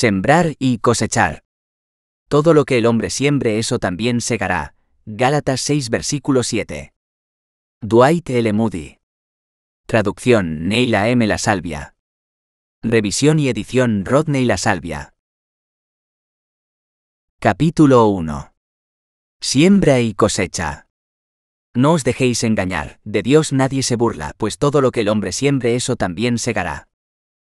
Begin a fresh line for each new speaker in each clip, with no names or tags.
Sembrar y cosechar. Todo lo que el hombre siembre eso también segará. Gálatas 6 versículo 7. Dwight L. Moody. Traducción Neila M. La Salvia. Revisión y edición Rodney La Salvia. Capítulo 1. Siembra y cosecha. No os dejéis engañar, de Dios nadie se burla, pues todo lo que el hombre siembre eso también segará.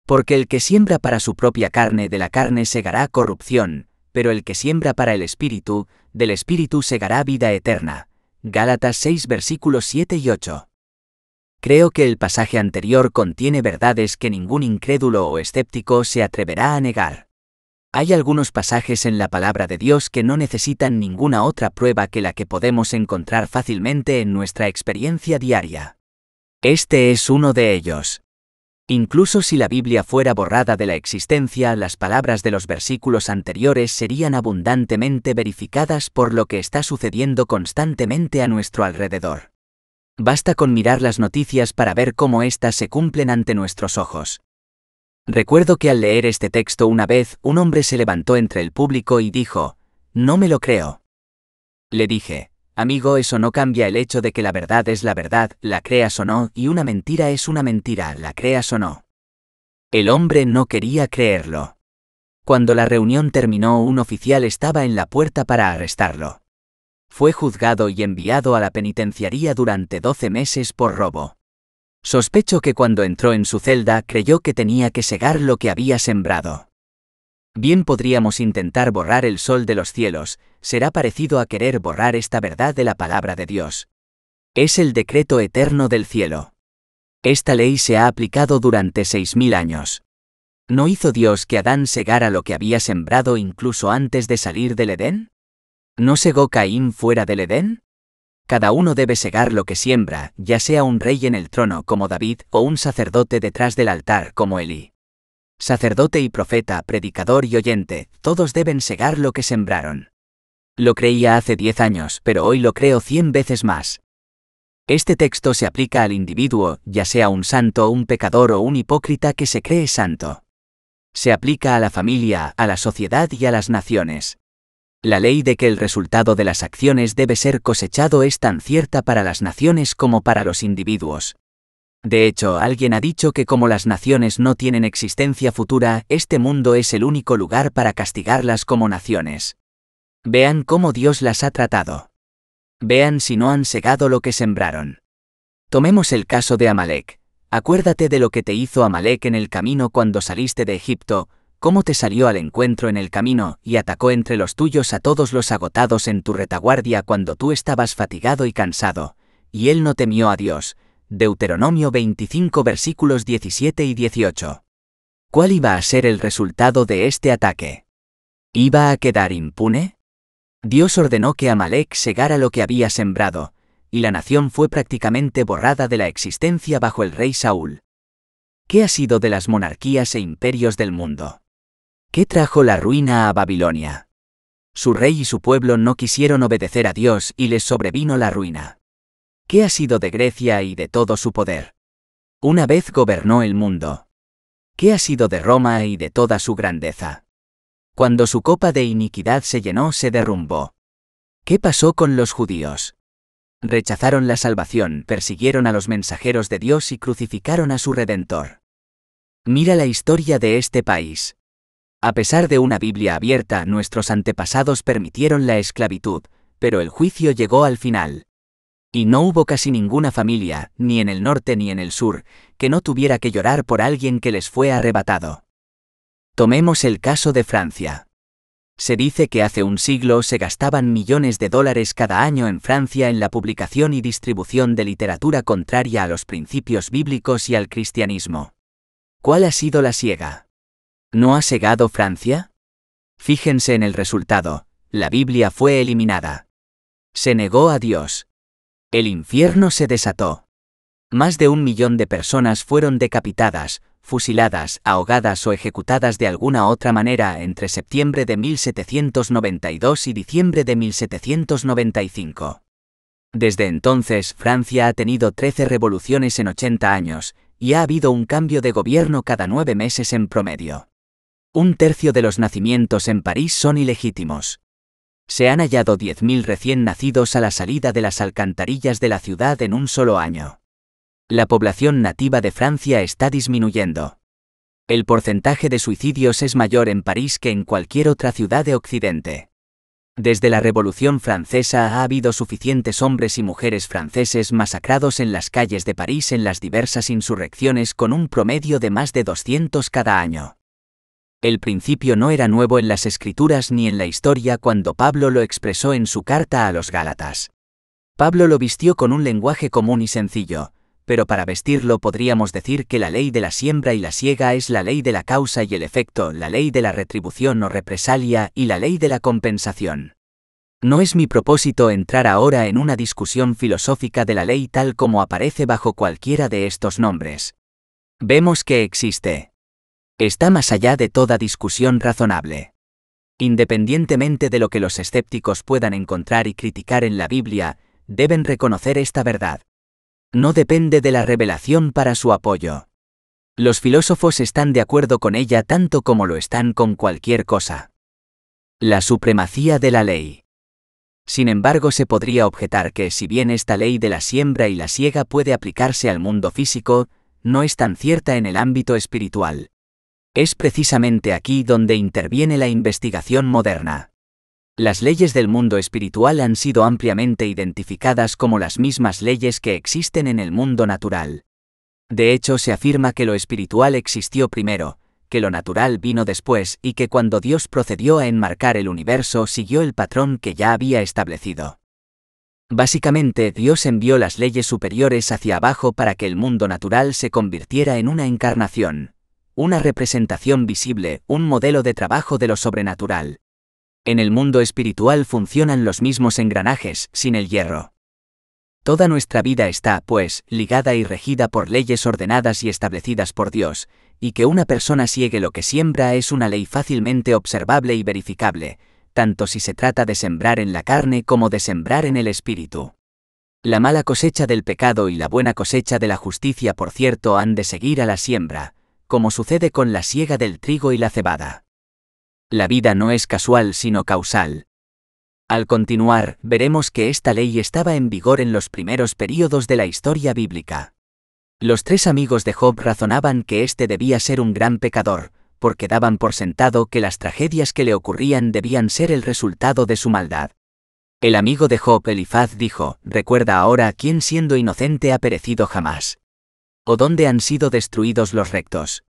Porque el que siembra para su propia carne de la carne segará corrupción, pero el que siembra para el Espíritu, del Espíritu segará vida eterna. Gálatas 6 versículos 7 y 8. Creo que el pasaje anterior contiene verdades que ningún incrédulo o escéptico se atreverá a negar. Hay algunos pasajes en la palabra de Dios que no necesitan ninguna otra prueba que la que podemos encontrar fácilmente en nuestra experiencia diaria. Este es uno de ellos. Incluso si la Biblia fuera borrada de la existencia, las palabras de los versículos anteriores serían abundantemente verificadas por lo que está sucediendo constantemente a nuestro alrededor. Basta con mirar las noticias para ver cómo éstas se cumplen ante nuestros ojos. Recuerdo que al leer este texto una vez, un hombre se levantó entre el público y dijo, No me lo creo. Le dije, Amigo, eso no cambia el hecho de que la verdad es la verdad, la creas o no, y una mentira es una mentira, la creas o no. El hombre no quería creerlo. Cuando la reunión terminó, un oficial estaba en la puerta para arrestarlo. Fue juzgado y enviado a la penitenciaría durante 12 meses por robo. Sospecho que cuando entró en su celda creyó que tenía que segar lo que había sembrado. Bien podríamos intentar borrar el sol de los cielos, será parecido a querer borrar esta verdad de la palabra de Dios. Es el decreto eterno del cielo. Esta ley se ha aplicado durante seis mil años. ¿No hizo Dios que Adán segara lo que había sembrado incluso antes de salir del Edén? ¿No segó Caín fuera del Edén? Cada uno debe segar lo que siembra, ya sea un rey en el trono como David o un sacerdote detrás del altar como Elí. Sacerdote y profeta, predicador y oyente, todos deben segar lo que sembraron. Lo creía hace 10 años, pero hoy lo creo 100 veces más. Este texto se aplica al individuo, ya sea un santo, un pecador o un hipócrita que se cree santo. Se aplica a la familia, a la sociedad y a las naciones. La ley de que el resultado de las acciones debe ser cosechado es tan cierta para las naciones como para los individuos. De hecho, alguien ha dicho que como las naciones no tienen existencia futura, este mundo es el único lugar para castigarlas como naciones. Vean cómo Dios las ha tratado. Vean si no han segado lo que sembraron. Tomemos el caso de Amalek. Acuérdate de lo que te hizo Amalek en el camino cuando saliste de Egipto, cómo te salió al encuentro en el camino y atacó entre los tuyos a todos los agotados en tu retaguardia cuando tú estabas fatigado y cansado, y él no temió a Dios. Deuteronomio 25 versículos 17 y 18. ¿Cuál iba a ser el resultado de este ataque? ¿Iba a quedar impune? Dios ordenó que Amalek segara lo que había sembrado, y la nación fue prácticamente borrada de la existencia bajo el rey Saúl. ¿Qué ha sido de las monarquías e imperios del mundo? ¿Qué trajo la ruina a Babilonia? Su rey y su pueblo no quisieron obedecer a Dios y les sobrevino la ruina. ¿Qué ha sido de Grecia y de todo su poder? Una vez gobernó el mundo. ¿Qué ha sido de Roma y de toda su grandeza? Cuando su copa de iniquidad se llenó, se derrumbó. ¿Qué pasó con los judíos? Rechazaron la salvación, persiguieron a los mensajeros de Dios y crucificaron a su Redentor. Mira la historia de este país. A pesar de una Biblia abierta, nuestros antepasados permitieron la esclavitud, pero el juicio llegó al final. Y no hubo casi ninguna familia, ni en el norte ni en el sur, que no tuviera que llorar por alguien que les fue arrebatado. Tomemos el caso de Francia. Se dice que hace un siglo se gastaban millones de dólares cada año en Francia en la publicación y distribución de literatura contraria a los principios bíblicos y al cristianismo. ¿Cuál ha sido la siega? ¿No ha segado Francia? Fíjense en el resultado, la Biblia fue eliminada. Se negó a Dios. El infierno se desató. Más de un millón de personas fueron decapitadas, fusiladas, ahogadas o ejecutadas de alguna otra manera entre septiembre de 1792 y diciembre de 1795. Desde entonces, Francia ha tenido 13 revoluciones en 80 años, y ha habido un cambio de gobierno cada nueve meses en promedio. Un tercio de los nacimientos en París son ilegítimos. Se han hallado 10.000 recién nacidos a la salida de las alcantarillas de la ciudad en un solo año la población nativa de Francia está disminuyendo. El porcentaje de suicidios es mayor en París que en cualquier otra ciudad de Occidente. Desde la Revolución Francesa ha habido suficientes hombres y mujeres franceses masacrados en las calles de París en las diversas insurrecciones con un promedio de más de 200 cada año. El principio no era nuevo en las escrituras ni en la historia cuando Pablo lo expresó en su carta a los Gálatas. Pablo lo vistió con un lenguaje común y sencillo, pero para vestirlo podríamos decir que la ley de la siembra y la siega es la ley de la causa y el efecto, la ley de la retribución o represalia y la ley de la compensación. No es mi propósito entrar ahora en una discusión filosófica de la ley tal como aparece bajo cualquiera de estos nombres. Vemos que existe. Está más allá de toda discusión razonable. Independientemente de lo que los escépticos puedan encontrar y criticar en la Biblia, deben reconocer esta verdad no depende de la revelación para su apoyo. Los filósofos están de acuerdo con ella tanto como lo están con cualquier cosa. La supremacía de la ley. Sin embargo, se podría objetar que si bien esta ley de la siembra y la siega puede aplicarse al mundo físico, no es tan cierta en el ámbito espiritual. Es precisamente aquí donde interviene la investigación moderna. Las leyes del mundo espiritual han sido ampliamente identificadas como las mismas leyes que existen en el mundo natural. De hecho, se afirma que lo espiritual existió primero, que lo natural vino después y que cuando Dios procedió a enmarcar el universo siguió el patrón que ya había establecido. Básicamente, Dios envió las leyes superiores hacia abajo para que el mundo natural se convirtiera en una encarnación, una representación visible, un modelo de trabajo de lo sobrenatural. En el mundo espiritual funcionan los mismos engranajes, sin el hierro. Toda nuestra vida está, pues, ligada y regida por leyes ordenadas y establecidas por Dios, y que una persona siegue lo que siembra es una ley fácilmente observable y verificable, tanto si se trata de sembrar en la carne como de sembrar en el espíritu. La mala cosecha del pecado y la buena cosecha de la justicia, por cierto, han de seguir a la siembra, como sucede con la siega del trigo y la cebada. La vida no es casual sino causal. Al continuar, veremos que esta ley estaba en vigor en los primeros períodos de la historia bíblica. Los tres amigos de Job razonaban que este debía ser un gran pecador, porque daban por sentado que las tragedias que le ocurrían debían ser el resultado de su maldad. El amigo de Job Elifaz dijo, Recuerda ahora quién siendo inocente ha perecido jamás. O dónde han sido destruidos los rectos.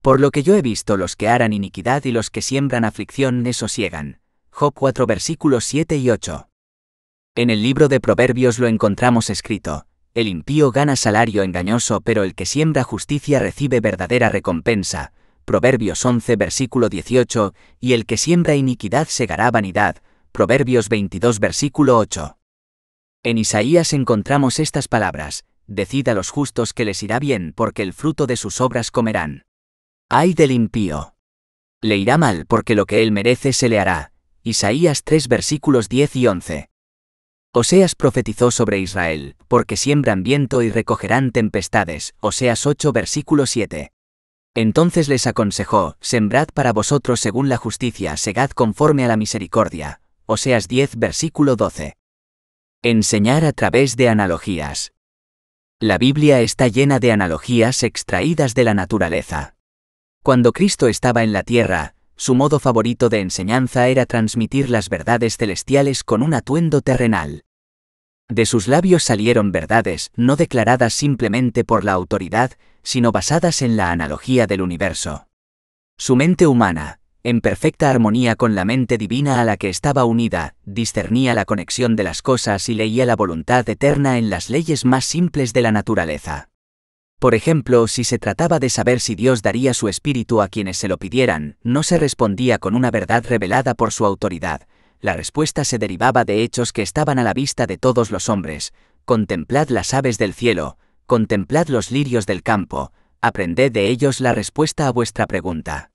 Por lo que yo he visto los que harán iniquidad y los que siembran aflicción, eso sosiegan. Job 4 versículos 7 y 8. En el libro de Proverbios lo encontramos escrito, El impío gana salario engañoso, pero el que siembra justicia recibe verdadera recompensa. Proverbios 11 versículo 18, y el que siembra iniquidad segará vanidad. Proverbios 22 versículo 8. En Isaías encontramos estas palabras, Decid a los justos que les irá bien porque el fruto de sus obras comerán. Ay del impío. Le irá mal porque lo que él merece se le hará. Isaías 3 versículos 10 y 11. Oseas profetizó sobre Israel, porque siembran viento y recogerán tempestades. Oseas 8 versículo 7. Entonces les aconsejó, sembrad para vosotros según la justicia, segad conforme a la misericordia. Oseas 10 versículo 12. Enseñar a través de analogías. La Biblia está llena de analogías extraídas de la naturaleza. Cuando Cristo estaba en la tierra, su modo favorito de enseñanza era transmitir las verdades celestiales con un atuendo terrenal. De sus labios salieron verdades no declaradas simplemente por la autoridad, sino basadas en la analogía del universo. Su mente humana, en perfecta armonía con la mente divina a la que estaba unida, discernía la conexión de las cosas y leía la voluntad eterna en las leyes más simples de la naturaleza. Por ejemplo, si se trataba de saber si Dios daría su espíritu a quienes se lo pidieran, no se respondía con una verdad revelada por su autoridad. La respuesta se derivaba de hechos que estaban a la vista de todos los hombres. Contemplad las aves del cielo, contemplad los lirios del campo, aprended de ellos la respuesta a vuestra pregunta.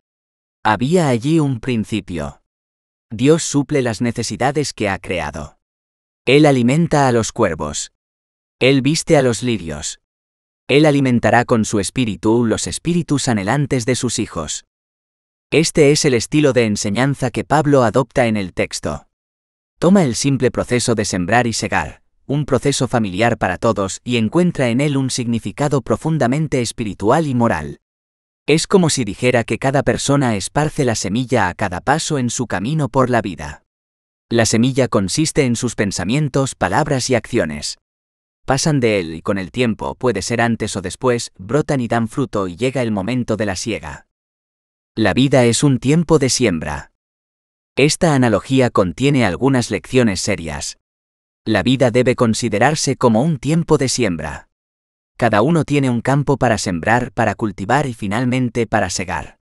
Había allí un principio. Dios suple las necesidades que ha creado. Él alimenta a los cuervos. Él viste a los lirios. Él alimentará con su espíritu los espíritus anhelantes de sus hijos. Este es el estilo de enseñanza que Pablo adopta en el texto. Toma el simple proceso de sembrar y segar, un proceso familiar para todos, y encuentra en él un significado profundamente espiritual y moral. Es como si dijera que cada persona esparce la semilla a cada paso en su camino por la vida. La semilla consiste en sus pensamientos, palabras y acciones. Pasan de él y con el tiempo, puede ser antes o después, brotan y dan fruto y llega el momento de la siega. La vida es un tiempo de siembra. Esta analogía contiene algunas lecciones serias. La vida debe considerarse como un tiempo de siembra. Cada uno tiene un campo para sembrar, para cultivar y finalmente para segar.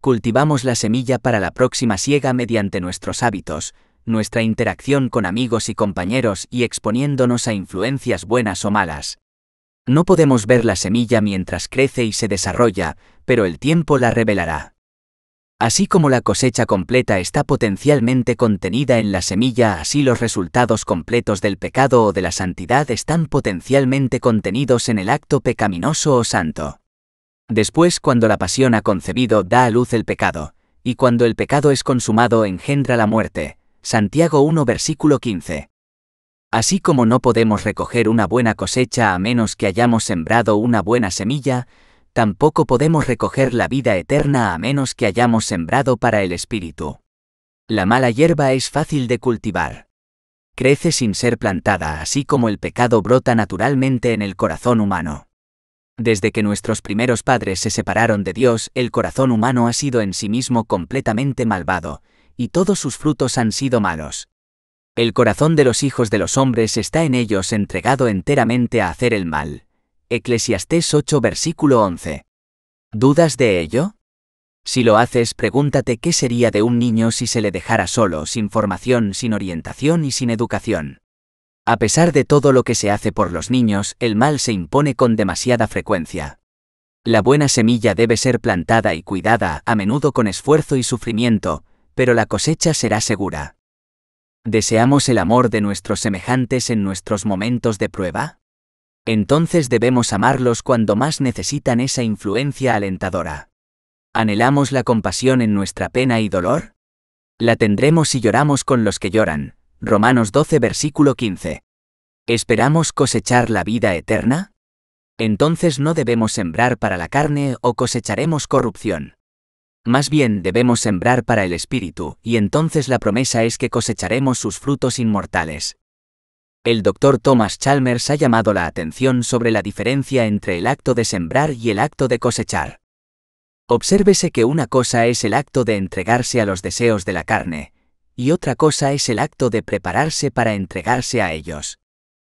Cultivamos la semilla para la próxima siega mediante nuestros hábitos, nuestra interacción con amigos y compañeros y exponiéndonos a influencias buenas o malas. No podemos ver la semilla mientras crece y se desarrolla, pero el tiempo la revelará. Así como la cosecha completa está potencialmente contenida en la semilla, así los resultados completos del pecado o de la santidad están potencialmente contenidos en el acto pecaminoso o santo. Después, cuando la pasión ha concebido, da a luz el pecado, y cuando el pecado es consumado, engendra la muerte, Santiago 1 versículo 15. Así como no podemos recoger una buena cosecha a menos que hayamos sembrado una buena semilla, tampoco podemos recoger la vida eterna a menos que hayamos sembrado para el Espíritu. La mala hierba es fácil de cultivar. Crece sin ser plantada, así como el pecado brota naturalmente en el corazón humano. Desde que nuestros primeros padres se separaron de Dios, el corazón humano ha sido en sí mismo completamente malvado, y todos sus frutos han sido malos. El corazón de los hijos de los hombres está en ellos entregado enteramente a hacer el mal. Eclesiastés 8 versículo 11. ¿Dudas de ello? Si lo haces, pregúntate qué sería de un niño si se le dejara solo, sin formación, sin orientación y sin educación. A pesar de todo lo que se hace por los niños, el mal se impone con demasiada frecuencia. La buena semilla debe ser plantada y cuidada, a menudo con esfuerzo y sufrimiento, pero la cosecha será segura. ¿Deseamos el amor de nuestros semejantes en nuestros momentos de prueba? Entonces debemos amarlos cuando más necesitan esa influencia alentadora. ¿Anhelamos la compasión en nuestra pena y dolor? La tendremos si lloramos con los que lloran. Romanos 12 versículo 15. ¿Esperamos cosechar la vida eterna? Entonces no debemos sembrar para la carne o cosecharemos corrupción. Más bien debemos sembrar para el Espíritu, y entonces la promesa es que cosecharemos sus frutos inmortales. El doctor Thomas Chalmers ha llamado la atención sobre la diferencia entre el acto de sembrar y el acto de cosechar. Obsérvese que una cosa es el acto de entregarse a los deseos de la carne, y otra cosa es el acto de prepararse para entregarse a ellos.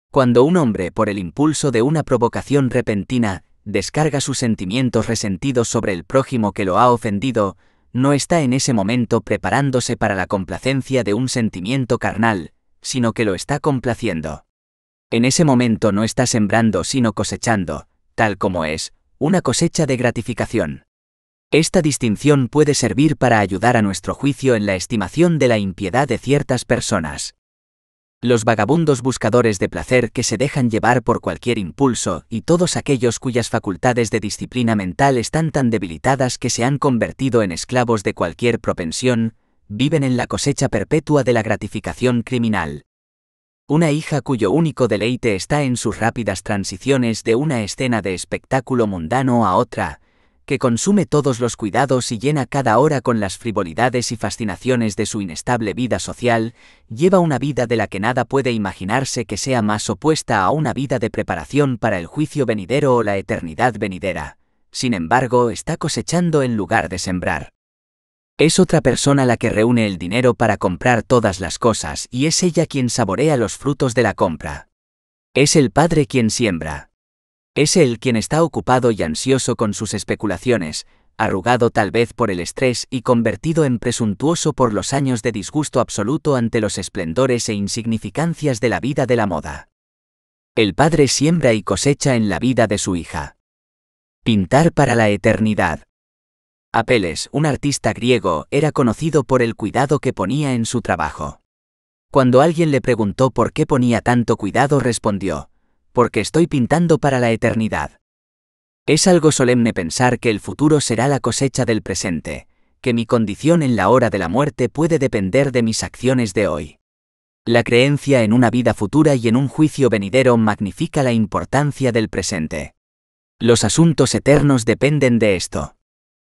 Cuando un hombre por el impulso de una provocación repentina descarga sus sentimientos resentidos sobre el prójimo que lo ha ofendido, no está en ese momento preparándose para la complacencia de un sentimiento carnal, sino que lo está complaciendo. En ese momento no está sembrando sino cosechando, tal como es, una cosecha de gratificación. Esta distinción puede servir para ayudar a nuestro juicio en la estimación de la impiedad de ciertas personas los vagabundos buscadores de placer que se dejan llevar por cualquier impulso, y todos aquellos cuyas facultades de disciplina mental están tan debilitadas que se han convertido en esclavos de cualquier propensión, viven en la cosecha perpetua de la gratificación criminal. Una hija cuyo único deleite está en sus rápidas transiciones de una escena de espectáculo mundano a otra, que consume todos los cuidados y llena cada hora con las frivolidades y fascinaciones de su inestable vida social, lleva una vida de la que nada puede imaginarse que sea más opuesta a una vida de preparación para el juicio venidero o la eternidad venidera. Sin embargo, está cosechando en lugar de sembrar. Es otra persona la que reúne el dinero para comprar todas las cosas y es ella quien saborea los frutos de la compra. Es el Padre quien siembra, es él quien está ocupado y ansioso con sus especulaciones, arrugado tal vez por el estrés y convertido en presuntuoso por los años de disgusto absoluto ante los esplendores e insignificancias de la vida de la moda. El padre siembra y cosecha en la vida de su hija. Pintar para la eternidad. Apeles, un artista griego, era conocido por el cuidado que ponía en su trabajo. Cuando alguien le preguntó por qué ponía tanto cuidado, respondió, porque estoy pintando para la eternidad. Es algo solemne pensar que el futuro será la cosecha del presente, que mi condición en la hora de la muerte puede depender de mis acciones de hoy. La creencia en una vida futura y en un juicio venidero magnifica la importancia del presente. Los asuntos eternos dependen de esto.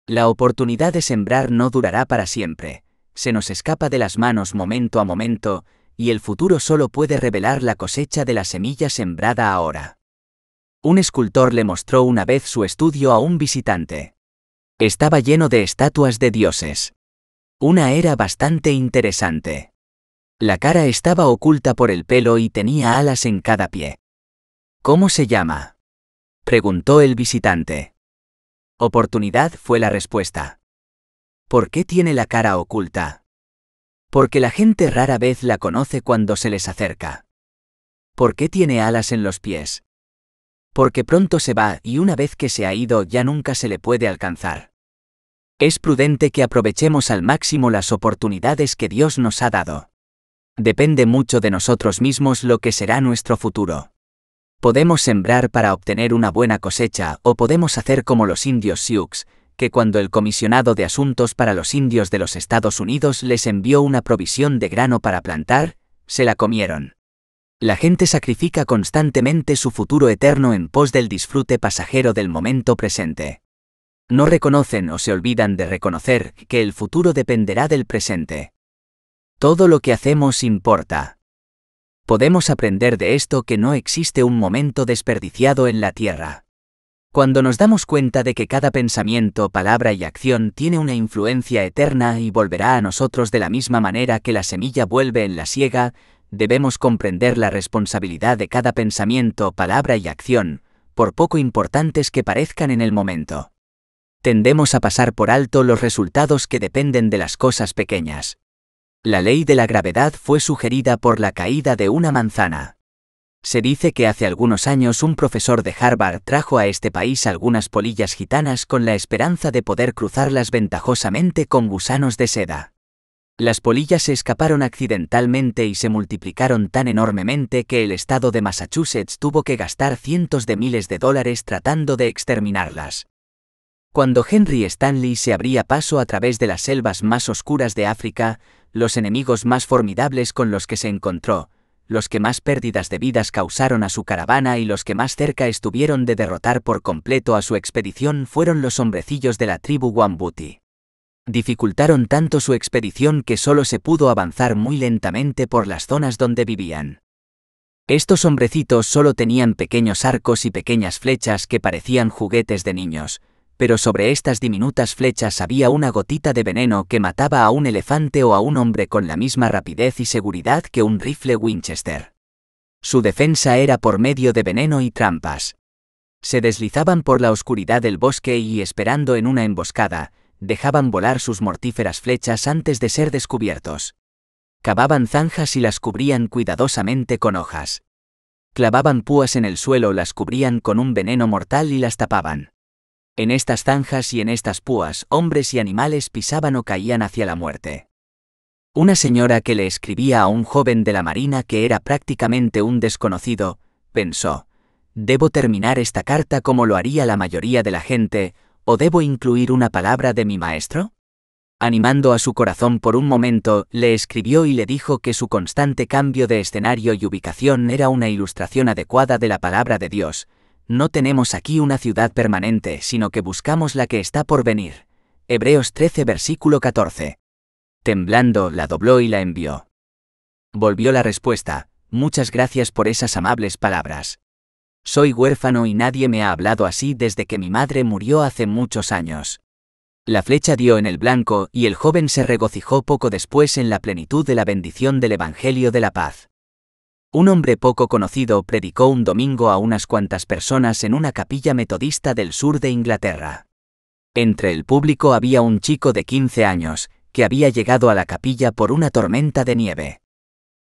La oportunidad de sembrar no durará para siempre, se nos escapa de las manos momento a momento, y el futuro solo puede revelar la cosecha de la semilla sembrada ahora. Un escultor le mostró una vez su estudio a un visitante. Estaba lleno de estatuas de dioses. Una era bastante interesante. La cara estaba oculta por el pelo y tenía alas en cada pie. ¿Cómo se llama? preguntó el visitante. Oportunidad fue la respuesta. ¿Por qué tiene la cara oculta? porque la gente rara vez la conoce cuando se les acerca. ¿Por qué tiene alas en los pies? Porque pronto se va y una vez que se ha ido ya nunca se le puede alcanzar. Es prudente que aprovechemos al máximo las oportunidades que Dios nos ha dado. Depende mucho de nosotros mismos lo que será nuestro futuro. Podemos sembrar para obtener una buena cosecha o podemos hacer como los indios Sioux, que cuando el comisionado de Asuntos para los Indios de los Estados Unidos les envió una provisión de grano para plantar, se la comieron. La gente sacrifica constantemente su futuro eterno en pos del disfrute pasajero del momento presente. No reconocen o se olvidan de reconocer que el futuro dependerá del presente. Todo lo que hacemos importa. Podemos aprender de esto que no existe un momento desperdiciado en la Tierra. Cuando nos damos cuenta de que cada pensamiento, palabra y acción tiene una influencia eterna y volverá a nosotros de la misma manera que la semilla vuelve en la siega, debemos comprender la responsabilidad de cada pensamiento, palabra y acción, por poco importantes que parezcan en el momento. Tendemos a pasar por alto los resultados que dependen de las cosas pequeñas. La ley de la gravedad fue sugerida por la caída de una manzana. Se dice que hace algunos años un profesor de Harvard trajo a este país algunas polillas gitanas con la esperanza de poder cruzarlas ventajosamente con gusanos de seda. Las polillas se escaparon accidentalmente y se multiplicaron tan enormemente que el estado de Massachusetts tuvo que gastar cientos de miles de dólares tratando de exterminarlas. Cuando Henry Stanley se abría paso a través de las selvas más oscuras de África, los enemigos más formidables con los que se encontró, los que más pérdidas de vidas causaron a su caravana y los que más cerca estuvieron de derrotar por completo a su expedición fueron los hombrecillos de la tribu Wambuti. Dificultaron tanto su expedición que solo se pudo avanzar muy lentamente por las zonas donde vivían. Estos hombrecitos solo tenían pequeños arcos y pequeñas flechas que parecían juguetes de niños, pero sobre estas diminutas flechas había una gotita de veneno que mataba a un elefante o a un hombre con la misma rapidez y seguridad que un rifle Winchester. Su defensa era por medio de veneno y trampas. Se deslizaban por la oscuridad del bosque y, esperando en una emboscada, dejaban volar sus mortíferas flechas antes de ser descubiertos. Cavaban zanjas y las cubrían cuidadosamente con hojas. Clavaban púas en el suelo, las cubrían con un veneno mortal y las tapaban. En estas zanjas y en estas púas, hombres y animales pisaban o caían hacia la muerte. Una señora que le escribía a un joven de la Marina que era prácticamente un desconocido, pensó, ¿debo terminar esta carta como lo haría la mayoría de la gente, o debo incluir una palabra de mi maestro? Animando a su corazón por un momento, le escribió y le dijo que su constante cambio de escenario y ubicación era una ilustración adecuada de la palabra de Dios, no tenemos aquí una ciudad permanente, sino que buscamos la que está por venir. Hebreos 13 versículo 14. Temblando, la dobló y la envió. Volvió la respuesta, muchas gracias por esas amables palabras. Soy huérfano y nadie me ha hablado así desde que mi madre murió hace muchos años. La flecha dio en el blanco y el joven se regocijó poco después en la plenitud de la bendición del Evangelio de la Paz. Un hombre poco conocido predicó un domingo a unas cuantas personas en una capilla metodista del sur de Inglaterra. Entre el público había un chico de 15 años, que había llegado a la capilla por una tormenta de nieve.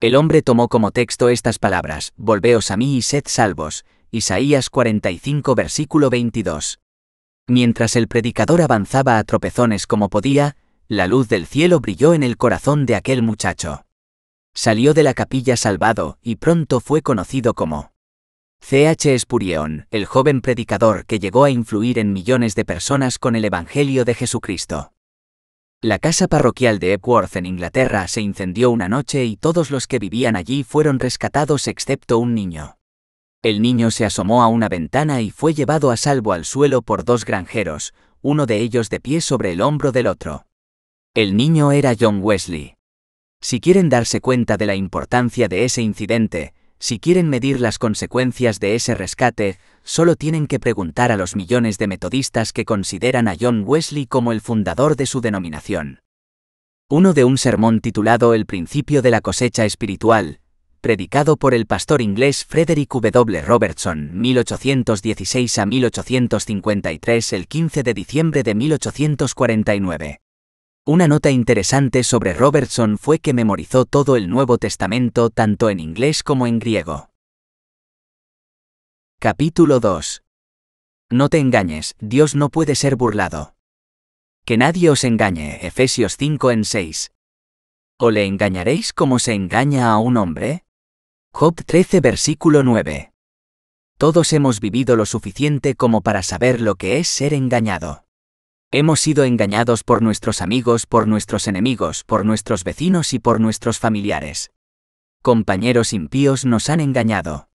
El hombre tomó como texto estas palabras, Volveos a mí y sed salvos, Isaías 45 versículo 22. Mientras el predicador avanzaba a tropezones como podía, la luz del cielo brilló en el corazón de aquel muchacho. Salió de la capilla salvado y pronto fue conocido como C.H. Espurión, el joven predicador que llegó a influir en millones de personas con el Evangelio de Jesucristo. La casa parroquial de Epworth en Inglaterra se incendió una noche y todos los que vivían allí fueron rescatados excepto un niño. El niño se asomó a una ventana y fue llevado a salvo al suelo por dos granjeros, uno de ellos de pie sobre el hombro del otro. El niño era John Wesley. Si quieren darse cuenta de la importancia de ese incidente, si quieren medir las consecuencias de ese rescate, solo tienen que preguntar a los millones de metodistas que consideran a John Wesley como el fundador de su denominación. Uno de un sermón titulado El principio de la cosecha espiritual, predicado por el pastor inglés Frederick W. Robertson, 1816 a 1853, el 15 de diciembre de 1849. Una nota interesante sobre Robertson fue que memorizó todo el Nuevo Testamento tanto en inglés como en griego. Capítulo 2. No te engañes, Dios no puede ser burlado. Que nadie os engañe, Efesios 5 en 6. ¿O le engañaréis como se engaña a un hombre? Job 13 versículo 9. Todos hemos vivido lo suficiente como para saber lo que es ser engañado. Hemos sido engañados por nuestros amigos, por nuestros enemigos, por nuestros vecinos y por nuestros familiares. Compañeros impíos nos han engañado.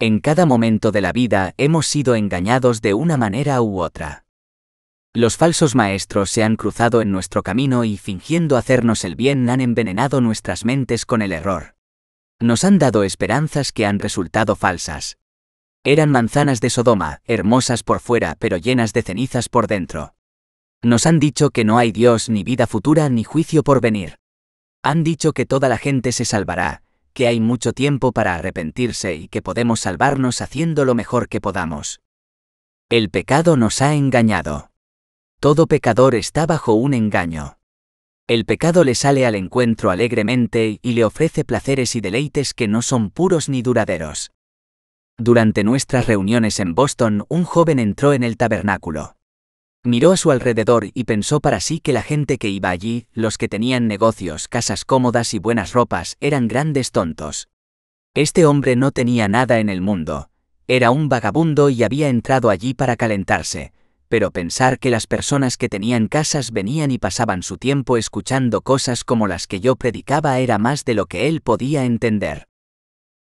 En cada momento de la vida hemos sido engañados de una manera u otra. Los falsos maestros se han cruzado en nuestro camino y fingiendo hacernos el bien han envenenado nuestras mentes con el error. Nos han dado esperanzas que han resultado falsas. Eran manzanas de Sodoma, hermosas por fuera pero llenas de cenizas por dentro. Nos han dicho que no hay Dios ni vida futura ni juicio por venir. Han dicho que toda la gente se salvará, que hay mucho tiempo para arrepentirse y que podemos salvarnos haciendo lo mejor que podamos. El pecado nos ha engañado. Todo pecador está bajo un engaño. El pecado le sale al encuentro alegremente y le ofrece placeres y deleites que no son puros ni duraderos. Durante nuestras reuniones en Boston, un joven entró en el tabernáculo. Miró a su alrededor y pensó para sí que la gente que iba allí, los que tenían negocios, casas cómodas y buenas ropas, eran grandes tontos. Este hombre no tenía nada en el mundo. Era un vagabundo y había entrado allí para calentarse, pero pensar que las personas que tenían casas venían y pasaban su tiempo escuchando cosas como las que yo predicaba era más de lo que él podía entender.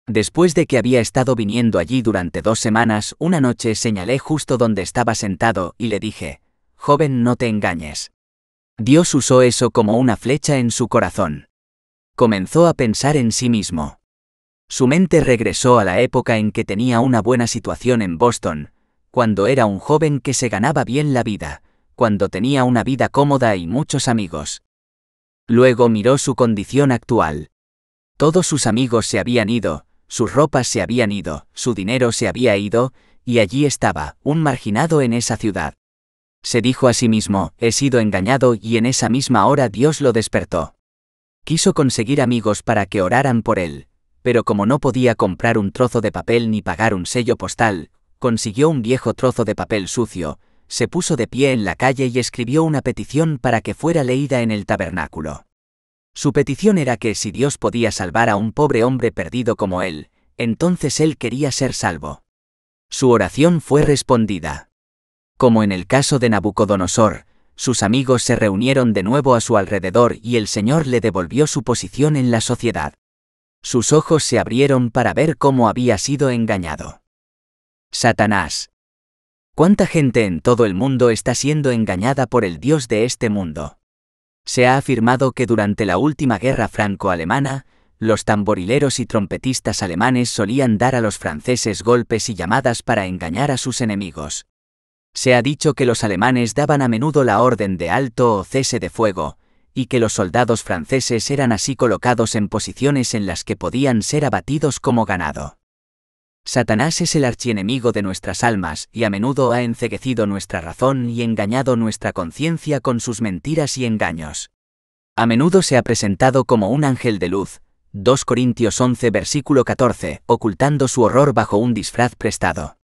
Después de que había estado viniendo allí durante dos semanas, una noche señalé justo donde estaba sentado y le dije, joven no te engañes. Dios usó eso como una flecha en su corazón. Comenzó a pensar en sí mismo. Su mente regresó a la época en que tenía una buena situación en Boston, cuando era un joven que se ganaba bien la vida, cuando tenía una vida cómoda y muchos amigos. Luego miró su condición actual. Todos sus amigos se habían ido, sus ropas se habían ido, su dinero se había ido, y allí estaba, un marginado en esa ciudad. Se dijo a sí mismo, he sido engañado y en esa misma hora Dios lo despertó. Quiso conseguir amigos para que oraran por él, pero como no podía comprar un trozo de papel ni pagar un sello postal, consiguió un viejo trozo de papel sucio, se puso de pie en la calle y escribió una petición para que fuera leída en el tabernáculo. Su petición era que si Dios podía salvar a un pobre hombre perdido como él, entonces él quería ser salvo. Su oración fue respondida. Como en el caso de Nabucodonosor, sus amigos se reunieron de nuevo a su alrededor y el Señor le devolvió su posición en la sociedad. Sus ojos se abrieron para ver cómo había sido engañado. Satanás. ¿Cuánta gente en todo el mundo está siendo engañada por el Dios de este mundo? Se ha afirmado que durante la última guerra franco-alemana, los tamborileros y trompetistas alemanes solían dar a los franceses golpes y llamadas para engañar a sus enemigos. Se ha dicho que los alemanes daban a menudo la orden de alto o cese de fuego, y que los soldados franceses eran así colocados en posiciones en las que podían ser abatidos como ganado. Satanás es el archienemigo de nuestras almas y a menudo ha enceguecido nuestra razón y engañado nuestra conciencia con sus mentiras y engaños. A menudo se ha presentado como un ángel de luz, 2 Corintios 11 versículo 14, ocultando su horror bajo un disfraz prestado.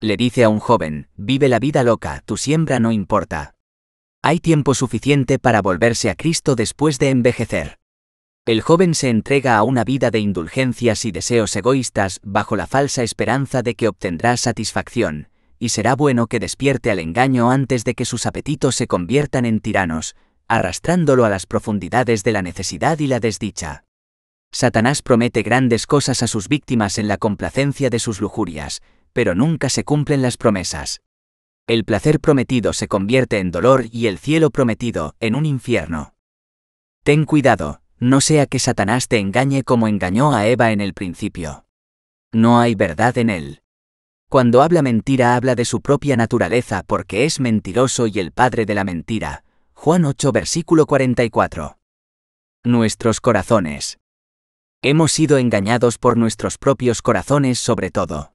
Le dice a un joven, vive la vida loca, tu siembra no importa. Hay tiempo suficiente para volverse a Cristo después de envejecer. El joven se entrega a una vida de indulgencias y deseos egoístas bajo la falsa esperanza de que obtendrá satisfacción, y será bueno que despierte al engaño antes de que sus apetitos se conviertan en tiranos, arrastrándolo a las profundidades de la necesidad y la desdicha. Satanás promete grandes cosas a sus víctimas en la complacencia de sus lujurias, pero nunca se cumplen las promesas. El placer prometido se convierte en dolor y el cielo prometido en un infierno. Ten cuidado, no sea que Satanás te engañe como engañó a Eva en el principio. No hay verdad en él. Cuando habla mentira habla de su propia naturaleza porque es mentiroso y el padre de la mentira. Juan 8 versículo 44. Nuestros corazones. Hemos sido engañados por nuestros propios corazones sobre todo.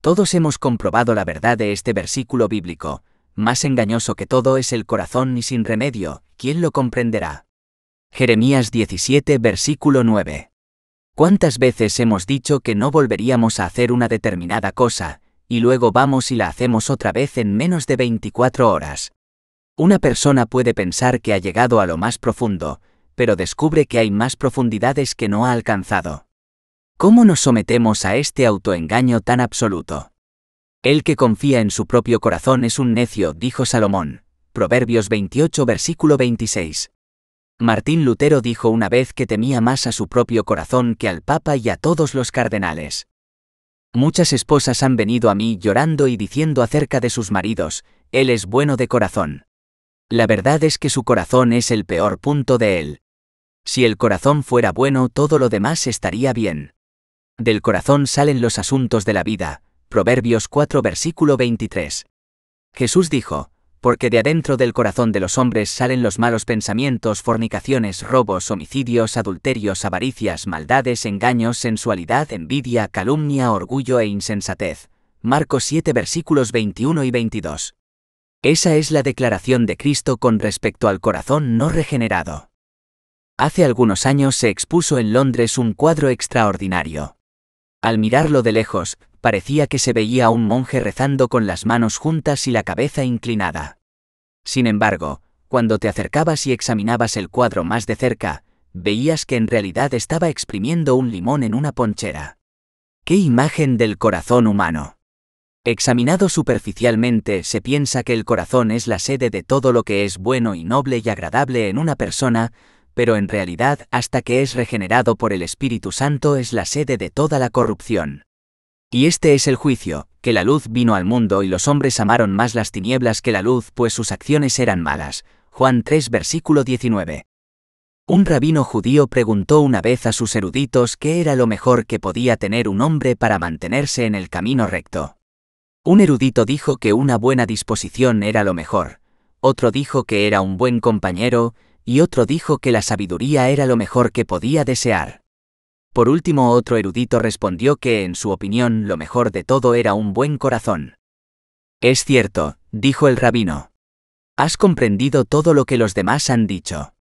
Todos hemos comprobado la verdad de este versículo bíblico. Más engañoso que todo es el corazón y sin remedio, ¿quién lo comprenderá? Jeremías 17, versículo 9. ¿Cuántas veces hemos dicho que no volveríamos a hacer una determinada cosa, y luego vamos y la hacemos otra vez en menos de 24 horas? Una persona puede pensar que ha llegado a lo más profundo, pero descubre que hay más profundidades que no ha alcanzado. ¿Cómo nos sometemos a este autoengaño tan absoluto? El que confía en su propio corazón es un necio, dijo Salomón. Proverbios 28, versículo 26. Martín Lutero dijo una vez que temía más a su propio corazón que al Papa y a todos los cardenales. Muchas esposas han venido a mí llorando y diciendo acerca de sus maridos, Él es bueno de corazón. La verdad es que su corazón es el peor punto de él. Si el corazón fuera bueno todo lo demás estaría bien. Del corazón salen los asuntos de la vida. Proverbios 4 versículo 23. Jesús dijo, porque de adentro del corazón de los hombres salen los malos pensamientos, fornicaciones, robos, homicidios, adulterios, avaricias, maldades, engaños, sensualidad, envidia, calumnia, orgullo e insensatez. Marcos 7 versículos 21 y 22. Esa es la declaración de Cristo con respecto al corazón no regenerado. Hace algunos años se expuso en Londres un cuadro extraordinario. Al mirarlo de lejos, parecía que se veía a un monje rezando con las manos juntas y la cabeza inclinada. Sin embargo, cuando te acercabas y examinabas el cuadro más de cerca, veías que en realidad estaba exprimiendo un limón en una ponchera. ¡Qué imagen del corazón humano! Examinado superficialmente, se piensa que el corazón es la sede de todo lo que es bueno y noble y agradable en una persona, pero en realidad hasta que es regenerado por el Espíritu Santo es la sede de toda la corrupción. Y este es el juicio, que la luz vino al mundo y los hombres amaron más las tinieblas que la luz, pues sus acciones eran malas. Juan 3 versículo 19. Un rabino judío preguntó una vez a sus eruditos qué era lo mejor que podía tener un hombre para mantenerse en el camino recto. Un erudito dijo que una buena disposición era lo mejor, otro dijo que era un buen compañero, y otro dijo que la sabiduría era lo mejor que podía desear. Por último otro erudito respondió que en su opinión lo mejor de todo era un buen corazón. Es cierto, dijo el rabino. Has comprendido todo lo que los demás han dicho.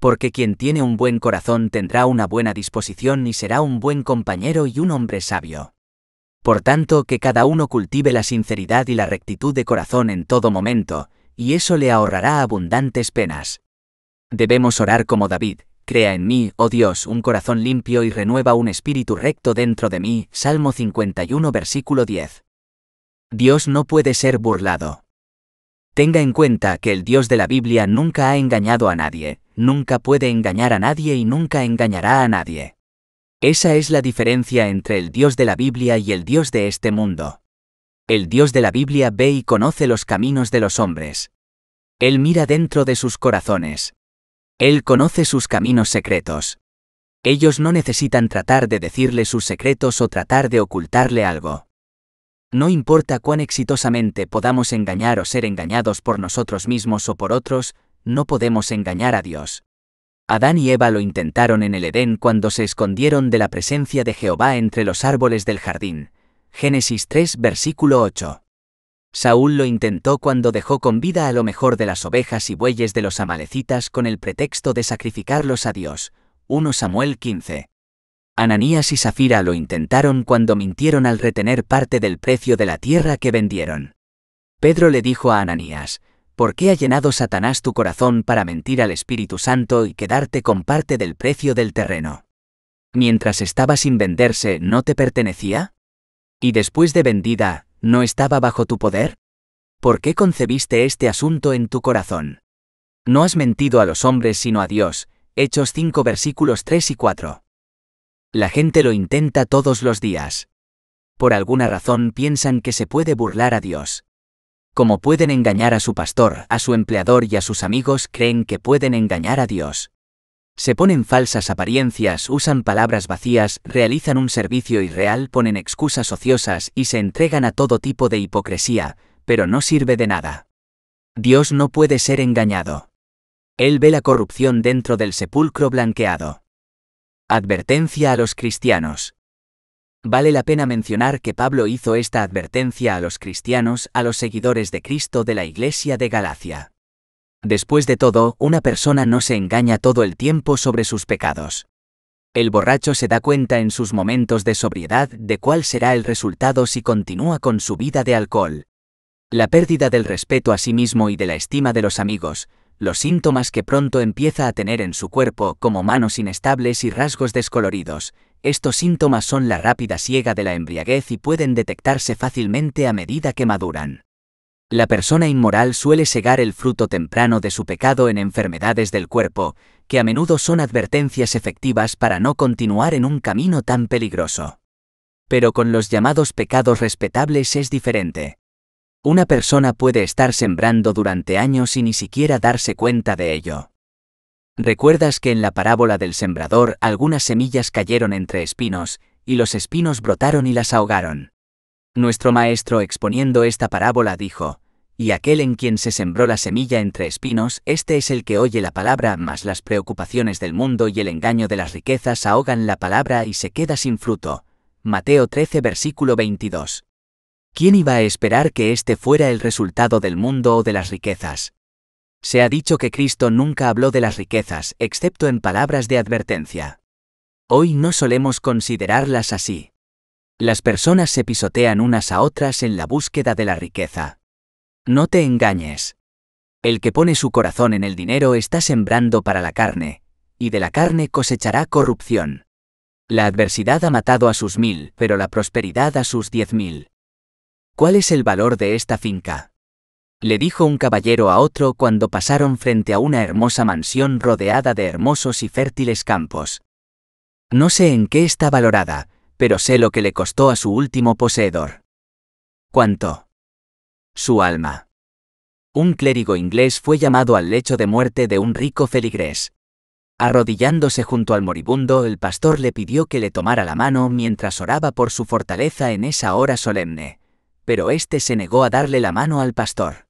Porque quien tiene un buen corazón tendrá una buena disposición y será un buen compañero y un hombre sabio. Por tanto, que cada uno cultive la sinceridad y la rectitud de corazón en todo momento, y eso le ahorrará abundantes penas. Debemos orar como David, Crea en mí, oh Dios, un corazón limpio y renueva un espíritu recto dentro de mí. Salmo 51, versículo 10. Dios no puede ser burlado. Tenga en cuenta que el Dios de la Biblia nunca ha engañado a nadie, nunca puede engañar a nadie y nunca engañará a nadie. Esa es la diferencia entre el Dios de la Biblia y el Dios de este mundo. El Dios de la Biblia ve y conoce los caminos de los hombres. Él mira dentro de sus corazones. Él conoce sus caminos secretos. Ellos no necesitan tratar de decirle sus secretos o tratar de ocultarle algo. No importa cuán exitosamente podamos engañar o ser engañados por nosotros mismos o por otros, no podemos engañar a Dios. Adán y Eva lo intentaron en el Edén cuando se escondieron de la presencia de Jehová entre los árboles del jardín. Génesis 3 versículo 8. Saúl lo intentó cuando dejó con vida a lo mejor de las ovejas y bueyes de los amalecitas con el pretexto de sacrificarlos a Dios. 1 Samuel 15. Ananías y Safira lo intentaron cuando mintieron al retener parte del precio de la tierra que vendieron. Pedro le dijo a Ananías, ¿por qué ha llenado Satanás tu corazón para mentir al Espíritu Santo y quedarte con parte del precio del terreno? Mientras estaba sin venderse, ¿no te pertenecía? Y después de vendida, ¿No estaba bajo tu poder? ¿Por qué concebiste este asunto en tu corazón? No has mentido a los hombres sino a Dios. Hechos 5 versículos 3 y 4. La gente lo intenta todos los días. Por alguna razón piensan que se puede burlar a Dios. Como pueden engañar a su pastor, a su empleador y a sus amigos, creen que pueden engañar a Dios. Se ponen falsas apariencias, usan palabras vacías, realizan un servicio irreal, ponen excusas ociosas y se entregan a todo tipo de hipocresía, pero no sirve de nada. Dios no puede ser engañado. Él ve la corrupción dentro del sepulcro blanqueado. Advertencia a los cristianos. Vale la pena mencionar que Pablo hizo esta advertencia a los cristianos, a los seguidores de Cristo de la Iglesia de Galacia. Después de todo, una persona no se engaña todo el tiempo sobre sus pecados. El borracho se da cuenta en sus momentos de sobriedad de cuál será el resultado si continúa con su vida de alcohol. La pérdida del respeto a sí mismo y de la estima de los amigos, los síntomas que pronto empieza a tener en su cuerpo como manos inestables y rasgos descoloridos, estos síntomas son la rápida siega de la embriaguez y pueden detectarse fácilmente a medida que maduran. La persona inmoral suele segar el fruto temprano de su pecado en enfermedades del cuerpo, que a menudo son advertencias efectivas para no continuar en un camino tan peligroso. Pero con los llamados pecados respetables es diferente. Una persona puede estar sembrando durante años y ni siquiera darse cuenta de ello. ¿Recuerdas que en la parábola del sembrador algunas semillas cayeron entre espinos, y los espinos brotaron y las ahogaron? Nuestro maestro exponiendo esta parábola dijo, Y aquel en quien se sembró la semilla entre espinos, este es el que oye la palabra, mas las preocupaciones del mundo y el engaño de las riquezas ahogan la palabra y se queda sin fruto. Mateo 13 versículo 22. ¿Quién iba a esperar que este fuera el resultado del mundo o de las riquezas? Se ha dicho que Cristo nunca habló de las riquezas, excepto en palabras de advertencia. Hoy no solemos considerarlas así. Las personas se pisotean unas a otras en la búsqueda de la riqueza. No te engañes. El que pone su corazón en el dinero está sembrando para la carne, y de la carne cosechará corrupción. La adversidad ha matado a sus mil, pero la prosperidad a sus diez mil. ¿Cuál es el valor de esta finca? Le dijo un caballero a otro cuando pasaron frente a una hermosa mansión rodeada de hermosos y fértiles campos. No sé en qué está valorada, pero sé lo que le costó a su último poseedor. ¿Cuánto? Su alma. Un clérigo inglés fue llamado al lecho de muerte de un rico feligrés. Arrodillándose junto al moribundo, el pastor le pidió que le tomara la mano mientras oraba por su fortaleza en esa hora solemne, pero éste se negó a darle la mano al pastor.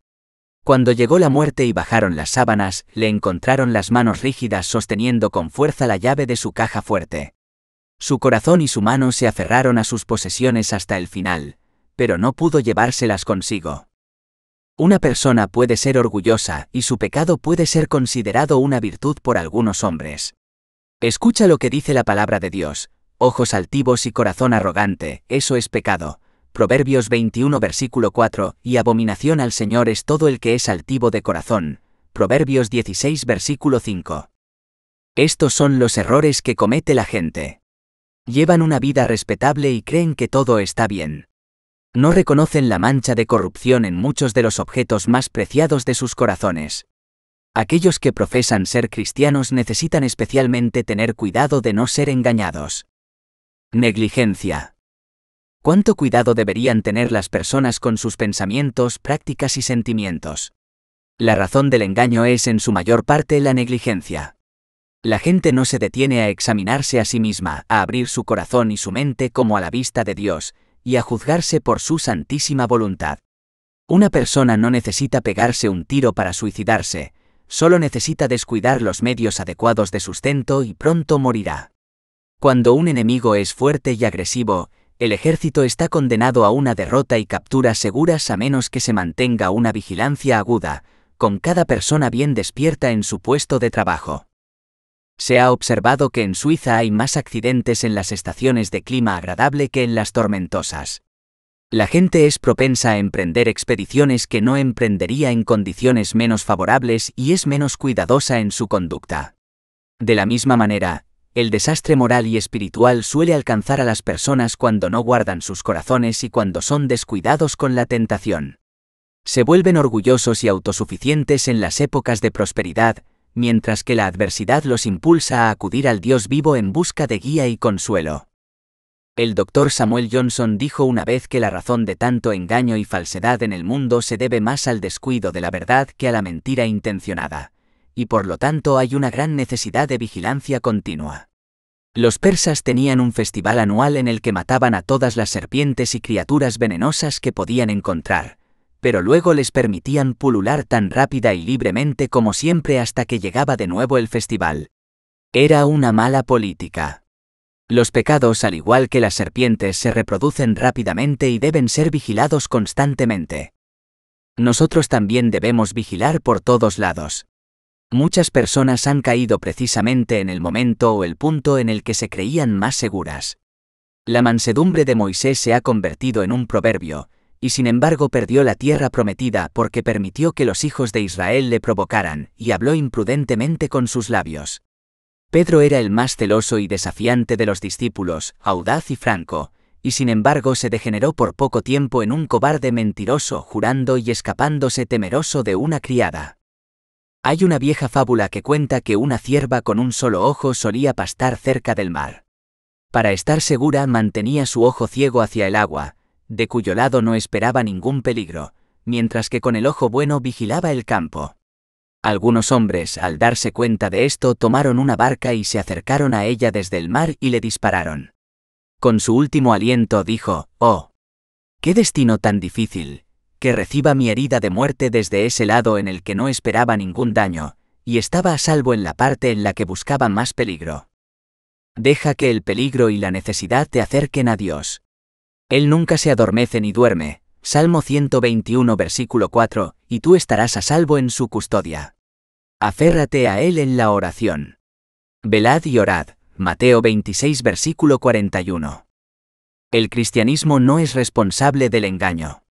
Cuando llegó la muerte y bajaron las sábanas, le encontraron las manos rígidas sosteniendo con fuerza la llave de su caja fuerte. Su corazón y su mano se aferraron a sus posesiones hasta el final, pero no pudo llevárselas consigo. Una persona puede ser orgullosa y su pecado puede ser considerado una virtud por algunos hombres. Escucha lo que dice la palabra de Dios, ojos altivos y corazón arrogante, eso es pecado. Proverbios 21 versículo 4, y abominación al Señor es todo el que es altivo de corazón. Proverbios 16 versículo 5. Estos son los errores que comete la gente. Llevan una vida respetable y creen que todo está bien. No reconocen la mancha de corrupción en muchos de los objetos más preciados de sus corazones. Aquellos que profesan ser cristianos necesitan especialmente tener cuidado de no ser engañados. Negligencia. ¿Cuánto cuidado deberían tener las personas con sus pensamientos, prácticas y sentimientos? La razón del engaño es en su mayor parte la negligencia. La gente no se detiene a examinarse a sí misma, a abrir su corazón y su mente como a la vista de Dios, y a juzgarse por su santísima voluntad. Una persona no necesita pegarse un tiro para suicidarse, solo necesita descuidar los medios adecuados de sustento y pronto morirá. Cuando un enemigo es fuerte y agresivo, el ejército está condenado a una derrota y captura seguras a menos que se mantenga una vigilancia aguda, con cada persona bien despierta en su puesto de trabajo. Se ha observado que en Suiza hay más accidentes en las estaciones de clima agradable que en las tormentosas. La gente es propensa a emprender expediciones que no emprendería en condiciones menos favorables y es menos cuidadosa en su conducta. De la misma manera, el desastre moral y espiritual suele alcanzar a las personas cuando no guardan sus corazones y cuando son descuidados con la tentación. Se vuelven orgullosos y autosuficientes en las épocas de prosperidad, mientras que la adversidad los impulsa a acudir al Dios vivo en busca de guía y consuelo. El doctor Samuel Johnson dijo una vez que la razón de tanto engaño y falsedad en el mundo se debe más al descuido de la verdad que a la mentira intencionada, y por lo tanto hay una gran necesidad de vigilancia continua. Los persas tenían un festival anual en el que mataban a todas las serpientes y criaturas venenosas que podían encontrar, pero luego les permitían pulular tan rápida y libremente como siempre hasta que llegaba de nuevo el festival. Era una mala política. Los pecados, al igual que las serpientes, se reproducen rápidamente y deben ser vigilados constantemente. Nosotros también debemos vigilar por todos lados. Muchas personas han caído precisamente en el momento o el punto en el que se creían más seguras. La mansedumbre de Moisés se ha convertido en un proverbio, y sin embargo perdió la tierra prometida porque permitió que los hijos de Israel le provocaran, y habló imprudentemente con sus labios. Pedro era el más celoso y desafiante de los discípulos, audaz y franco, y sin embargo se degeneró por poco tiempo en un cobarde mentiroso, jurando y escapándose temeroso de una criada. Hay una vieja fábula que cuenta que una cierva con un solo ojo solía pastar cerca del mar. Para estar segura mantenía su ojo ciego hacia el agua, de cuyo lado no esperaba ningún peligro, mientras que con el ojo bueno vigilaba el campo. Algunos hombres, al darse cuenta de esto, tomaron una barca y se acercaron a ella desde el mar y le dispararon. Con su último aliento dijo, Oh, qué destino tan difícil, que reciba mi herida de muerte desde ese lado en el que no esperaba ningún daño, y estaba a salvo en la parte en la que buscaba más peligro. Deja que el peligro y la necesidad te acerquen a Dios, él nunca se adormece ni duerme. Salmo 121 versículo 4, y tú estarás a salvo en su custodia. Aférrate a Él en la oración. Velad y orad. Mateo 26 versículo 41. El cristianismo no es responsable del engaño.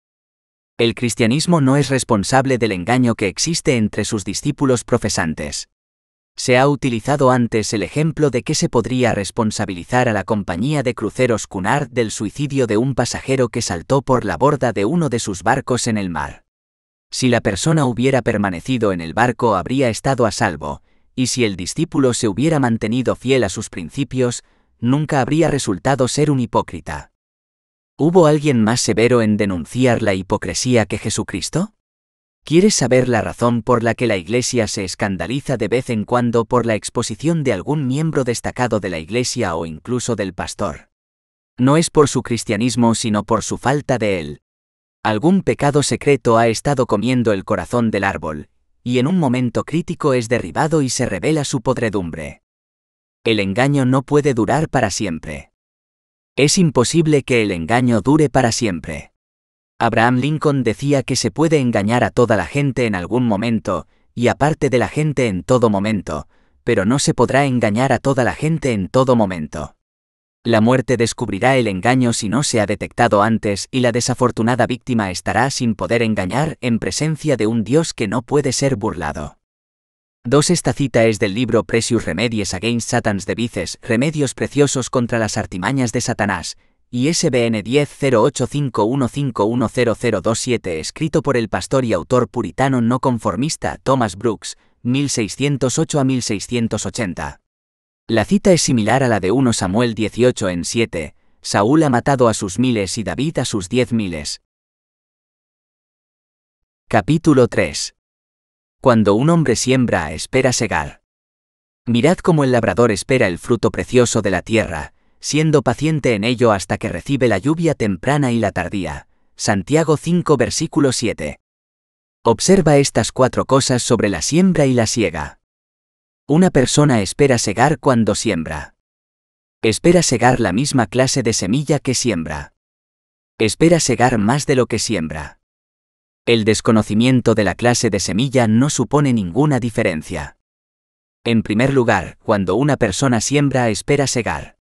El cristianismo no es responsable del engaño que existe entre sus discípulos profesantes. Se ha utilizado antes el ejemplo de que se podría responsabilizar a la compañía de cruceros Cunard del suicidio de un pasajero que saltó por la borda de uno de sus barcos en el mar. Si la persona hubiera permanecido en el barco habría estado a salvo, y si el discípulo se hubiera mantenido fiel a sus principios, nunca habría resultado ser un hipócrita. ¿Hubo alguien más severo en denunciar la hipocresía que Jesucristo? ¿Quieres saber la razón por la que la Iglesia se escandaliza de vez en cuando por la exposición de algún miembro destacado de la Iglesia o incluso del pastor? No es por su cristianismo sino por su falta de él. Algún pecado secreto ha estado comiendo el corazón del árbol, y en un momento crítico es derribado y se revela su podredumbre. El engaño no puede durar para siempre. Es imposible que el engaño dure para siempre. Abraham Lincoln decía que se puede engañar a toda la gente en algún momento, y aparte de la gente en todo momento, pero no se podrá engañar a toda la gente en todo momento. La muerte descubrirá el engaño si no se ha detectado antes y la desafortunada víctima estará sin poder engañar en presencia de un Dios que no puede ser burlado. 2. Esta cita es del libro Precious Remedies Against Satan's Devices, Remedios Preciosos contra las Artimañas de Satanás, ISBN 100851510027 escrito por el pastor y autor puritano no conformista Thomas Brooks, 1608 a 1680. La cita es similar a la de 1 Samuel 18 en 7, Saúl ha matado a sus miles y David a sus diez miles. Capítulo 3. Cuando un hombre siembra, espera segar. Mirad cómo el labrador espera el fruto precioso de la tierra, siendo paciente en ello hasta que recibe la lluvia temprana y la tardía. Santiago 5 versículo 7. Observa estas cuatro cosas sobre la siembra y la siega. Una persona espera segar cuando siembra. Espera segar la misma clase de semilla que siembra. Espera segar más de lo que siembra. El desconocimiento de la clase de semilla no supone ninguna diferencia. En primer lugar, cuando una persona siembra espera segar.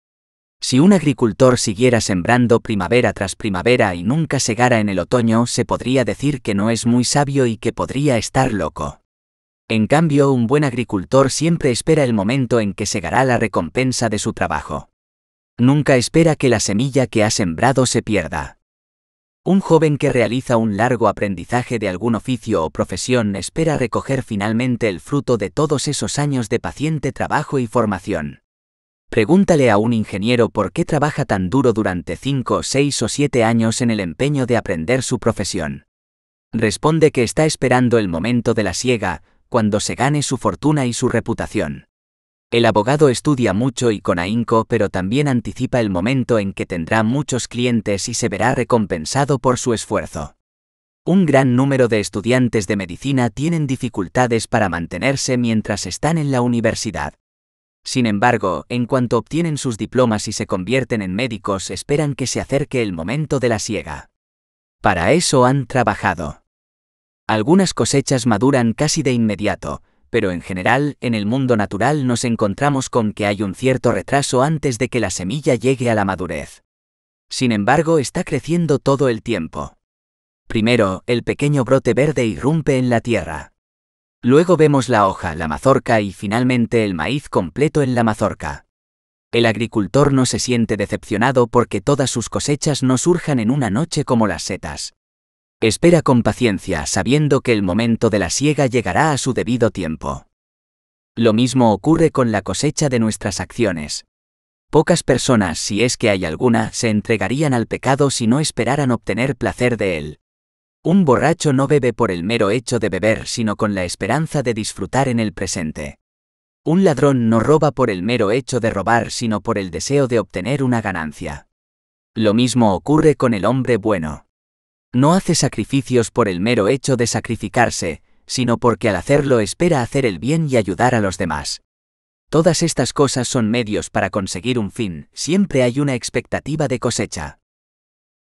Si un agricultor siguiera sembrando primavera tras primavera y nunca segara en el otoño, se podría decir que no es muy sabio y que podría estar loco. En cambio, un buen agricultor siempre espera el momento en que segará la recompensa de su trabajo. Nunca espera que la semilla que ha sembrado se pierda. Un joven que realiza un largo aprendizaje de algún oficio o profesión espera recoger finalmente el fruto de todos esos años de paciente trabajo y formación. Pregúntale a un ingeniero por qué trabaja tan duro durante 5, 6 o 7 años en el empeño de aprender su profesión. Responde que está esperando el momento de la siega, cuando se gane su fortuna y su reputación. El abogado estudia mucho y con ahínco, pero también anticipa el momento en que tendrá muchos clientes y se verá recompensado por su esfuerzo. Un gran número de estudiantes de medicina tienen dificultades para mantenerse mientras están en la universidad. Sin embargo, en cuanto obtienen sus diplomas y se convierten en médicos, esperan que se acerque el momento de la siega. Para eso han trabajado. Algunas cosechas maduran casi de inmediato, pero en general, en el mundo natural nos encontramos con que hay un cierto retraso antes de que la semilla llegue a la madurez. Sin embargo, está creciendo todo el tiempo. Primero, el pequeño brote verde irrumpe en la tierra. Luego vemos la hoja, la mazorca y finalmente el maíz completo en la mazorca. El agricultor no se siente decepcionado porque todas sus cosechas no surjan en una noche como las setas. Espera con paciencia sabiendo que el momento de la siega llegará a su debido tiempo. Lo mismo ocurre con la cosecha de nuestras acciones. Pocas personas, si es que hay alguna, se entregarían al pecado si no esperaran obtener placer de él. Un borracho no bebe por el mero hecho de beber, sino con la esperanza de disfrutar en el presente. Un ladrón no roba por el mero hecho de robar, sino por el deseo de obtener una ganancia. Lo mismo ocurre con el hombre bueno. No hace sacrificios por el mero hecho de sacrificarse, sino porque al hacerlo espera hacer el bien y ayudar a los demás. Todas estas cosas son medios para conseguir un fin, siempre hay una expectativa de cosecha.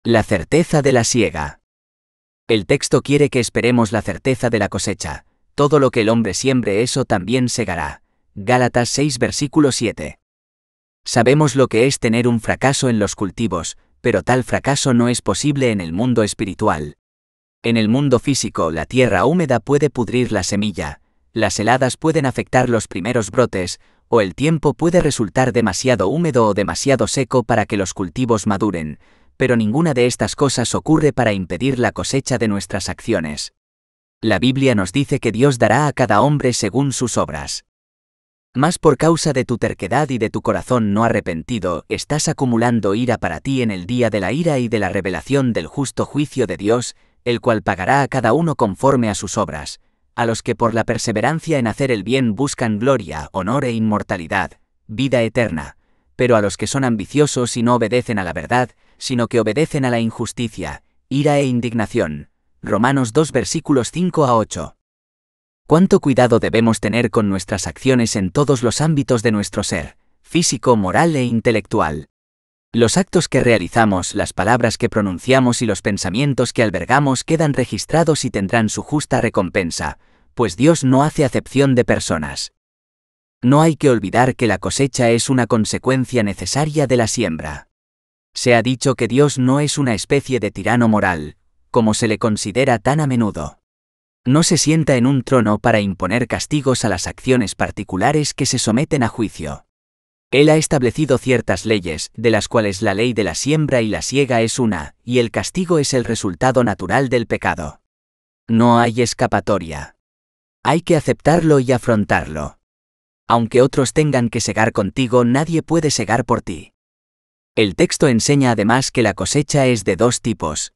La certeza de la siega. El texto quiere que esperemos la certeza de la cosecha. Todo lo que el hombre siembre eso también segará. Gálatas 6 versículo 7. Sabemos lo que es tener un fracaso en los cultivos, pero tal fracaso no es posible en el mundo espiritual. En el mundo físico, la tierra húmeda puede pudrir la semilla, las heladas pueden afectar los primeros brotes, o el tiempo puede resultar demasiado húmedo o demasiado seco para que los cultivos maduren, pero ninguna de estas cosas ocurre para impedir la cosecha de nuestras acciones. La Biblia nos dice que Dios dará a cada hombre según sus obras. Más por causa de tu terquedad y de tu corazón no arrepentido, estás acumulando ira para ti en el día de la ira y de la revelación del justo juicio de Dios, el cual pagará a cada uno conforme a sus obras, a los que por la perseverancia en hacer el bien buscan gloria, honor e inmortalidad, vida eterna, pero a los que son ambiciosos y no obedecen a la verdad, sino que obedecen a la injusticia, ira e indignación. Romanos 2 versículos 5 a 8. Cuánto cuidado debemos tener con nuestras acciones en todos los ámbitos de nuestro ser, físico, moral e intelectual. Los actos que realizamos, las palabras que pronunciamos y los pensamientos que albergamos quedan registrados y tendrán su justa recompensa, pues Dios no hace acepción de personas. No hay que olvidar que la cosecha es una consecuencia necesaria de la siembra. Se ha dicho que Dios no es una especie de tirano moral, como se le considera tan a menudo. No se sienta en un trono para imponer castigos a las acciones particulares que se someten a juicio. Él ha establecido ciertas leyes, de las cuales la ley de la siembra y la siega es una, y el castigo es el resultado natural del pecado. No hay escapatoria. Hay que aceptarlo y afrontarlo. Aunque otros tengan que segar contigo, nadie puede segar por ti. El texto enseña además que la cosecha es de dos tipos.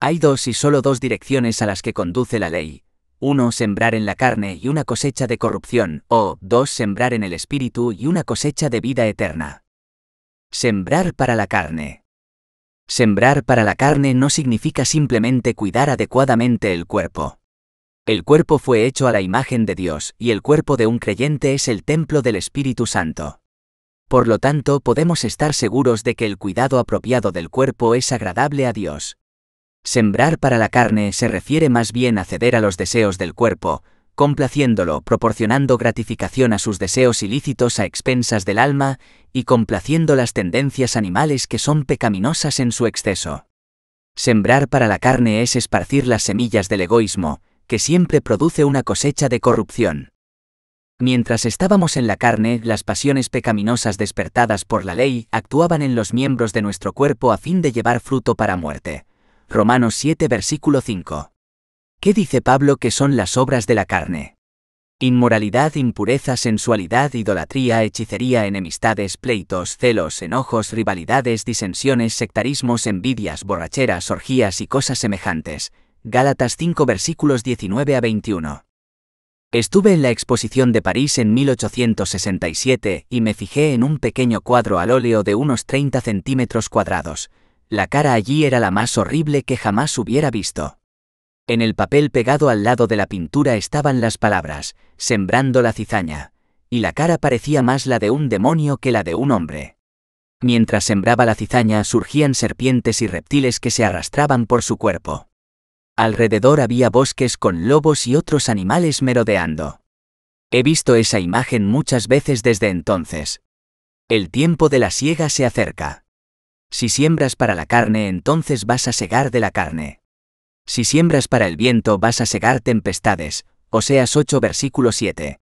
Hay dos y solo dos direcciones a las que conduce la ley. Uno, sembrar en la carne y una cosecha de corrupción, o dos, sembrar en el espíritu y una cosecha de vida eterna. Sembrar para la carne. Sembrar para la carne no significa simplemente cuidar adecuadamente el cuerpo. El cuerpo fue hecho a la imagen de Dios, y el cuerpo de un creyente es el templo del Espíritu Santo. Por lo tanto, podemos estar seguros de que el cuidado apropiado del cuerpo es agradable a Dios. Sembrar para la carne se refiere más bien a ceder a los deseos del cuerpo, complaciéndolo, proporcionando gratificación a sus deseos ilícitos a expensas del alma y complaciendo las tendencias animales que son pecaminosas en su exceso. Sembrar para la carne es esparcir las semillas del egoísmo, que siempre produce una cosecha de corrupción. Mientras estábamos en la carne, las pasiones pecaminosas despertadas por la ley actuaban en los miembros de nuestro cuerpo a fin de llevar fruto para muerte. Romanos 7 versículo 5. ¿Qué dice Pablo que son las obras de la carne? Inmoralidad, impureza, sensualidad, idolatría, hechicería, enemistades, pleitos, celos, enojos, rivalidades, disensiones, sectarismos, envidias, borracheras, orgías y cosas semejantes. Gálatas 5 versículos 19 a 21. Estuve en la exposición de París en 1867 y me fijé en un pequeño cuadro al óleo de unos 30 centímetros cuadrados. La cara allí era la más horrible que jamás hubiera visto. En el papel pegado al lado de la pintura estaban las palabras, sembrando la cizaña, y la cara parecía más la de un demonio que la de un hombre. Mientras sembraba la cizaña surgían serpientes y reptiles que se arrastraban por su cuerpo. Alrededor había bosques con lobos y otros animales merodeando. He visto esa imagen muchas veces desde entonces. El tiempo de la siega se acerca. Si siembras para la carne, entonces vas a segar de la carne. Si siembras para el viento, vas a segar tempestades. Oseas 8, versículo 7.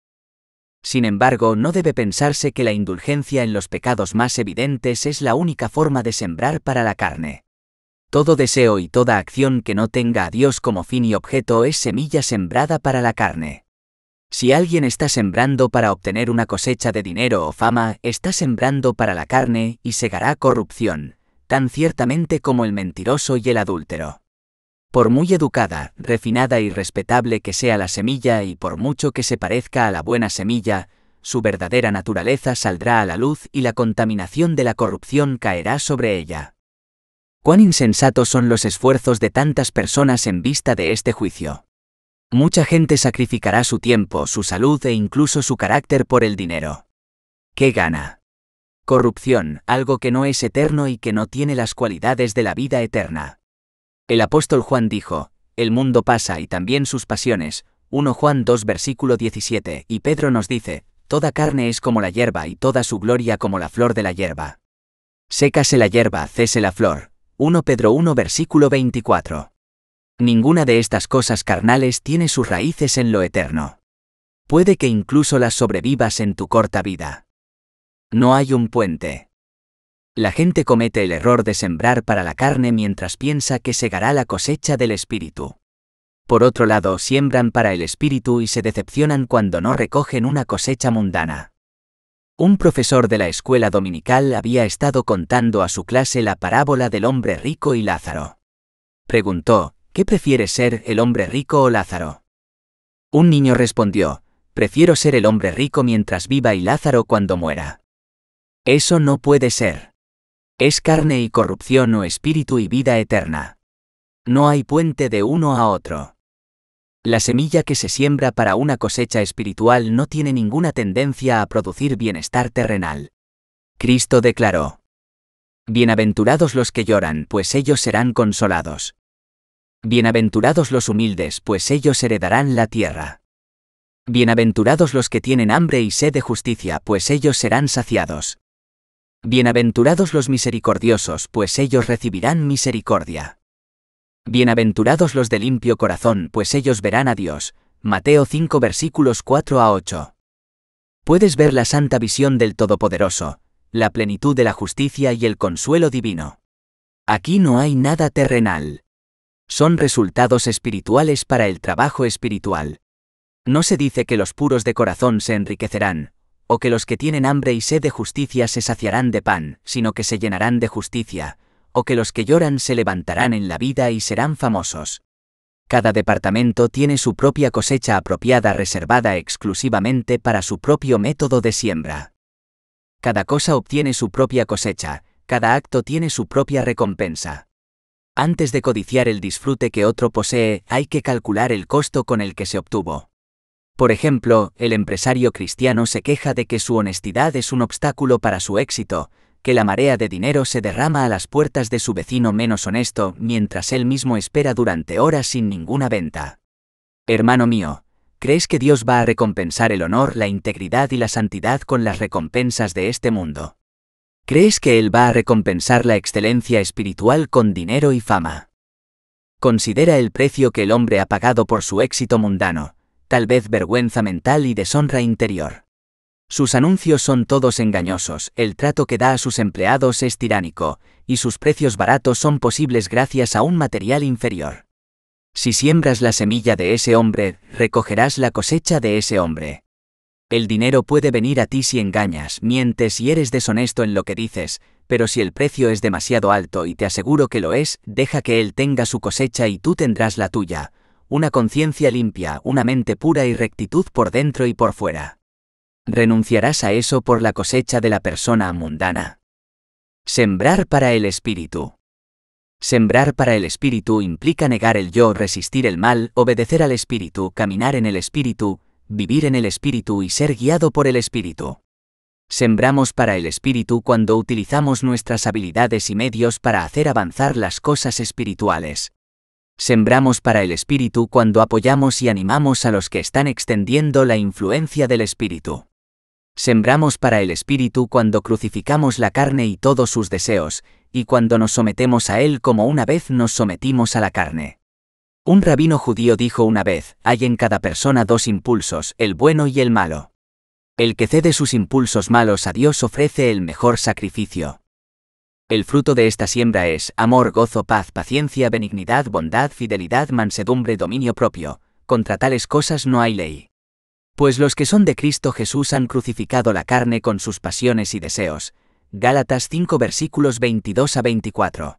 Sin embargo, no debe pensarse que la indulgencia en los pecados más evidentes es la única forma de sembrar para la carne. Todo deseo y toda acción que no tenga a Dios como fin y objeto es semilla sembrada para la carne. Si alguien está sembrando para obtener una cosecha de dinero o fama, está sembrando para la carne y segará corrupción, tan ciertamente como el mentiroso y el adúltero. Por muy educada, refinada y respetable que sea la semilla y por mucho que se parezca a la buena semilla, su verdadera naturaleza saldrá a la luz y la contaminación de la corrupción caerá sobre ella cuán insensatos son los esfuerzos de tantas personas en vista de este juicio. Mucha gente sacrificará su tiempo, su salud e incluso su carácter por el dinero. ¿Qué gana? Corrupción, algo que no es eterno y que no tiene las cualidades de la vida eterna. El apóstol Juan dijo, El mundo pasa y también sus pasiones, 1 Juan 2 versículo 17, y Pedro nos dice, Toda carne es como la hierba y toda su gloria como la flor de la hierba. Sécase la hierba, cese la flor, 1 Pedro 1 versículo 24. Ninguna de estas cosas carnales tiene sus raíces en lo eterno. Puede que incluso las sobrevivas en tu corta vida. No hay un puente. La gente comete el error de sembrar para la carne mientras piensa que segará la cosecha del espíritu. Por otro lado, siembran para el espíritu y se decepcionan cuando no recogen una cosecha mundana. Un profesor de la escuela dominical había estado contando a su clase la parábola del hombre rico y Lázaro. Preguntó, ¿qué prefiere ser, el hombre rico o Lázaro? Un niño respondió, prefiero ser el hombre rico mientras viva y Lázaro cuando muera. Eso no puede ser. Es carne y corrupción o espíritu y vida eterna. No hay puente de uno a otro. La semilla que se siembra para una cosecha espiritual no tiene ninguna tendencia a producir bienestar terrenal. Cristo declaró, Bienaventurados los que lloran, pues ellos serán consolados. Bienaventurados los humildes, pues ellos heredarán la tierra. Bienaventurados los que tienen hambre y sed de justicia, pues ellos serán saciados. Bienaventurados los misericordiosos, pues ellos recibirán misericordia. Bienaventurados los de limpio corazón, pues ellos verán a Dios. Mateo 5 versículos 4 a 8. Puedes ver la santa visión del Todopoderoso, la plenitud de la justicia y el consuelo divino. Aquí no hay nada terrenal. Son resultados espirituales para el trabajo espiritual. No se dice que los puros de corazón se enriquecerán, o que los que tienen hambre y sed de justicia se saciarán de pan, sino que se llenarán de justicia, o que los que lloran se levantarán en la vida y serán famosos. Cada departamento tiene su propia cosecha apropiada reservada exclusivamente para su propio método de siembra. Cada cosa obtiene su propia cosecha, cada acto tiene su propia recompensa. Antes de codiciar el disfrute que otro posee, hay que calcular el costo con el que se obtuvo. Por ejemplo, el empresario cristiano se queja de que su honestidad es un obstáculo para su éxito, que la marea de dinero se derrama a las puertas de su vecino menos honesto mientras él mismo espera durante horas sin ninguna venta. Hermano mío, ¿crees que Dios va a recompensar el honor, la integridad y la santidad con las recompensas de este mundo? ¿Crees que Él va a recompensar la excelencia espiritual con dinero y fama? Considera el precio que el hombre ha pagado por su éxito mundano, tal vez vergüenza mental y deshonra interior. Sus anuncios son todos engañosos, el trato que da a sus empleados es tiránico, y sus precios baratos son posibles gracias a un material inferior. Si siembras la semilla de ese hombre, recogerás la cosecha de ese hombre. El dinero puede venir a ti si engañas, mientes y eres deshonesto en lo que dices, pero si el precio es demasiado alto y te aseguro que lo es, deja que él tenga su cosecha y tú tendrás la tuya, una conciencia limpia, una mente pura y rectitud por dentro y por fuera renunciarás a eso por la cosecha de la persona mundana. Sembrar para el espíritu. Sembrar para el espíritu implica negar el yo, resistir el mal, obedecer al espíritu, caminar en el espíritu, vivir en el espíritu y ser guiado por el espíritu. Sembramos para el espíritu cuando utilizamos nuestras habilidades y medios para hacer avanzar las cosas espirituales. Sembramos para el espíritu cuando apoyamos y animamos a los que están extendiendo la influencia del espíritu. Sembramos para el Espíritu cuando crucificamos la carne y todos sus deseos, y cuando nos sometemos a Él como una vez nos sometimos a la carne. Un rabino judío dijo una vez, hay en cada persona dos impulsos, el bueno y el malo. El que cede sus impulsos malos a Dios ofrece el mejor sacrificio. El fruto de esta siembra es amor, gozo, paz, paciencia, benignidad, bondad, fidelidad, mansedumbre, dominio propio. Contra tales cosas no hay ley. Pues los que son de Cristo Jesús han crucificado la carne con sus pasiones y deseos. Gálatas 5 versículos 22 a 24.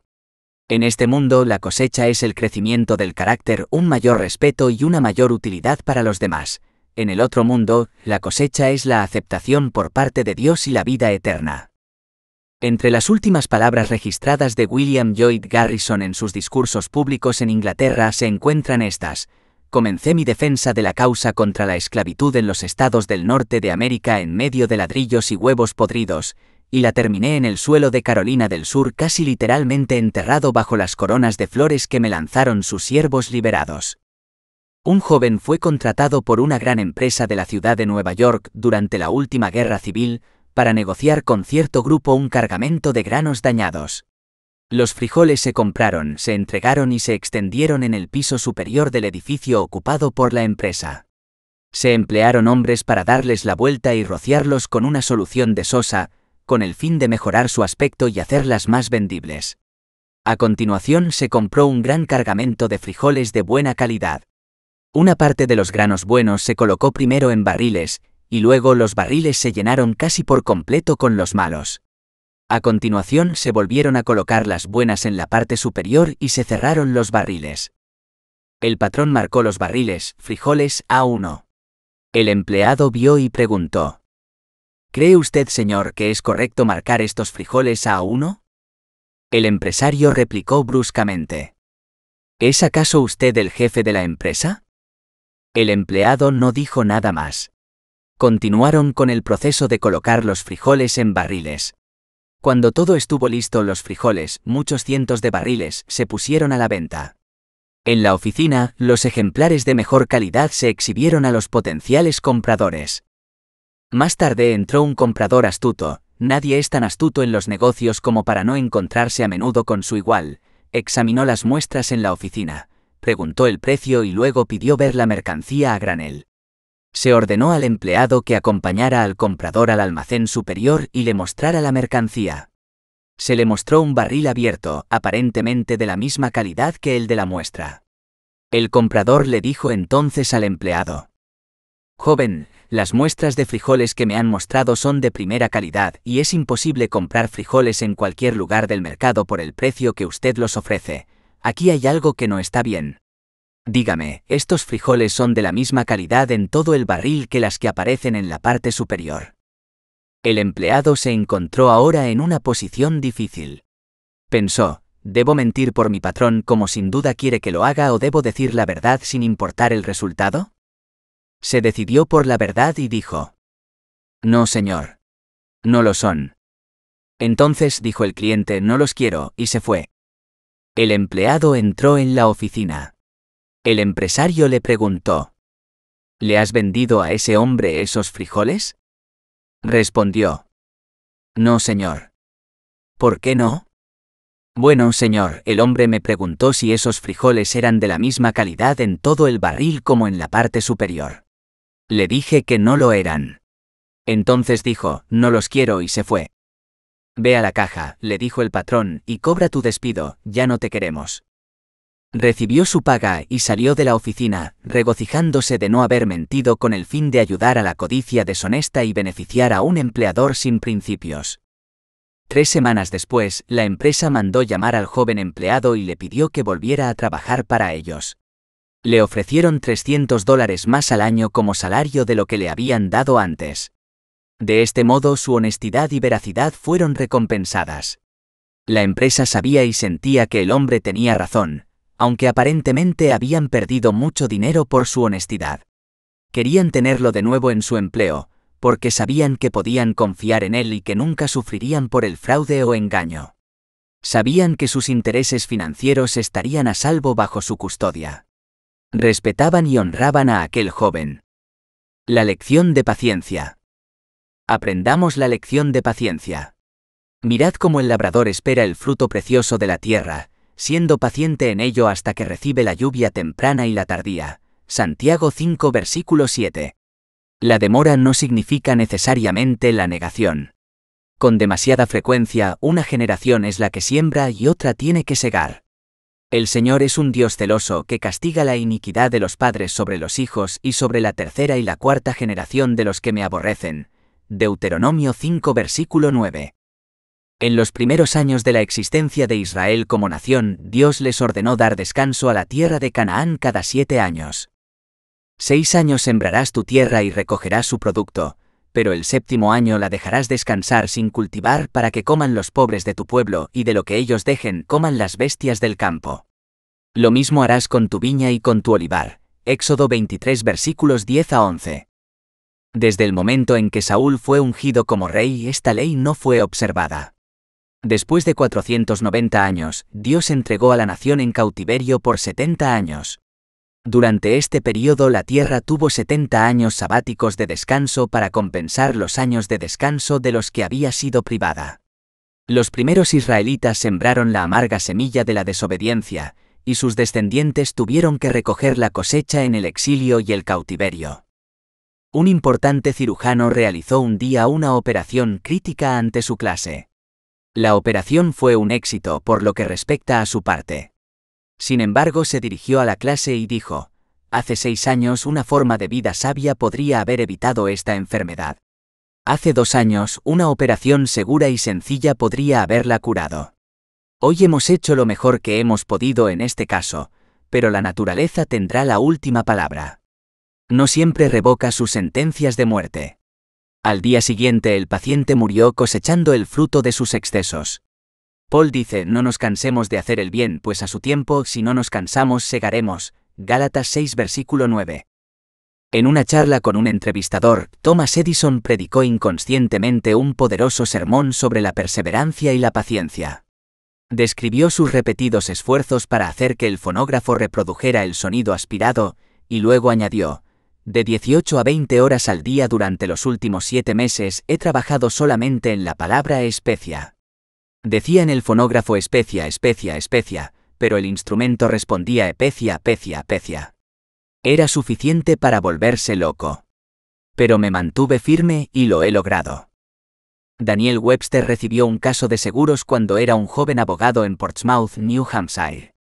En este mundo la cosecha es el crecimiento del carácter, un mayor respeto y una mayor utilidad para los demás. En el otro mundo, la cosecha es la aceptación por parte de Dios y la vida eterna. Entre las últimas palabras registradas de William Lloyd Garrison en sus discursos públicos en Inglaterra se encuentran estas, comencé mi defensa de la causa contra la esclavitud en los estados del norte de América en medio de ladrillos y huevos podridos, y la terminé en el suelo de Carolina del Sur casi literalmente enterrado bajo las coronas de flores que me lanzaron sus siervos liberados. Un joven fue contratado por una gran empresa de la ciudad de Nueva York durante la última guerra civil para negociar con cierto grupo un cargamento de granos dañados. Los frijoles se compraron, se entregaron y se extendieron en el piso superior del edificio ocupado por la empresa. Se emplearon hombres para darles la vuelta y rociarlos con una solución de sosa, con el fin de mejorar su aspecto y hacerlas más vendibles. A continuación se compró un gran cargamento de frijoles de buena calidad. Una parte de los granos buenos se colocó primero en barriles, y luego los barriles se llenaron casi por completo con los malos. A continuación se volvieron a colocar las buenas en la parte superior y se cerraron los barriles. El patrón marcó los barriles, frijoles A1. El empleado vio y preguntó. ¿Cree usted, señor, que es correcto marcar estos frijoles A1? El empresario replicó bruscamente. ¿Es acaso usted el jefe de la empresa? El empleado no dijo nada más. Continuaron con el proceso de colocar los frijoles en barriles. Cuando todo estuvo listo, los frijoles, muchos cientos de barriles, se pusieron a la venta. En la oficina, los ejemplares de mejor calidad se exhibieron a los potenciales compradores. Más tarde entró un comprador astuto, nadie es tan astuto en los negocios como para no encontrarse a menudo con su igual, examinó las muestras en la oficina, preguntó el precio y luego pidió ver la mercancía a granel se ordenó al empleado que acompañara al comprador al almacén superior y le mostrara la mercancía. Se le mostró un barril abierto, aparentemente de la misma calidad que el de la muestra. El comprador le dijo entonces al empleado, Joven, las muestras de frijoles que me han mostrado son de primera calidad y es imposible comprar frijoles en cualquier lugar del mercado por el precio que usted los ofrece. Aquí hay algo que no está bien. Dígame, ¿estos frijoles son de la misma calidad en todo el barril que las que aparecen en la parte superior? El empleado se encontró ahora en una posición difícil. Pensó, ¿debo mentir por mi patrón como sin duda quiere que lo haga o debo decir la verdad sin importar el resultado? Se decidió por la verdad y dijo, No, señor. No lo son. Entonces dijo el cliente, no los quiero, y se fue. El empleado entró en la oficina. El empresario le preguntó. ¿Le has vendido a ese hombre esos frijoles? Respondió. No, señor. ¿Por qué no? Bueno, señor, el hombre me preguntó si esos frijoles eran de la misma calidad en todo el barril como en la parte superior. Le dije que no lo eran. Entonces dijo, no los quiero y se fue. Ve a la caja, le dijo el patrón, y cobra tu despido, ya no te queremos. Recibió su paga y salió de la oficina, regocijándose de no haber mentido con el fin de ayudar a la codicia deshonesta y beneficiar a un empleador sin principios. Tres semanas después, la empresa mandó llamar al joven empleado y le pidió que volviera a trabajar para ellos. Le ofrecieron 300 dólares más al año como salario de lo que le habían dado antes. De este modo su honestidad y veracidad fueron recompensadas. La empresa sabía y sentía que el hombre tenía razón, aunque aparentemente habían perdido mucho dinero por su honestidad. Querían tenerlo de nuevo en su empleo, porque sabían que podían confiar en él y que nunca sufrirían por el fraude o engaño. Sabían que sus intereses financieros estarían a salvo bajo su custodia. Respetaban y honraban a aquel joven. La lección de paciencia. Aprendamos la lección de paciencia. Mirad cómo el labrador espera el fruto precioso de la tierra, siendo paciente en ello hasta que recibe la lluvia temprana y la tardía. Santiago 5 versículo 7. La demora no significa necesariamente la negación. Con demasiada frecuencia, una generación es la que siembra y otra tiene que segar. El Señor es un Dios celoso que castiga la iniquidad de los padres sobre los hijos y sobre la tercera y la cuarta generación de los que me aborrecen. Deuteronomio 5 versículo 9. En los primeros años de la existencia de Israel como nación, Dios les ordenó dar descanso a la tierra de Canaán cada siete años. Seis años sembrarás tu tierra y recogerás su producto, pero el séptimo año la dejarás descansar sin cultivar para que coman los pobres de tu pueblo y de lo que ellos dejen coman las bestias del campo. Lo mismo harás con tu viña y con tu olivar. Éxodo 23 versículos 10 a 11. Desde el momento en que Saúl fue ungido como rey, esta ley no fue observada. Después de 490 años, Dios entregó a la nación en cautiverio por 70 años. Durante este periodo la tierra tuvo 70 años sabáticos de descanso para compensar los años de descanso de los que había sido privada. Los primeros israelitas sembraron la amarga semilla de la desobediencia, y sus descendientes tuvieron que recoger la cosecha en el exilio y el cautiverio. Un importante cirujano realizó un día una operación crítica ante su clase. La operación fue un éxito por lo que respecta a su parte. Sin embargo, se dirigió a la clase y dijo, Hace seis años una forma de vida sabia podría haber evitado esta enfermedad. Hace dos años una operación segura y sencilla podría haberla curado. Hoy hemos hecho lo mejor que hemos podido en este caso, pero la naturaleza tendrá la última palabra. No siempre revoca sus sentencias de muerte. Al día siguiente el paciente murió cosechando el fruto de sus excesos. Paul dice, no nos cansemos de hacer el bien, pues a su tiempo, si no nos cansamos, segaremos. Gálatas 6, versículo 9. En una charla con un entrevistador, Thomas Edison predicó inconscientemente un poderoso sermón sobre la perseverancia y la paciencia. Describió sus repetidos esfuerzos para hacer que el fonógrafo reprodujera el sonido aspirado, y luego añadió, de 18 a 20 horas al día durante los últimos siete meses he trabajado solamente en la palabra especia. Decía en el fonógrafo especia, especia, especia, pero el instrumento respondía especia, pecia, pecia. Era suficiente para volverse loco. Pero me mantuve firme y lo he logrado. Daniel Webster recibió un caso de seguros cuando era un joven abogado en Portsmouth, New Hampshire.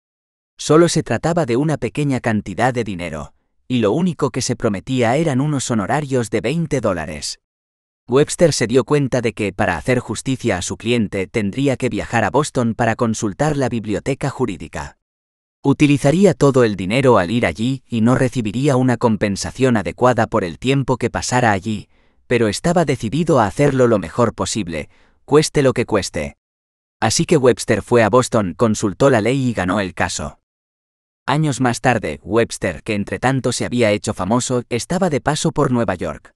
Solo se trataba de una pequeña cantidad de dinero y lo único que se prometía eran unos honorarios de 20 dólares. Webster se dio cuenta de que, para hacer justicia a su cliente, tendría que viajar a Boston para consultar la biblioteca jurídica. Utilizaría todo el dinero al ir allí y no recibiría una compensación adecuada por el tiempo que pasara allí, pero estaba decidido a hacerlo lo mejor posible, cueste lo que cueste. Así que Webster fue a Boston, consultó la ley y ganó el caso. Años más tarde, Webster, que entre tanto se había hecho famoso, estaba de paso por Nueva York.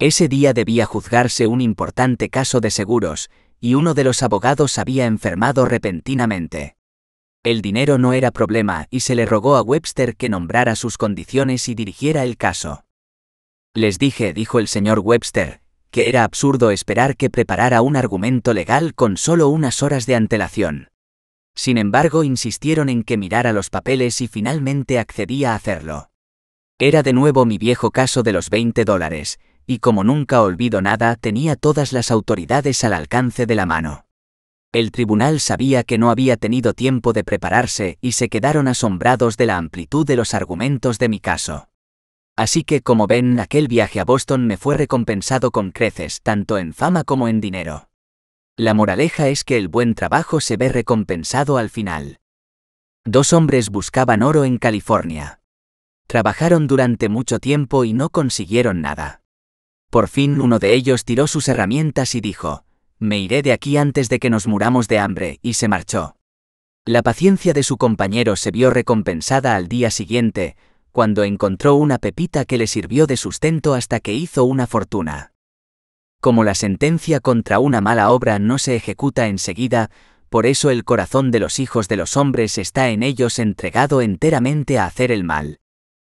Ese día debía juzgarse un importante caso de seguros, y uno de los abogados había enfermado repentinamente. El dinero no era problema y se le rogó a Webster que nombrara sus condiciones y dirigiera el caso. Les dije, dijo el señor Webster, que era absurdo esperar que preparara un argumento legal con solo unas horas de antelación. Sin embargo, insistieron en que mirara los papeles y finalmente accedí a hacerlo. Era de nuevo mi viejo caso de los 20 dólares, y como nunca olvido nada, tenía todas las autoridades al alcance de la mano. El tribunal sabía que no había tenido tiempo de prepararse y se quedaron asombrados de la amplitud de los argumentos de mi caso. Así que, como ven, aquel viaje a Boston me fue recompensado con creces, tanto en fama como en dinero. La moraleja es que el buen trabajo se ve recompensado al final. Dos hombres buscaban oro en California. Trabajaron durante mucho tiempo y no consiguieron nada. Por fin uno de ellos tiró sus herramientas y dijo, Me iré de aquí antes de que nos muramos de hambre, y se marchó. La paciencia de su compañero se vio recompensada al día siguiente, cuando encontró una pepita que le sirvió de sustento hasta que hizo una fortuna. Como la sentencia contra una mala obra no se ejecuta enseguida, por eso el corazón de los hijos de los hombres está en ellos entregado enteramente a hacer el mal.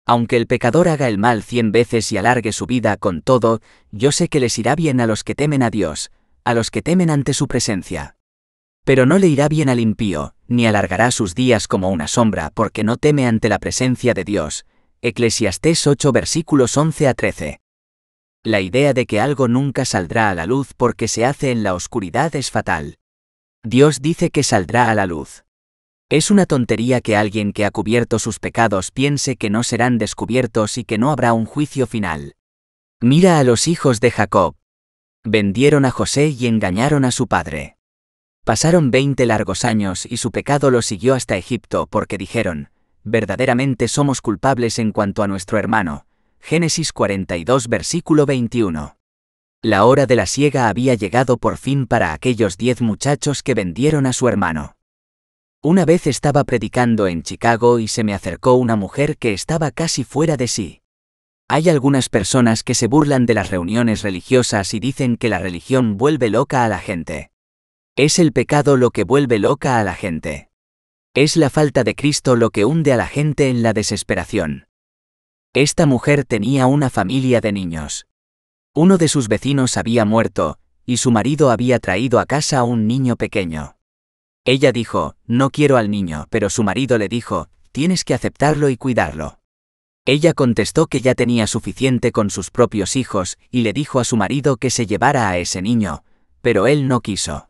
Aunque el pecador haga el mal cien veces y alargue su vida con todo, yo sé que les irá bien a los que temen a Dios, a los que temen ante su presencia. Pero no le irá bien al impío, ni alargará sus días como una sombra porque no teme ante la presencia de Dios. Eclesiastés 8 versículos 11 a 13. La idea de que algo nunca saldrá a la luz porque se hace en la oscuridad es fatal. Dios dice que saldrá a la luz. Es una tontería que alguien que ha cubierto sus pecados piense que no serán descubiertos y que no habrá un juicio final. Mira a los hijos de Jacob. Vendieron a José y engañaron a su padre. Pasaron veinte largos años y su pecado lo siguió hasta Egipto porque dijeron, verdaderamente somos culpables en cuanto a nuestro hermano, Génesis 42 versículo 21. La hora de la siega había llegado por fin para aquellos diez muchachos que vendieron a su hermano. Una vez estaba predicando en Chicago y se me acercó una mujer que estaba casi fuera de sí. Hay algunas personas que se burlan de las reuniones religiosas y dicen que la religión vuelve loca a la gente. Es el pecado lo que vuelve loca a la gente. Es la falta de Cristo lo que hunde a la gente en la desesperación. Esta mujer tenía una familia de niños. Uno de sus vecinos había muerto, y su marido había traído a casa a un niño pequeño. Ella dijo, no quiero al niño, pero su marido le dijo, tienes que aceptarlo y cuidarlo. Ella contestó que ya tenía suficiente con sus propios hijos y le dijo a su marido que se llevara a ese niño, pero él no quiso.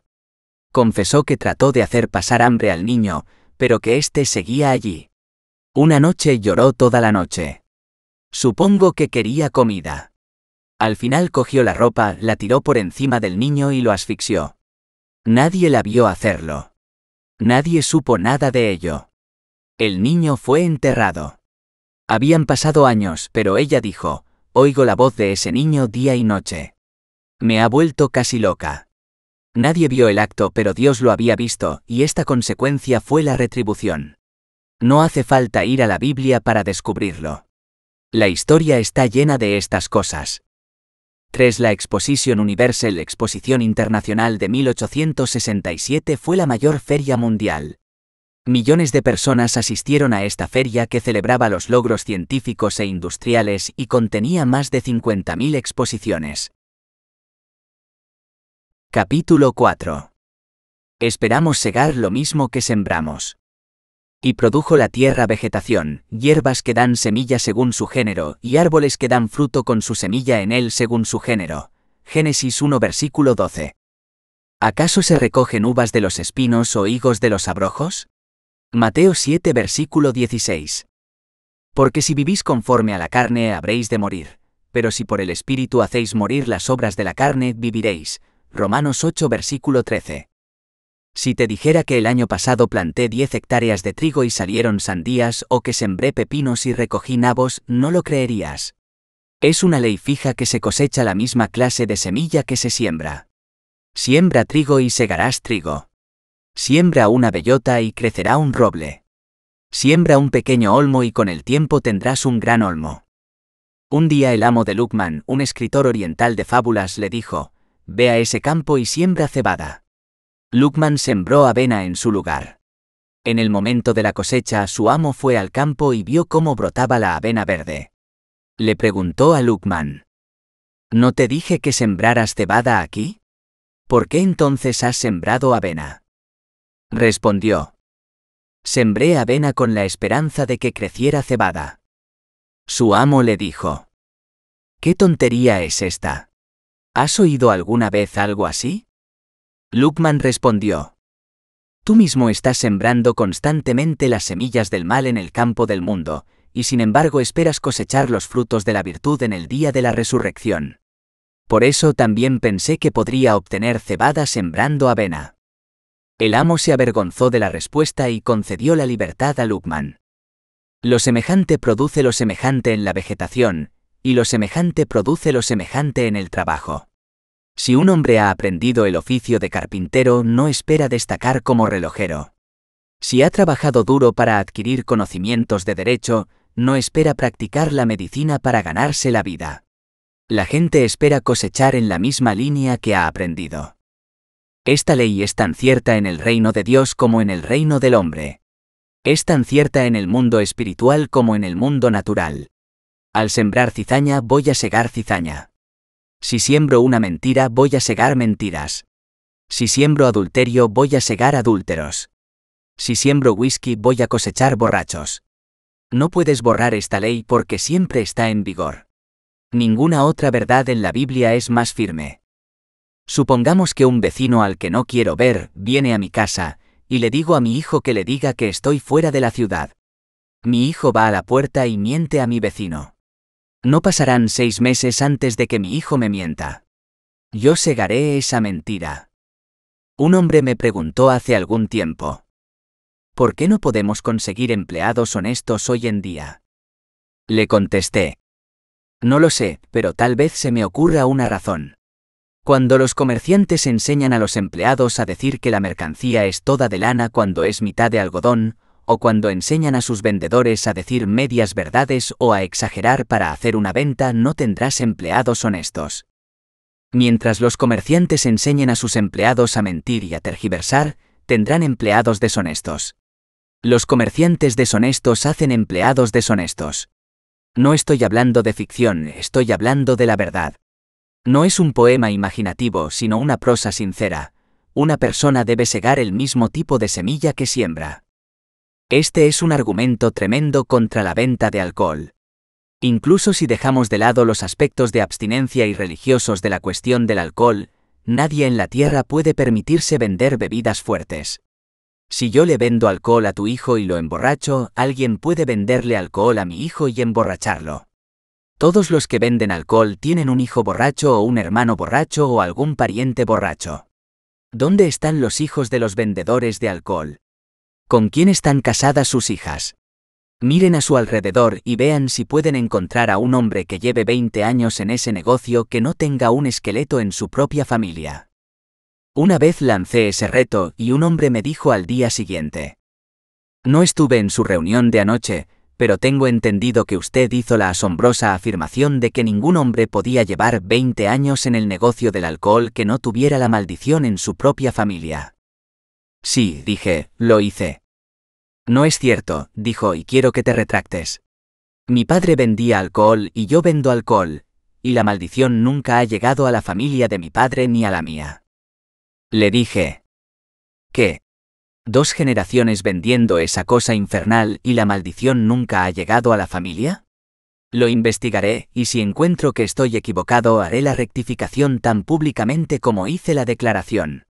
Confesó que trató de hacer pasar hambre al niño, pero que éste seguía allí. Una noche lloró toda la noche. Supongo que quería comida. Al final cogió la ropa, la tiró por encima del niño y lo asfixió. Nadie la vio hacerlo. Nadie supo nada de ello. El niño fue enterrado. Habían pasado años, pero ella dijo, oigo la voz de ese niño día y noche. Me ha vuelto casi loca. Nadie vio el acto, pero Dios lo había visto, y esta consecuencia fue la retribución. No hace falta ir a la Biblia para descubrirlo. La historia está llena de estas cosas. 3. la Exposición Universal Exposición Internacional de 1867 fue la mayor feria mundial. Millones de personas asistieron a esta feria que celebraba los logros científicos e industriales y contenía más de 50.000 exposiciones. Capítulo 4. Esperamos segar lo mismo que sembramos. Y produjo la tierra vegetación, hierbas que dan semilla según su género, y árboles que dan fruto con su semilla en él según su género. Génesis 1 versículo 12. ¿Acaso se recogen uvas de los espinos o higos de los abrojos? Mateo 7 versículo 16. Porque si vivís conforme a la carne habréis de morir, pero si por el Espíritu hacéis morir las obras de la carne, viviréis. Romanos 8 versículo 13. Si te dijera que el año pasado planté 10 hectáreas de trigo y salieron sandías o que sembré pepinos y recogí nabos, no lo creerías. Es una ley fija que se cosecha la misma clase de semilla que se siembra. Siembra trigo y segarás trigo. Siembra una bellota y crecerá un roble. Siembra un pequeño olmo y con el tiempo tendrás un gran olmo. Un día el amo de Lukman, un escritor oriental de fábulas, le dijo, Ve a ese campo y siembra cebada. Lukman sembró avena en su lugar. En el momento de la cosecha su amo fue al campo y vio cómo brotaba la avena verde. Le preguntó a Lukman. ¿No te dije que sembraras cebada aquí? ¿Por qué entonces has sembrado avena? Respondió. Sembré avena con la esperanza de que creciera cebada. Su amo le dijo. ¿Qué tontería es esta? ¿Has oído alguna vez algo así? Lukman respondió. Tú mismo estás sembrando constantemente las semillas del mal en el campo del mundo, y sin embargo esperas cosechar los frutos de la virtud en el día de la resurrección. Por eso también pensé que podría obtener cebada sembrando avena. El amo se avergonzó de la respuesta y concedió la libertad a Lukman. Lo semejante produce lo semejante en la vegetación, y lo semejante produce lo semejante en el trabajo. Si un hombre ha aprendido el oficio de carpintero, no espera destacar como relojero. Si ha trabajado duro para adquirir conocimientos de derecho, no espera practicar la medicina para ganarse la vida. La gente espera cosechar en la misma línea que ha aprendido. Esta ley es tan cierta en el reino de Dios como en el reino del hombre. Es tan cierta en el mundo espiritual como en el mundo natural. Al sembrar cizaña voy a segar cizaña. Si siembro una mentira voy a segar mentiras. Si siembro adulterio voy a segar adúlteros. Si siembro whisky voy a cosechar borrachos. No puedes borrar esta ley porque siempre está en vigor. Ninguna otra verdad en la Biblia es más firme. Supongamos que un vecino al que no quiero ver viene a mi casa, y le digo a mi hijo que le diga que estoy fuera de la ciudad. Mi hijo va a la puerta y miente a mi vecino. No pasarán seis meses antes de que mi hijo me mienta. Yo segaré esa mentira. Un hombre me preguntó hace algún tiempo. ¿Por qué no podemos conseguir empleados honestos hoy en día? Le contesté. No lo sé, pero tal vez se me ocurra una razón. Cuando los comerciantes enseñan a los empleados a decir que la mercancía es toda de lana cuando es mitad de algodón, o cuando enseñan a sus vendedores a decir medias verdades o a exagerar para hacer una venta no tendrás empleados honestos. Mientras los comerciantes enseñen a sus empleados a mentir y a tergiversar, tendrán empleados deshonestos. Los comerciantes deshonestos hacen empleados deshonestos. No estoy hablando de ficción, estoy hablando de la verdad. No es un poema imaginativo, sino una prosa sincera. Una persona debe segar el mismo tipo de semilla que siembra. Este es un argumento tremendo contra la venta de alcohol. Incluso si dejamos de lado los aspectos de abstinencia y religiosos de la cuestión del alcohol, nadie en la tierra puede permitirse vender bebidas fuertes. Si yo le vendo alcohol a tu hijo y lo emborracho, alguien puede venderle alcohol a mi hijo y emborracharlo. Todos los que venden alcohol tienen un hijo borracho o un hermano borracho o algún pariente borracho. ¿Dónde están los hijos de los vendedores de alcohol? ¿Con quién están casadas sus hijas? Miren a su alrededor y vean si pueden encontrar a un hombre que lleve 20 años en ese negocio que no tenga un esqueleto en su propia familia. Una vez lancé ese reto y un hombre me dijo al día siguiente. No estuve en su reunión de anoche, pero tengo entendido que usted hizo la asombrosa afirmación de que ningún hombre podía llevar 20 años en el negocio del alcohol que no tuviera la maldición en su propia familia. Sí, dije, lo hice. No es cierto, dijo, y quiero que te retractes. Mi padre vendía alcohol y yo vendo alcohol, y la maldición nunca ha llegado a la familia de mi padre ni a la mía. Le dije. ¿Qué? ¿Dos generaciones vendiendo esa cosa infernal y la maldición nunca ha llegado a la familia? Lo investigaré, y si encuentro que estoy equivocado haré la rectificación tan públicamente como hice la declaración.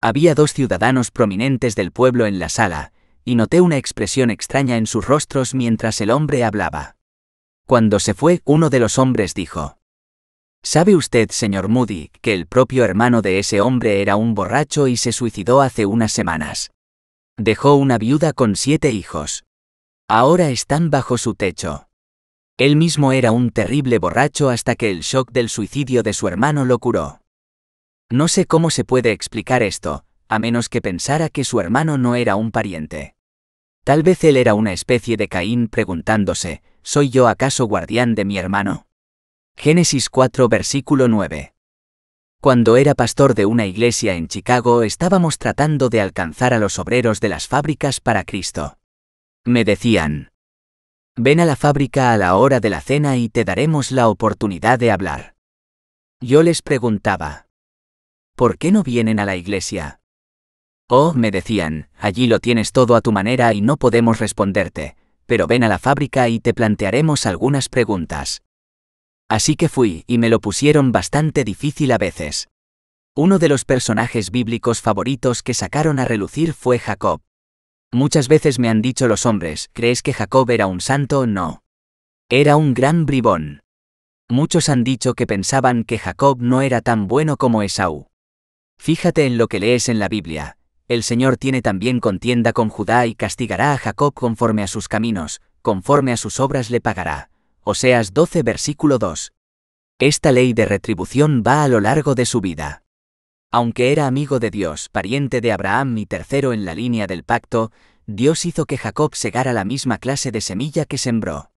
Había dos ciudadanos prominentes del pueblo en la sala, y noté una expresión extraña en sus rostros mientras el hombre hablaba. Cuando se fue, uno de los hombres dijo, ¿Sabe usted, señor Moody, que el propio hermano de ese hombre era un borracho y se suicidó hace unas semanas? Dejó una viuda con siete hijos. Ahora están bajo su techo. Él mismo era un terrible borracho hasta que el shock del suicidio de su hermano lo curó. No sé cómo se puede explicar esto, a menos que pensara que su hermano no era un pariente. Tal vez él era una especie de Caín preguntándose, ¿soy yo acaso guardián de mi hermano? Génesis 4 versículo 9. Cuando era pastor de una iglesia en Chicago estábamos tratando de alcanzar a los obreros de las fábricas para Cristo. Me decían, ven a la fábrica a la hora de la cena y te daremos la oportunidad de hablar. Yo les preguntaba, ¿por qué no vienen a la iglesia? Oh, me decían, allí lo tienes todo a tu manera y no podemos responderte, pero ven a la fábrica y te plantearemos algunas preguntas. Así que fui y me lo pusieron bastante difícil a veces. Uno de los personajes bíblicos favoritos que sacaron a relucir fue Jacob. Muchas veces me han dicho los hombres, ¿crees que Jacob era un santo? No. Era un gran bribón. Muchos han dicho que pensaban que Jacob no era tan bueno como Esaú. Fíjate en lo que lees en la Biblia, el Señor tiene también contienda con Judá y castigará a Jacob conforme a sus caminos, conforme a sus obras le pagará. Oseas 12 versículo 2. Esta ley de retribución va a lo largo de su vida. Aunque era amigo de Dios, pariente de Abraham y tercero en la línea del pacto, Dios hizo que Jacob segara la misma clase de semilla que sembró.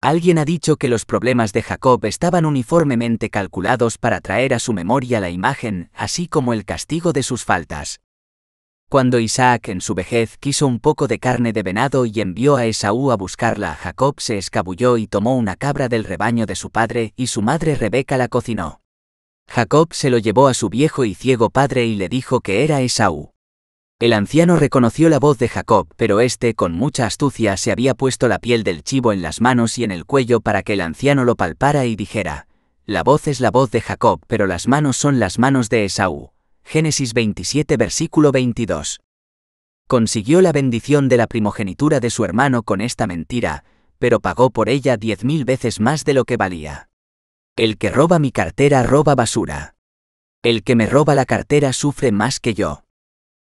Alguien ha dicho que los problemas de Jacob estaban uniformemente calculados para traer a su memoria la imagen, así como el castigo de sus faltas. Cuando Isaac en su vejez quiso un poco de carne de venado y envió a Esaú a buscarla, Jacob se escabulló y tomó una cabra del rebaño de su padre, y su madre Rebeca la cocinó. Jacob se lo llevó a su viejo y ciego padre y le dijo que era Esaú. El anciano reconoció la voz de Jacob, pero éste con mucha astucia se había puesto la piel del chivo en las manos y en el cuello para que el anciano lo palpara y dijera, La voz es la voz de Jacob, pero las manos son las manos de Esaú. Génesis 27 versículo 22. Consiguió la bendición de la primogenitura de su hermano con esta mentira, pero pagó por ella diez mil veces más de lo que valía. El que roba mi cartera roba basura. El que me roba la cartera sufre más que yo.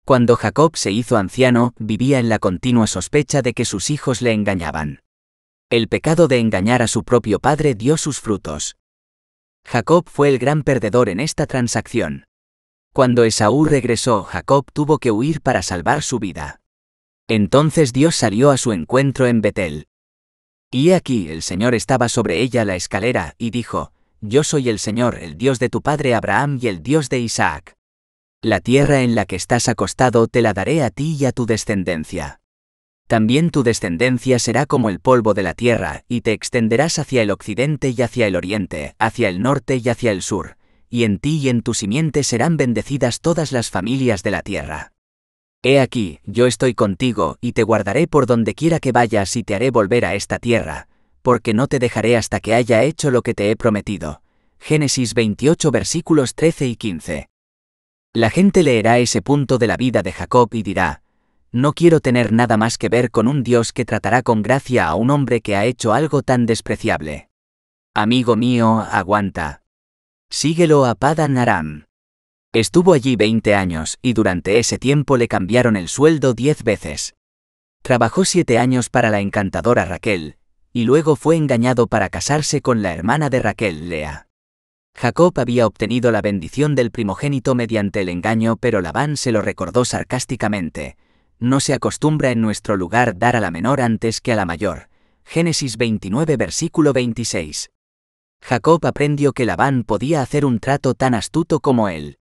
Cuando Jacob se hizo anciano, vivía en la continua sospecha de que sus hijos le engañaban. El pecado de engañar a su propio padre dio sus frutos. Jacob fue el gran perdedor en esta transacción. Cuando Esaú regresó, Jacob tuvo que huir para salvar su vida. Entonces Dios salió a su encuentro en Betel. Y aquí el Señor estaba sobre ella la escalera, y dijo, Yo soy el Señor, el Dios de tu padre Abraham y el Dios de Isaac. La tierra en la que estás acostado te la daré a ti y a tu descendencia. También tu descendencia será como el polvo de la tierra, y te extenderás hacia el occidente y hacia el oriente, hacia el norte y hacia el sur, y en ti y en tu simiente serán bendecidas todas las familias de la tierra. He aquí, yo estoy contigo, y te guardaré por donde quiera que vayas y te haré volver a esta tierra, porque no te dejaré hasta que haya hecho lo que te he prometido. Génesis 28 versículos 13 y 15. La gente leerá ese punto de la vida de Jacob y dirá, no quiero tener nada más que ver con un Dios que tratará con gracia a un hombre que ha hecho algo tan despreciable. Amigo mío, aguanta. Síguelo a Pada Aram. Estuvo allí 20 años y durante ese tiempo le cambiaron el sueldo 10 veces. Trabajó siete años para la encantadora Raquel, y luego fue engañado para casarse con la hermana de Raquel, Lea. Jacob había obtenido la bendición del primogénito mediante el engaño, pero Labán se lo recordó sarcásticamente. No se acostumbra en nuestro lugar dar a la menor antes que a la mayor. Génesis 29 versículo 26. Jacob aprendió que Labán podía hacer un trato tan astuto como él.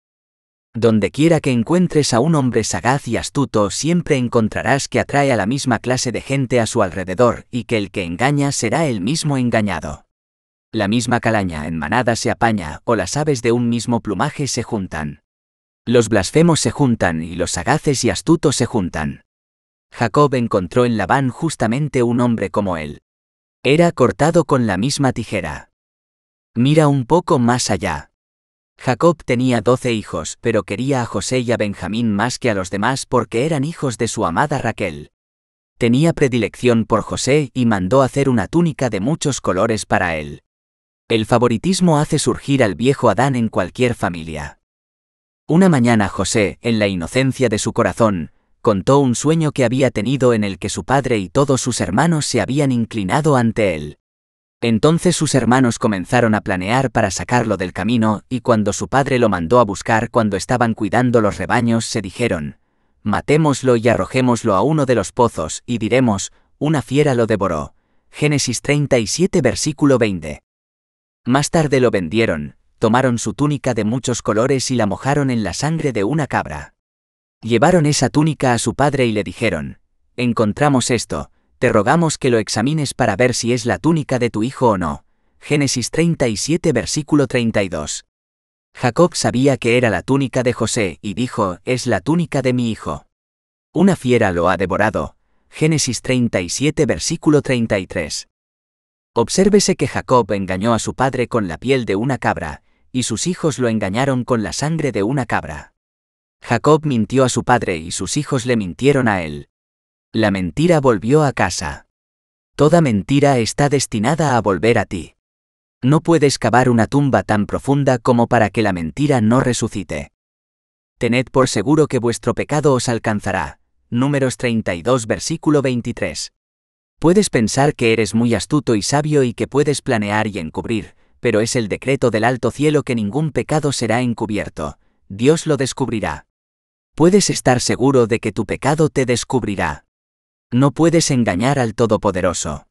Dondequiera que encuentres a un hombre sagaz y astuto, siempre encontrarás que atrae a la misma clase de gente a su alrededor y que el que engaña será el mismo engañado. La misma calaña en manada se apaña o las aves de un mismo plumaje se juntan. Los blasfemos se juntan y los sagaces y astutos se juntan. Jacob encontró en Labán justamente un hombre como él. Era cortado con la misma tijera. Mira un poco más allá. Jacob tenía doce hijos, pero quería a José y a Benjamín más que a los demás porque eran hijos de su amada Raquel. Tenía predilección por José y mandó hacer una túnica de muchos colores para él. El favoritismo hace surgir al viejo Adán en cualquier familia. Una mañana José, en la inocencia de su corazón, contó un sueño que había tenido en el que su padre y todos sus hermanos se habían inclinado ante él. Entonces sus hermanos comenzaron a planear para sacarlo del camino, y cuando su padre lo mandó a buscar cuando estaban cuidando los rebaños, se dijeron, Matémoslo y arrojémoslo a uno de los pozos, y diremos, una fiera lo devoró. Génesis 37 versículo 20. Más tarde lo vendieron, tomaron su túnica de muchos colores y la mojaron en la sangre de una cabra. Llevaron esa túnica a su padre y le dijeron, Encontramos esto, te rogamos que lo examines para ver si es la túnica de tu hijo o no. Génesis 37 versículo 32. Jacob sabía que era la túnica de José y dijo, es la túnica de mi hijo. Una fiera lo ha devorado. Génesis 37 versículo 33. Obsérvese que Jacob engañó a su padre con la piel de una cabra, y sus hijos lo engañaron con la sangre de una cabra. Jacob mintió a su padre y sus hijos le mintieron a él. La mentira volvió a casa. Toda mentira está destinada a volver a ti. No puedes cavar una tumba tan profunda como para que la mentira no resucite. Tened por seguro que vuestro pecado os alcanzará. Números 32 versículo 23. Puedes pensar que eres muy astuto y sabio y que puedes planear y encubrir, pero es el decreto del alto cielo que ningún pecado será encubierto. Dios lo descubrirá. Puedes estar seguro de que tu pecado te descubrirá. No puedes engañar al Todopoderoso.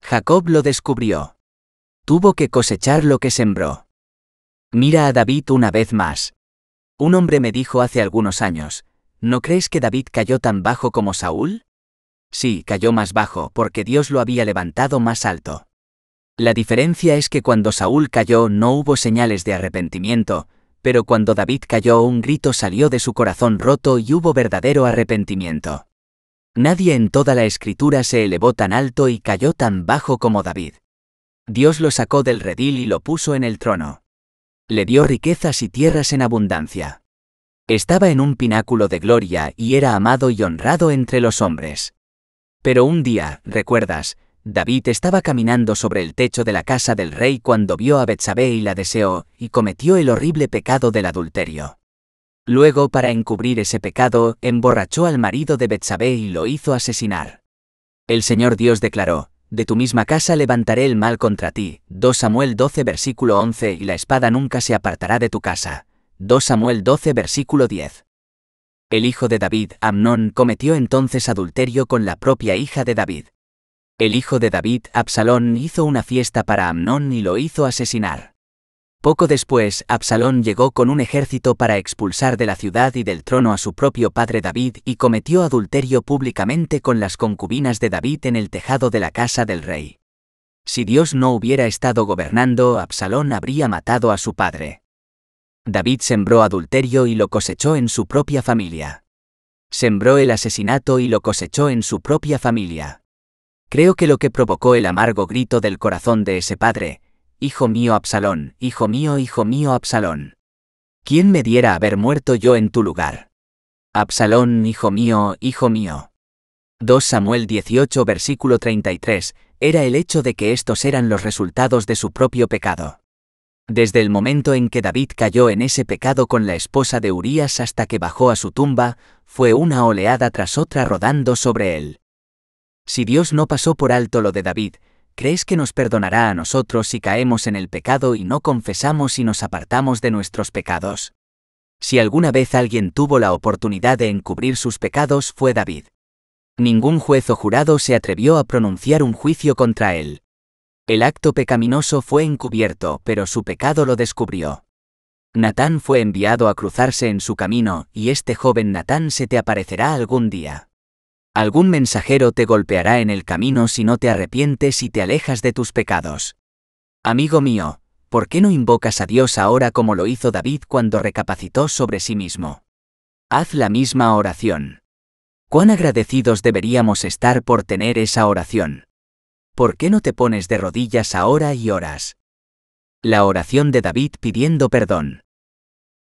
Jacob lo descubrió. Tuvo que cosechar lo que sembró. Mira a David una vez más. Un hombre me dijo hace algunos años, ¿no crees que David cayó tan bajo como Saúl? Sí, cayó más bajo porque Dios lo había levantado más alto. La diferencia es que cuando Saúl cayó no hubo señales de arrepentimiento, pero cuando David cayó un grito salió de su corazón roto y hubo verdadero arrepentimiento. Nadie en toda la escritura se elevó tan alto y cayó tan bajo como David. Dios lo sacó del redil y lo puso en el trono. Le dio riquezas y tierras en abundancia. Estaba en un pináculo de gloria y era amado y honrado entre los hombres. Pero un día, recuerdas, David estaba caminando sobre el techo de la casa del rey cuando vio a Betsabé y la deseó, y cometió el horrible pecado del adulterio. Luego, para encubrir ese pecado, emborrachó al marido de Betsabé y lo hizo asesinar. El Señor Dios declaró, De tu misma casa levantaré el mal contra ti. 2 Samuel 12 versículo 11 y la espada nunca se apartará de tu casa. 2 Samuel 12 versículo 10. El hijo de David, Amnón, cometió entonces adulterio con la propia hija de David. El hijo de David, Absalón, hizo una fiesta para Amnón y lo hizo asesinar. Poco después, Absalón llegó con un ejército para expulsar de la ciudad y del trono a su propio padre David y cometió adulterio públicamente con las concubinas de David en el tejado de la casa del rey. Si Dios no hubiera estado gobernando, Absalón habría matado a su padre. David sembró adulterio y lo cosechó en su propia familia. Sembró el asesinato y lo cosechó en su propia familia. Creo que lo que provocó el amargo grito del corazón de ese padre, Hijo mío Absalón, hijo mío, hijo mío Absalón. ¿Quién me diera haber muerto yo en tu lugar? Absalón, hijo mío, hijo mío. 2 Samuel 18 versículo 33, era el hecho de que estos eran los resultados de su propio pecado. Desde el momento en que David cayó en ese pecado con la esposa de Urías hasta que bajó a su tumba, fue una oleada tras otra rodando sobre él. Si Dios no pasó por alto lo de David, ¿crees que nos perdonará a nosotros si caemos en el pecado y no confesamos y nos apartamos de nuestros pecados? Si alguna vez alguien tuvo la oportunidad de encubrir sus pecados fue David. Ningún juez o jurado se atrevió a pronunciar un juicio contra él. El acto pecaminoso fue encubierto, pero su pecado lo descubrió. Natán fue enviado a cruzarse en su camino, y este joven Natán se te aparecerá algún día. Algún mensajero te golpeará en el camino si no te arrepientes y te alejas de tus pecados. Amigo mío, ¿por qué no invocas a Dios ahora como lo hizo David cuando recapacitó sobre sí mismo? Haz la misma oración. Cuán agradecidos deberíamos estar por tener esa oración. ¿Por qué no te pones de rodillas ahora y oras? La oración de David pidiendo perdón.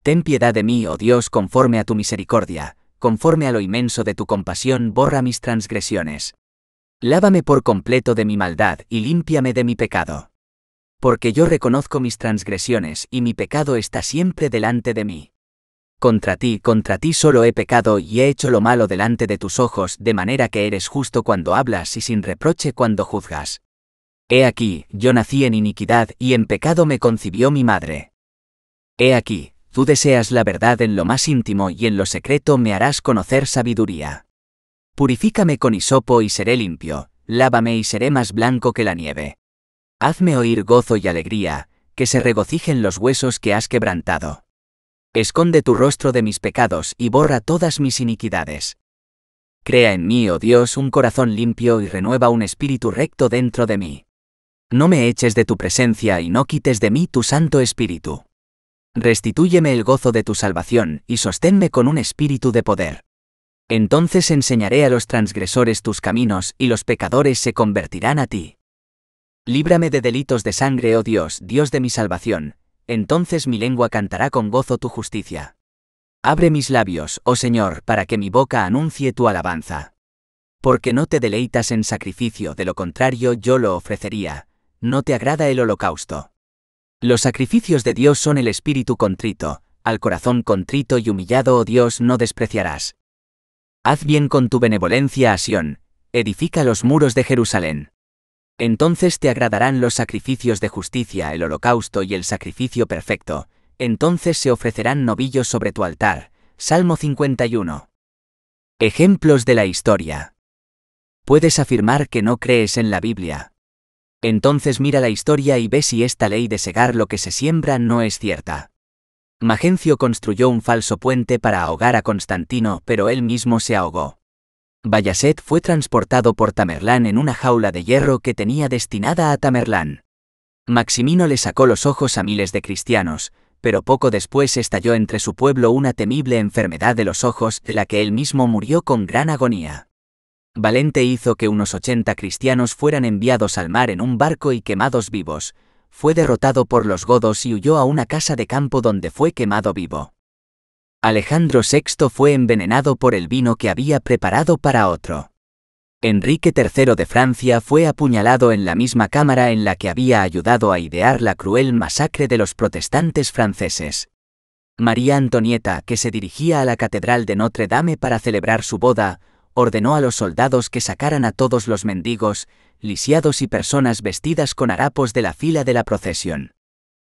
Ten piedad de mí, oh Dios, conforme a tu misericordia, conforme a lo inmenso de tu compasión, borra mis transgresiones. Lávame por completo de mi maldad y límpiame de mi pecado. Porque yo reconozco mis transgresiones y mi pecado está siempre delante de mí. Contra ti, contra ti solo he pecado y he hecho lo malo delante de tus ojos, de manera que eres justo cuando hablas y sin reproche cuando juzgas. He aquí, yo nací en iniquidad y en pecado me concibió mi madre. He aquí, Tú deseas la verdad en lo más íntimo y en lo secreto me harás conocer sabiduría. Purifícame con hisopo y seré limpio, lávame y seré más blanco que la nieve. Hazme oír gozo y alegría, que se regocijen los huesos que has quebrantado. Esconde tu rostro de mis pecados y borra todas mis iniquidades. Crea en mí, oh Dios, un corazón limpio y renueva un espíritu recto dentro de mí. No me eches de tu presencia y no quites de mí tu santo espíritu. Restitúyeme el gozo de tu salvación, y sosténme con un espíritu de poder. Entonces enseñaré a los transgresores tus caminos, y los pecadores se convertirán a ti. Líbrame de delitos de sangre, oh Dios, Dios de mi salvación, entonces mi lengua cantará con gozo tu justicia. Abre mis labios, oh Señor, para que mi boca anuncie tu alabanza. Porque no te deleitas en sacrificio, de lo contrario yo lo ofrecería, no te agrada el holocausto. Los sacrificios de Dios son el espíritu contrito, al corazón contrito y humillado, oh Dios, no despreciarás. Haz bien con tu benevolencia a Sión, edifica los muros de Jerusalén. Entonces te agradarán los sacrificios de justicia, el holocausto y el sacrificio perfecto, entonces se ofrecerán novillos sobre tu altar. Salmo 51. Ejemplos de la historia. Puedes afirmar que no crees en la Biblia, entonces mira la historia y ve si esta ley de segar lo que se siembra no es cierta. Magencio construyó un falso puente para ahogar a Constantino, pero él mismo se ahogó. Bayaset fue transportado por Tamerlán en una jaula de hierro que tenía destinada a Tamerlán. Maximino le sacó los ojos a miles de cristianos, pero poco después estalló entre su pueblo una temible enfermedad de los ojos, de la que él mismo murió con gran agonía. Valente hizo que unos 80 cristianos fueran enviados al mar en un barco y quemados vivos. Fue derrotado por los godos y huyó a una casa de campo donde fue quemado vivo. Alejandro VI fue envenenado por el vino que había preparado para otro. Enrique III de Francia fue apuñalado en la misma cámara en la que había ayudado a idear la cruel masacre de los protestantes franceses. María Antonieta, que se dirigía a la Catedral de Notre Dame para celebrar su boda, ordenó a los soldados que sacaran a todos los mendigos, lisiados y personas vestidas con harapos de la fila de la procesión.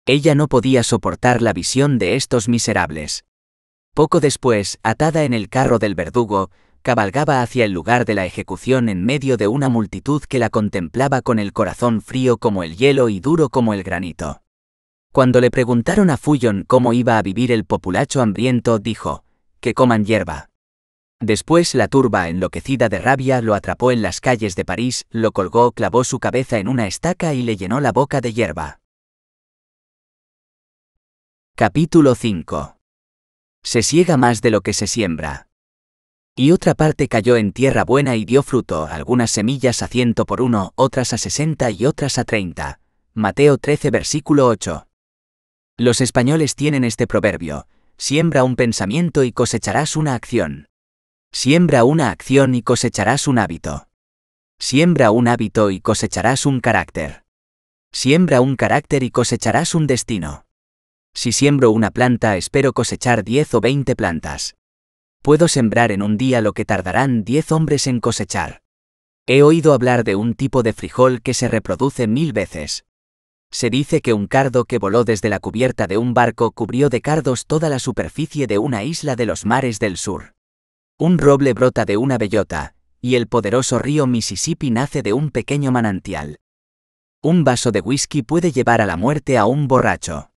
Ella no podía soportar la visión de estos miserables. Poco después, atada en el carro del verdugo, cabalgaba hacia el lugar de la ejecución en medio de una multitud que la contemplaba con el corazón frío como el hielo y duro como el granito. Cuando le preguntaron a Fullon cómo iba a vivir el populacho hambriento, dijo, que coman hierba. Después la turba enloquecida de rabia lo atrapó en las calles de París, lo colgó, clavó su cabeza en una estaca y le llenó la boca de hierba. Capítulo 5. Se siega más de lo que se siembra. Y otra parte cayó en tierra buena y dio fruto, algunas semillas a ciento por uno, otras a sesenta y otras a treinta. Mateo 13 versículo 8. Los españoles tienen este proverbio, siembra un pensamiento y cosecharás una acción. Siembra una acción y cosecharás un hábito. Siembra un hábito y cosecharás un carácter. Siembra un carácter y cosecharás un destino. Si siembro una planta espero cosechar 10 o 20 plantas. Puedo sembrar en un día lo que tardarán 10 hombres en cosechar. He oído hablar de un tipo de frijol que se reproduce mil veces. Se dice que un cardo que voló desde la cubierta de un barco cubrió de cardos toda la superficie de una isla de los mares del sur. Un roble brota de una bellota, y el poderoso río Mississippi nace de un pequeño manantial. Un vaso de whisky puede llevar a la muerte a un borracho.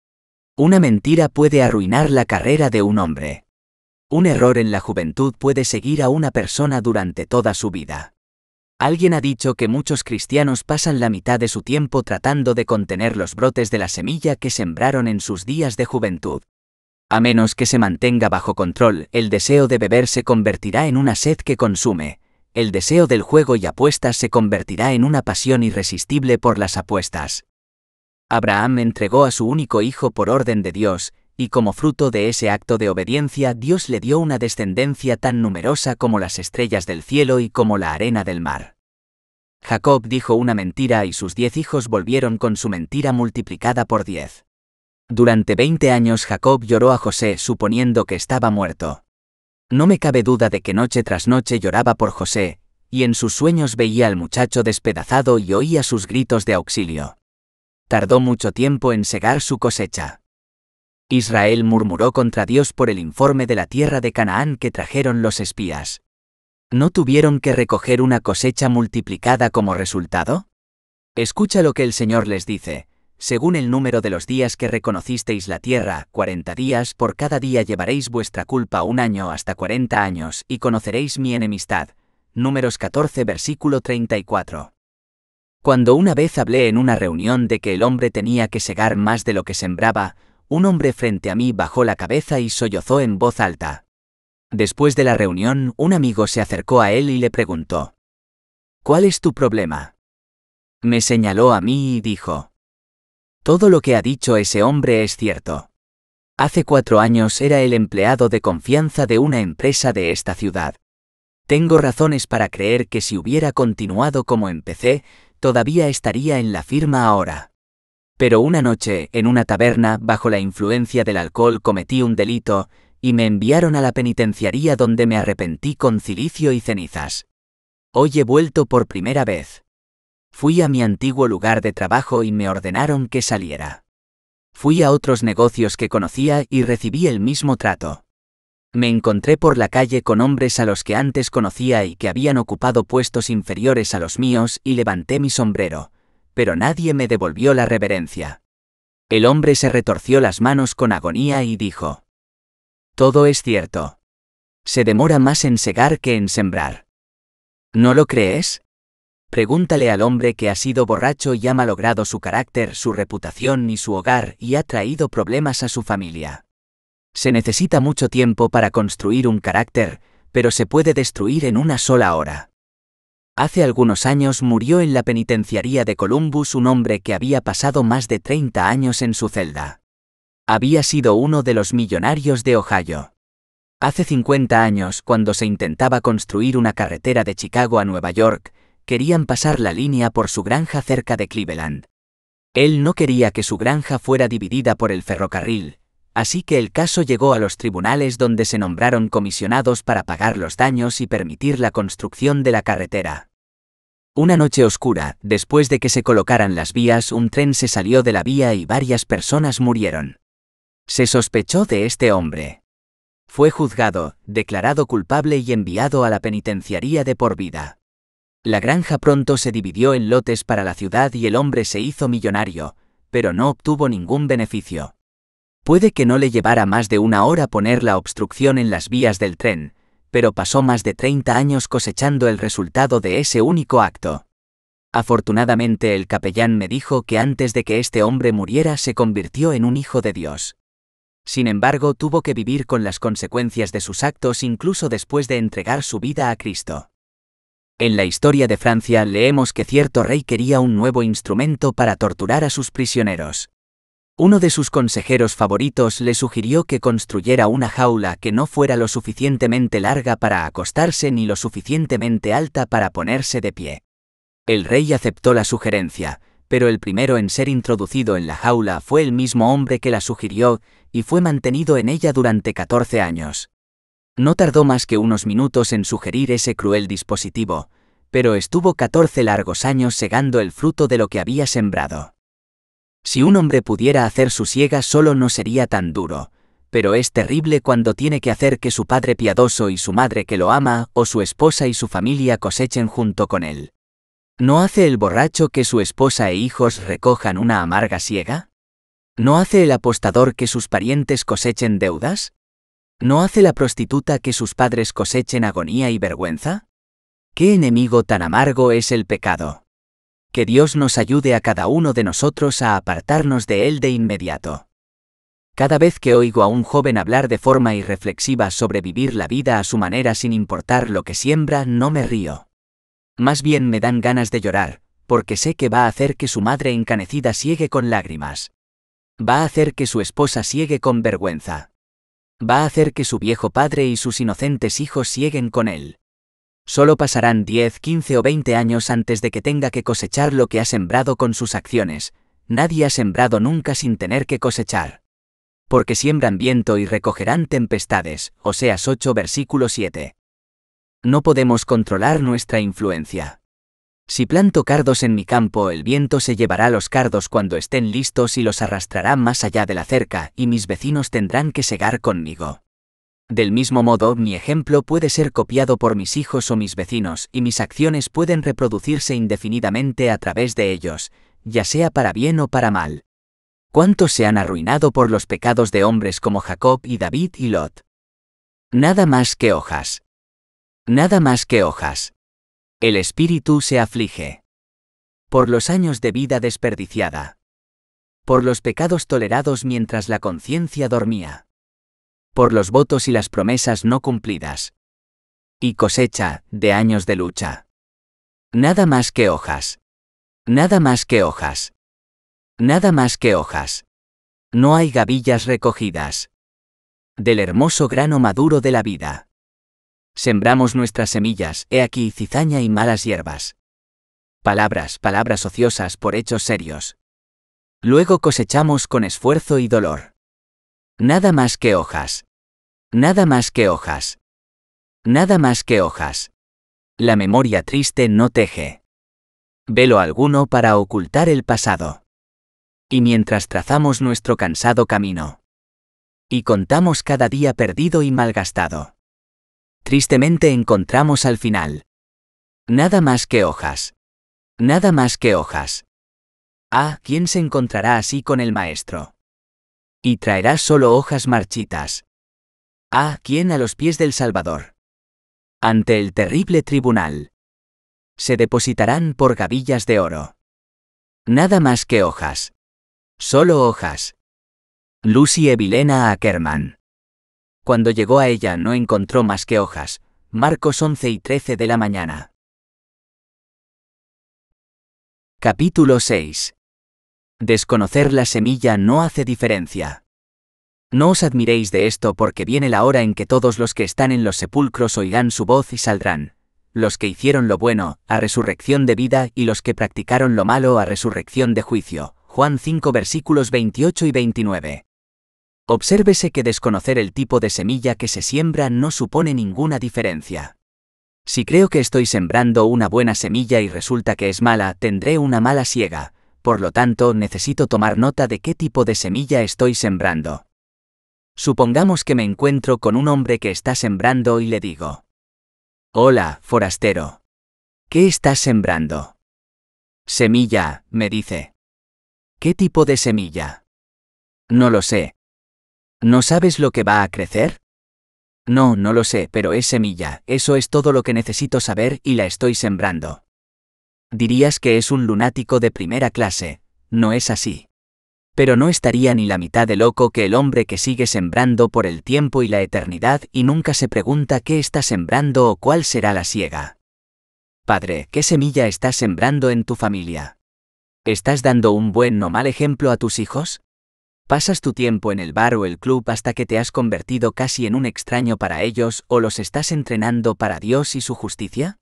Una mentira puede arruinar la carrera de un hombre. Un error en la juventud puede seguir a una persona durante toda su vida. Alguien ha dicho que muchos cristianos pasan la mitad de su tiempo tratando de contener los brotes de la semilla que sembraron en sus días de juventud. A menos que se mantenga bajo control, el deseo de beber se convertirá en una sed que consume. El deseo del juego y apuestas se convertirá en una pasión irresistible por las apuestas. Abraham entregó a su único hijo por orden de Dios, y como fruto de ese acto de obediencia Dios le dio una descendencia tan numerosa como las estrellas del cielo y como la arena del mar. Jacob dijo una mentira y sus diez hijos volvieron con su mentira multiplicada por diez. Durante 20 años Jacob lloró a José suponiendo que estaba muerto. No me cabe duda de que noche tras noche lloraba por José, y en sus sueños veía al muchacho despedazado y oía sus gritos de auxilio. Tardó mucho tiempo en segar su cosecha. Israel murmuró contra Dios por el informe de la tierra de Canaán que trajeron los espías. ¿No tuvieron que recoger una cosecha multiplicada como resultado? Escucha lo que el Señor les dice, según el número de los días que reconocisteis la tierra, 40 días por cada día llevaréis vuestra culpa un año hasta 40 años, y conoceréis mi enemistad. Números 14 versículo 34. Cuando una vez hablé en una reunión de que el hombre tenía que segar más de lo que sembraba, un hombre frente a mí bajó la cabeza y sollozó en voz alta. Después de la reunión, un amigo se acercó a él y le preguntó, ¿Cuál es tu problema? Me señaló a mí y dijo, todo lo que ha dicho ese hombre es cierto. Hace cuatro años era el empleado de confianza de una empresa de esta ciudad. Tengo razones para creer que si hubiera continuado como empecé, todavía estaría en la firma ahora. Pero una noche, en una taberna, bajo la influencia del alcohol, cometí un delito, y me enviaron a la penitenciaría donde me arrepentí con cilicio y cenizas. Hoy he vuelto por primera vez. Fui a mi antiguo lugar de trabajo y me ordenaron que saliera. Fui a otros negocios que conocía y recibí el mismo trato. Me encontré por la calle con hombres a los que antes conocía y que habían ocupado puestos inferiores a los míos y levanté mi sombrero, pero nadie me devolvió la reverencia. El hombre se retorció las manos con agonía y dijo, Todo es cierto. Se demora más en segar que en sembrar. ¿No lo crees? Pregúntale al hombre que ha sido borracho y ha malogrado su carácter, su reputación y su hogar y ha traído problemas a su familia. Se necesita mucho tiempo para construir un carácter, pero se puede destruir en una sola hora. Hace algunos años murió en la penitenciaría de Columbus un hombre que había pasado más de 30 años en su celda. Había sido uno de los millonarios de Ohio. Hace 50 años, cuando se intentaba construir una carretera de Chicago a Nueva York, querían pasar la línea por su granja cerca de Cleveland. Él no quería que su granja fuera dividida por el ferrocarril, así que el caso llegó a los tribunales donde se nombraron comisionados para pagar los daños y permitir la construcción de la carretera. Una noche oscura, después de que se colocaran las vías, un tren se salió de la vía y varias personas murieron. Se sospechó de este hombre. Fue juzgado, declarado culpable y enviado a la penitenciaría de por vida. La granja pronto se dividió en lotes para la ciudad y el hombre se hizo millonario, pero no obtuvo ningún beneficio. Puede que no le llevara más de una hora poner la obstrucción en las vías del tren, pero pasó más de 30 años cosechando el resultado de ese único acto. Afortunadamente el capellán me dijo que antes de que este hombre muriera se convirtió en un hijo de Dios. Sin embargo, tuvo que vivir con las consecuencias de sus actos incluso después de entregar su vida a Cristo. En la historia de Francia leemos que cierto rey quería un nuevo instrumento para torturar a sus prisioneros. Uno de sus consejeros favoritos le sugirió que construyera una jaula que no fuera lo suficientemente larga para acostarse ni lo suficientemente alta para ponerse de pie. El rey aceptó la sugerencia, pero el primero en ser introducido en la jaula fue el mismo hombre que la sugirió, y fue mantenido en ella durante 14 años. No tardó más que unos minutos en sugerir ese cruel dispositivo, pero estuvo 14 largos años segando el fruto de lo que había sembrado. Si un hombre pudiera hacer su siega solo no sería tan duro, pero es terrible cuando tiene que hacer que su padre piadoso y su madre que lo ama, o su esposa y su familia cosechen junto con él. ¿No hace el borracho que su esposa e hijos recojan una amarga siega? ¿No hace el apostador que sus parientes cosechen deudas? ¿No hace la prostituta que sus padres cosechen agonía y vergüenza? ¿Qué enemigo tan amargo es el pecado? Que Dios nos ayude a cada uno de nosotros a apartarnos de él de inmediato. Cada vez que oigo a un joven hablar de forma irreflexiva sobre vivir la vida a su manera sin importar lo que siembra, no me río. Más bien me dan ganas de llorar, porque sé que va a hacer que su madre encanecida siegue con lágrimas. Va a hacer que su esposa siegue con vergüenza va a hacer que su viejo padre y sus inocentes hijos siguen con él. Solo pasarán 10, 15 o 20 años antes de que tenga que cosechar lo que ha sembrado con sus acciones. Nadie ha sembrado nunca sin tener que cosechar. Porque siembran viento y recogerán tempestades, Oseas 8 versículo 7. No podemos controlar nuestra influencia. Si planto cardos en mi campo, el viento se llevará los cardos cuando estén listos y los arrastrará más allá de la cerca, y mis vecinos tendrán que segar conmigo. Del mismo modo, mi ejemplo puede ser copiado por mis hijos o mis vecinos, y mis acciones pueden reproducirse indefinidamente a través de ellos, ya sea para bien o para mal. ¿Cuántos se han arruinado por los pecados de hombres como Jacob y David y Lot? Nada más que hojas. Nada más que hojas. El espíritu se aflige. Por los años de vida desperdiciada. Por los pecados tolerados mientras la conciencia dormía. Por los votos y las promesas no cumplidas. Y cosecha de años de lucha. Nada más que hojas. Nada más que hojas. Nada más que hojas. No hay gavillas recogidas. Del hermoso grano maduro de la vida. Sembramos nuestras semillas, he aquí cizaña y malas hierbas. Palabras, palabras ociosas por hechos serios. Luego cosechamos con esfuerzo y dolor. Nada más que hojas. Nada más que hojas. Nada más que hojas. La memoria triste no teje. Velo alguno para ocultar el pasado. Y mientras trazamos nuestro cansado camino. Y contamos cada día perdido y malgastado tristemente encontramos al final. Nada más que hojas. Nada más que hojas. Ah, ¿quién se encontrará así con el maestro? Y traerá solo hojas marchitas. Ah, ¿quién a los pies del Salvador? Ante el terrible tribunal. Se depositarán por gavillas de oro. Nada más que hojas. Solo hojas. Lucy Evilena Ackerman. Cuando llegó a ella no encontró más que hojas. Marcos 11 y 13 de la mañana. Capítulo 6. Desconocer la semilla no hace diferencia. No os admiréis de esto porque viene la hora en que todos los que están en los sepulcros oirán su voz y saldrán, los que hicieron lo bueno, a resurrección de vida, y los que practicaron lo malo, a resurrección de juicio. Juan 5 versículos 28 y 29. Obsérvese que desconocer el tipo de semilla que se siembra no supone ninguna diferencia. Si creo que estoy sembrando una buena semilla y resulta que es mala, tendré una mala siega, por lo tanto necesito tomar nota de qué tipo de semilla estoy sembrando. Supongamos que me encuentro con un hombre que está sembrando y le digo, Hola, forastero. ¿Qué estás sembrando? Semilla, me dice. ¿Qué tipo de semilla? No lo sé, ¿No sabes lo que va a crecer? No, no lo sé, pero es semilla, eso es todo lo que necesito saber y la estoy sembrando. Dirías que es un lunático de primera clase, no es así. Pero no estaría ni la mitad de loco que el hombre que sigue sembrando por el tiempo y la eternidad y nunca se pregunta qué está sembrando o cuál será la siega. Padre, ¿qué semilla estás sembrando en tu familia? ¿Estás dando un buen o mal ejemplo a tus hijos? Pasas tu tiempo en el bar o el club hasta que te has convertido casi en un extraño para ellos o los estás entrenando para Dios y su justicia?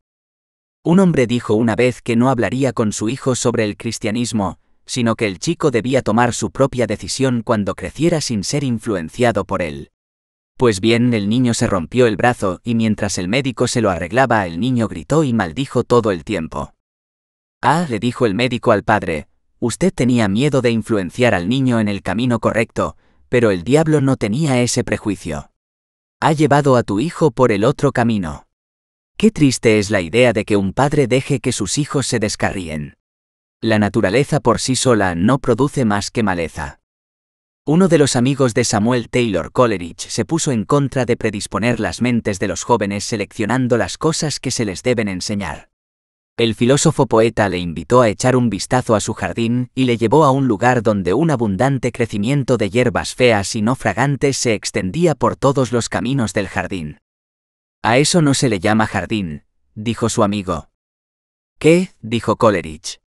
Un hombre dijo una vez que no hablaría con su hijo sobre el cristianismo, sino que el chico debía tomar su propia decisión cuando creciera sin ser influenciado por él. Pues bien, el niño se rompió el brazo y mientras el médico se lo arreglaba, el niño gritó y maldijo todo el tiempo. Ah, le dijo el médico al padre, Usted tenía miedo de influenciar al niño en el camino correcto, pero el diablo no tenía ese prejuicio. Ha llevado a tu hijo por el otro camino. Qué triste es la idea de que un padre deje que sus hijos se descarríen. La naturaleza por sí sola no produce más que maleza. Uno de los amigos de Samuel Taylor Coleridge se puso en contra de predisponer las mentes de los jóvenes seleccionando las cosas que se les deben enseñar. El filósofo poeta le invitó a echar un vistazo a su jardín y le llevó a un lugar donde un abundante crecimiento de hierbas feas y no fragantes se extendía por todos los caminos del jardín. A eso no se le llama jardín, dijo su amigo. ¿Qué? dijo Coleridge.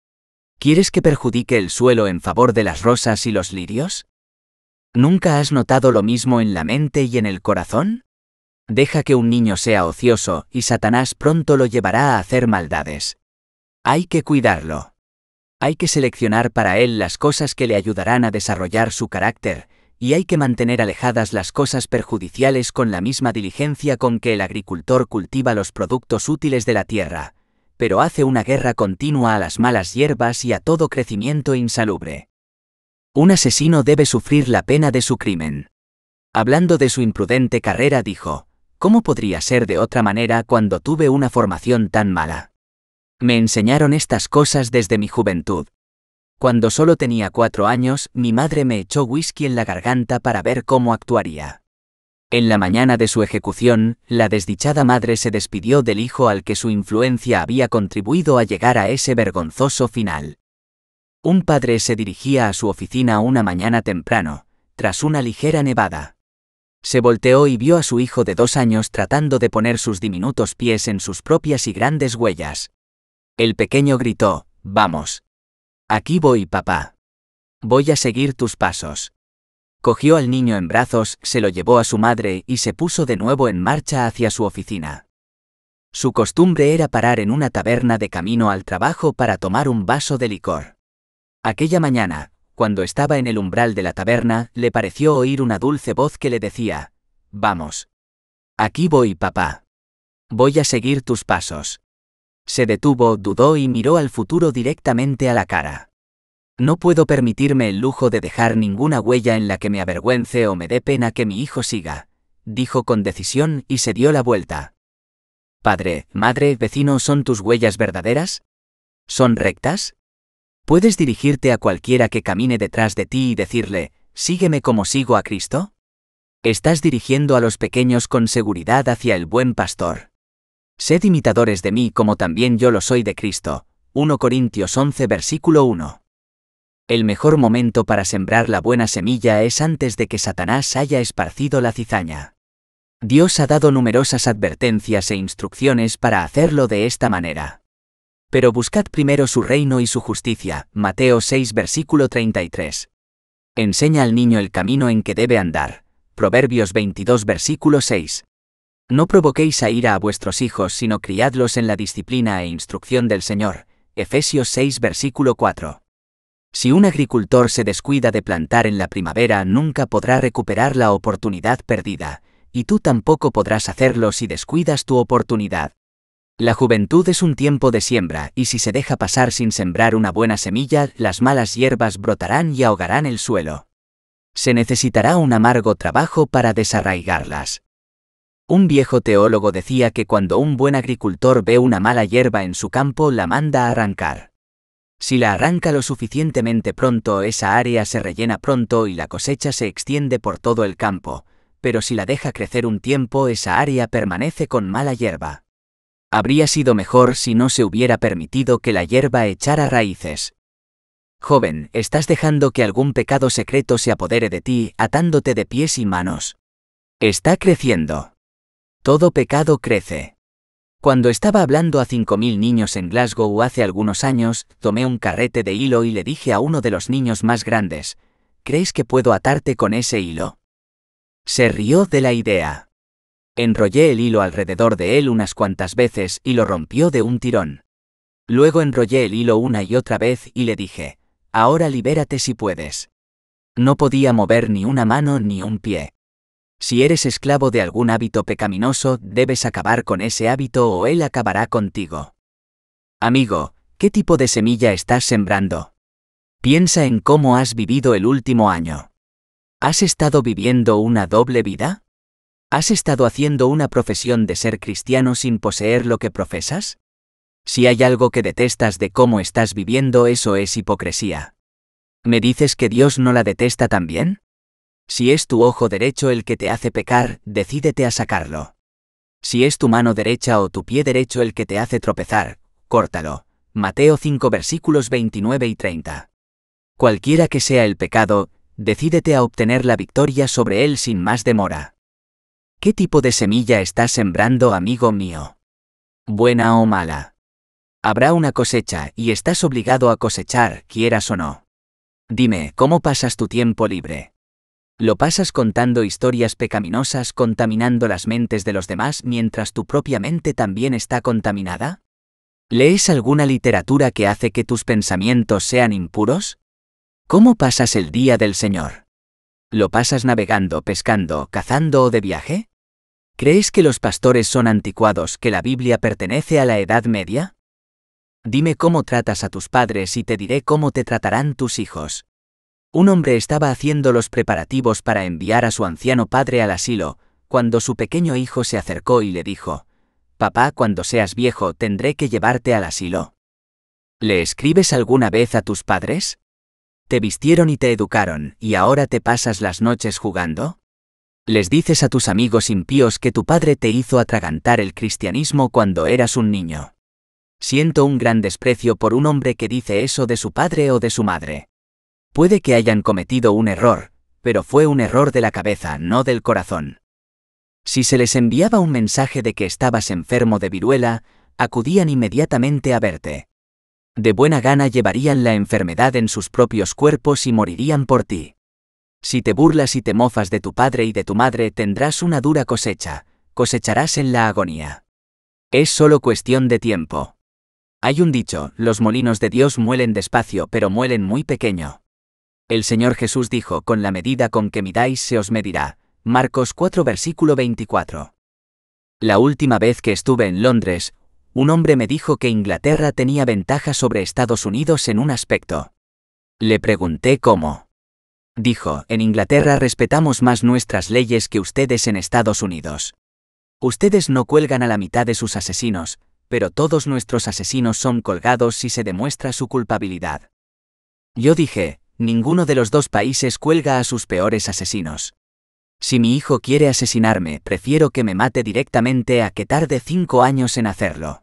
¿Quieres que perjudique el suelo en favor de las rosas y los lirios? ¿Nunca has notado lo mismo en la mente y en el corazón? Deja que un niño sea ocioso y Satanás pronto lo llevará a hacer maldades. Hay que cuidarlo. Hay que seleccionar para él las cosas que le ayudarán a desarrollar su carácter, y hay que mantener alejadas las cosas perjudiciales con la misma diligencia con que el agricultor cultiva los productos útiles de la tierra, pero hace una guerra continua a las malas hierbas y a todo crecimiento insalubre. Un asesino debe sufrir la pena de su crimen. Hablando de su imprudente carrera dijo, ¿cómo podría ser de otra manera cuando tuve una formación tan mala? Me enseñaron estas cosas desde mi juventud. Cuando solo tenía cuatro años, mi madre me echó whisky en la garganta para ver cómo actuaría. En la mañana de su ejecución, la desdichada madre se despidió del hijo al que su influencia había contribuido a llegar a ese vergonzoso final. Un padre se dirigía a su oficina una mañana temprano, tras una ligera nevada. Se volteó y vio a su hijo de dos años tratando de poner sus diminutos pies en sus propias y grandes huellas. El pequeño gritó, Vamos. Aquí voy, papá. Voy a seguir tus pasos. Cogió al niño en brazos, se lo llevó a su madre y se puso de nuevo en marcha hacia su oficina. Su costumbre era parar en una taberna de camino al trabajo para tomar un vaso de licor. Aquella mañana, cuando estaba en el umbral de la taberna, le pareció oír una dulce voz que le decía, Vamos. Aquí voy, papá. Voy a seguir tus pasos. Se detuvo, dudó y miró al futuro directamente a la cara. No puedo permitirme el lujo de dejar ninguna huella en la que me avergüence o me dé pena que mi hijo siga, dijo con decisión y se dio la vuelta. Padre, madre, vecino, ¿son tus huellas verdaderas? ¿Son rectas? ¿Puedes dirigirte a cualquiera que camine detrás de ti y decirle, sígueme como sigo a Cristo? Estás dirigiendo a los pequeños con seguridad hacia el buen pastor. Sed imitadores de mí como también yo lo soy de Cristo. 1 Corintios 11 versículo 1. El mejor momento para sembrar la buena semilla es antes de que Satanás haya esparcido la cizaña. Dios ha dado numerosas advertencias e instrucciones para hacerlo de esta manera. Pero buscad primero su reino y su justicia. Mateo 6 versículo 33. Enseña al niño el camino en que debe andar. Proverbios 22 versículo 6. No provoquéis a ira a vuestros hijos, sino criadlos en la disciplina e instrucción del Señor. Efesios 6 versículo 4. Si un agricultor se descuida de plantar en la primavera, nunca podrá recuperar la oportunidad perdida, y tú tampoco podrás hacerlo si descuidas tu oportunidad. La juventud es un tiempo de siembra, y si se deja pasar sin sembrar una buena semilla, las malas hierbas brotarán y ahogarán el suelo. Se necesitará un amargo trabajo para desarraigarlas. Un viejo teólogo decía que cuando un buen agricultor ve una mala hierba en su campo la manda a arrancar. Si la arranca lo suficientemente pronto, esa área se rellena pronto y la cosecha se extiende por todo el campo, pero si la deja crecer un tiempo, esa área permanece con mala hierba. Habría sido mejor si no se hubiera permitido que la hierba echara raíces. Joven, estás dejando que algún pecado secreto se apodere de ti, atándote de pies y manos. Está creciendo. Todo pecado crece. Cuando estaba hablando a 5.000 niños en Glasgow hace algunos años, tomé un carrete de hilo y le dije a uno de los niños más grandes, ¿crees que puedo atarte con ese hilo? Se rió de la idea. Enrollé el hilo alrededor de él unas cuantas veces y lo rompió de un tirón. Luego enrollé el hilo una y otra vez y le dije, ahora libérate si puedes. No podía mover ni una mano ni un pie. Si eres esclavo de algún hábito pecaminoso, debes acabar con ese hábito o él acabará contigo. Amigo, ¿qué tipo de semilla estás sembrando? Piensa en cómo has vivido el último año. ¿Has estado viviendo una doble vida? ¿Has estado haciendo una profesión de ser cristiano sin poseer lo que profesas? Si hay algo que detestas de cómo estás viviendo, eso es hipocresía. ¿Me dices que Dios no la detesta también? Si es tu ojo derecho el que te hace pecar, decídete a sacarlo. Si es tu mano derecha o tu pie derecho el que te hace tropezar, córtalo. Mateo 5 versículos 29 y 30. Cualquiera que sea el pecado, decídete a obtener la victoria sobre él sin más demora. ¿Qué tipo de semilla estás sembrando, amigo mío? ¿Buena o mala? Habrá una cosecha y estás obligado a cosechar, quieras o no. Dime, ¿cómo pasas tu tiempo libre? Lo pasas contando historias pecaminosas contaminando las mentes de los demás mientras tu propia mente también está contaminada? ¿Lees alguna literatura que hace que tus pensamientos sean impuros? ¿Cómo pasas el día del Señor? ¿Lo pasas navegando, pescando, cazando o de viaje? ¿Crees que los pastores son anticuados, que la Biblia pertenece a la Edad Media? Dime cómo tratas a tus padres y te diré cómo te tratarán tus hijos. Un hombre estaba haciendo los preparativos para enviar a su anciano padre al asilo, cuando su pequeño hijo se acercó y le dijo, Papá, cuando seas viejo tendré que llevarte al asilo. ¿Le escribes alguna vez a tus padres? Te vistieron y te educaron, y ahora te pasas las noches jugando. Les dices a tus amigos impíos que tu padre te hizo atragantar el cristianismo cuando eras un niño. Siento un gran desprecio por un hombre que dice eso de su padre o de su madre. Puede que hayan cometido un error, pero fue un error de la cabeza, no del corazón. Si se les enviaba un mensaje de que estabas enfermo de viruela, acudían inmediatamente a verte. De buena gana llevarían la enfermedad en sus propios cuerpos y morirían por ti. Si te burlas y te mofas de tu padre y de tu madre, tendrás una dura cosecha, cosecharás en la agonía. Es solo cuestión de tiempo. Hay un dicho, los molinos de Dios muelen despacio, pero muelen muy pequeño. El Señor Jesús dijo, con la medida con que midáis se os medirá. Marcos 4 versículo 24. La última vez que estuve en Londres, un hombre me dijo que Inglaterra tenía ventaja sobre Estados Unidos en un aspecto. Le pregunté cómo. Dijo, en Inglaterra respetamos más nuestras leyes que ustedes en Estados Unidos. Ustedes no cuelgan a la mitad de sus asesinos, pero todos nuestros asesinos son colgados si se demuestra su culpabilidad. Yo dije, ninguno de los dos países cuelga a sus peores asesinos. Si mi hijo quiere asesinarme, prefiero que me mate directamente a que tarde cinco años en hacerlo.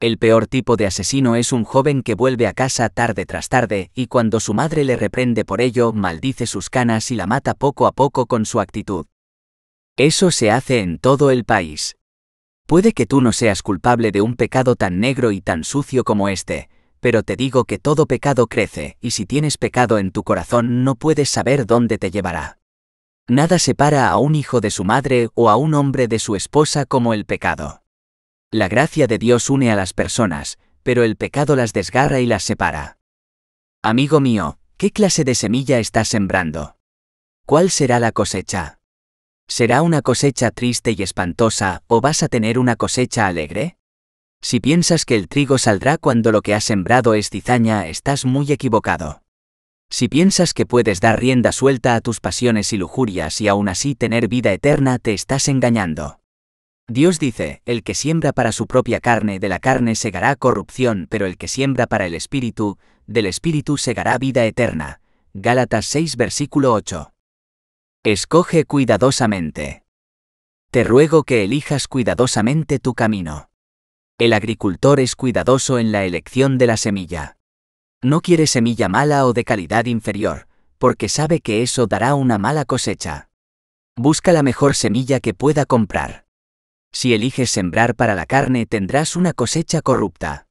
El peor tipo de asesino es un joven que vuelve a casa tarde tras tarde y cuando su madre le reprende por ello, maldice sus canas y la mata poco a poco con su actitud. Eso se hace en todo el país. Puede que tú no seas culpable de un pecado tan negro y tan sucio como este, pero te digo que todo pecado crece, y si tienes pecado en tu corazón no puedes saber dónde te llevará. Nada separa a un hijo de su madre o a un hombre de su esposa como el pecado. La gracia de Dios une a las personas, pero el pecado las desgarra y las separa. Amigo mío, ¿qué clase de semilla estás sembrando? ¿Cuál será la cosecha? ¿Será una cosecha triste y espantosa o vas a tener una cosecha alegre? Si piensas que el trigo saldrá cuando lo que has sembrado es cizaña, estás muy equivocado. Si piensas que puedes dar rienda suelta a tus pasiones y lujurias y aún así tener vida eterna, te estás engañando. Dios dice, el que siembra para su propia carne de la carne segará corrupción, pero el que siembra para el Espíritu, del Espíritu segará vida eterna. Gálatas 6 versículo 8. Escoge cuidadosamente. Te ruego que elijas cuidadosamente tu camino. El agricultor es cuidadoso en la elección de la semilla. No quiere semilla mala o de calidad inferior, porque sabe que eso dará una mala cosecha. Busca la mejor semilla que pueda comprar. Si eliges sembrar para la carne tendrás una cosecha corrupta.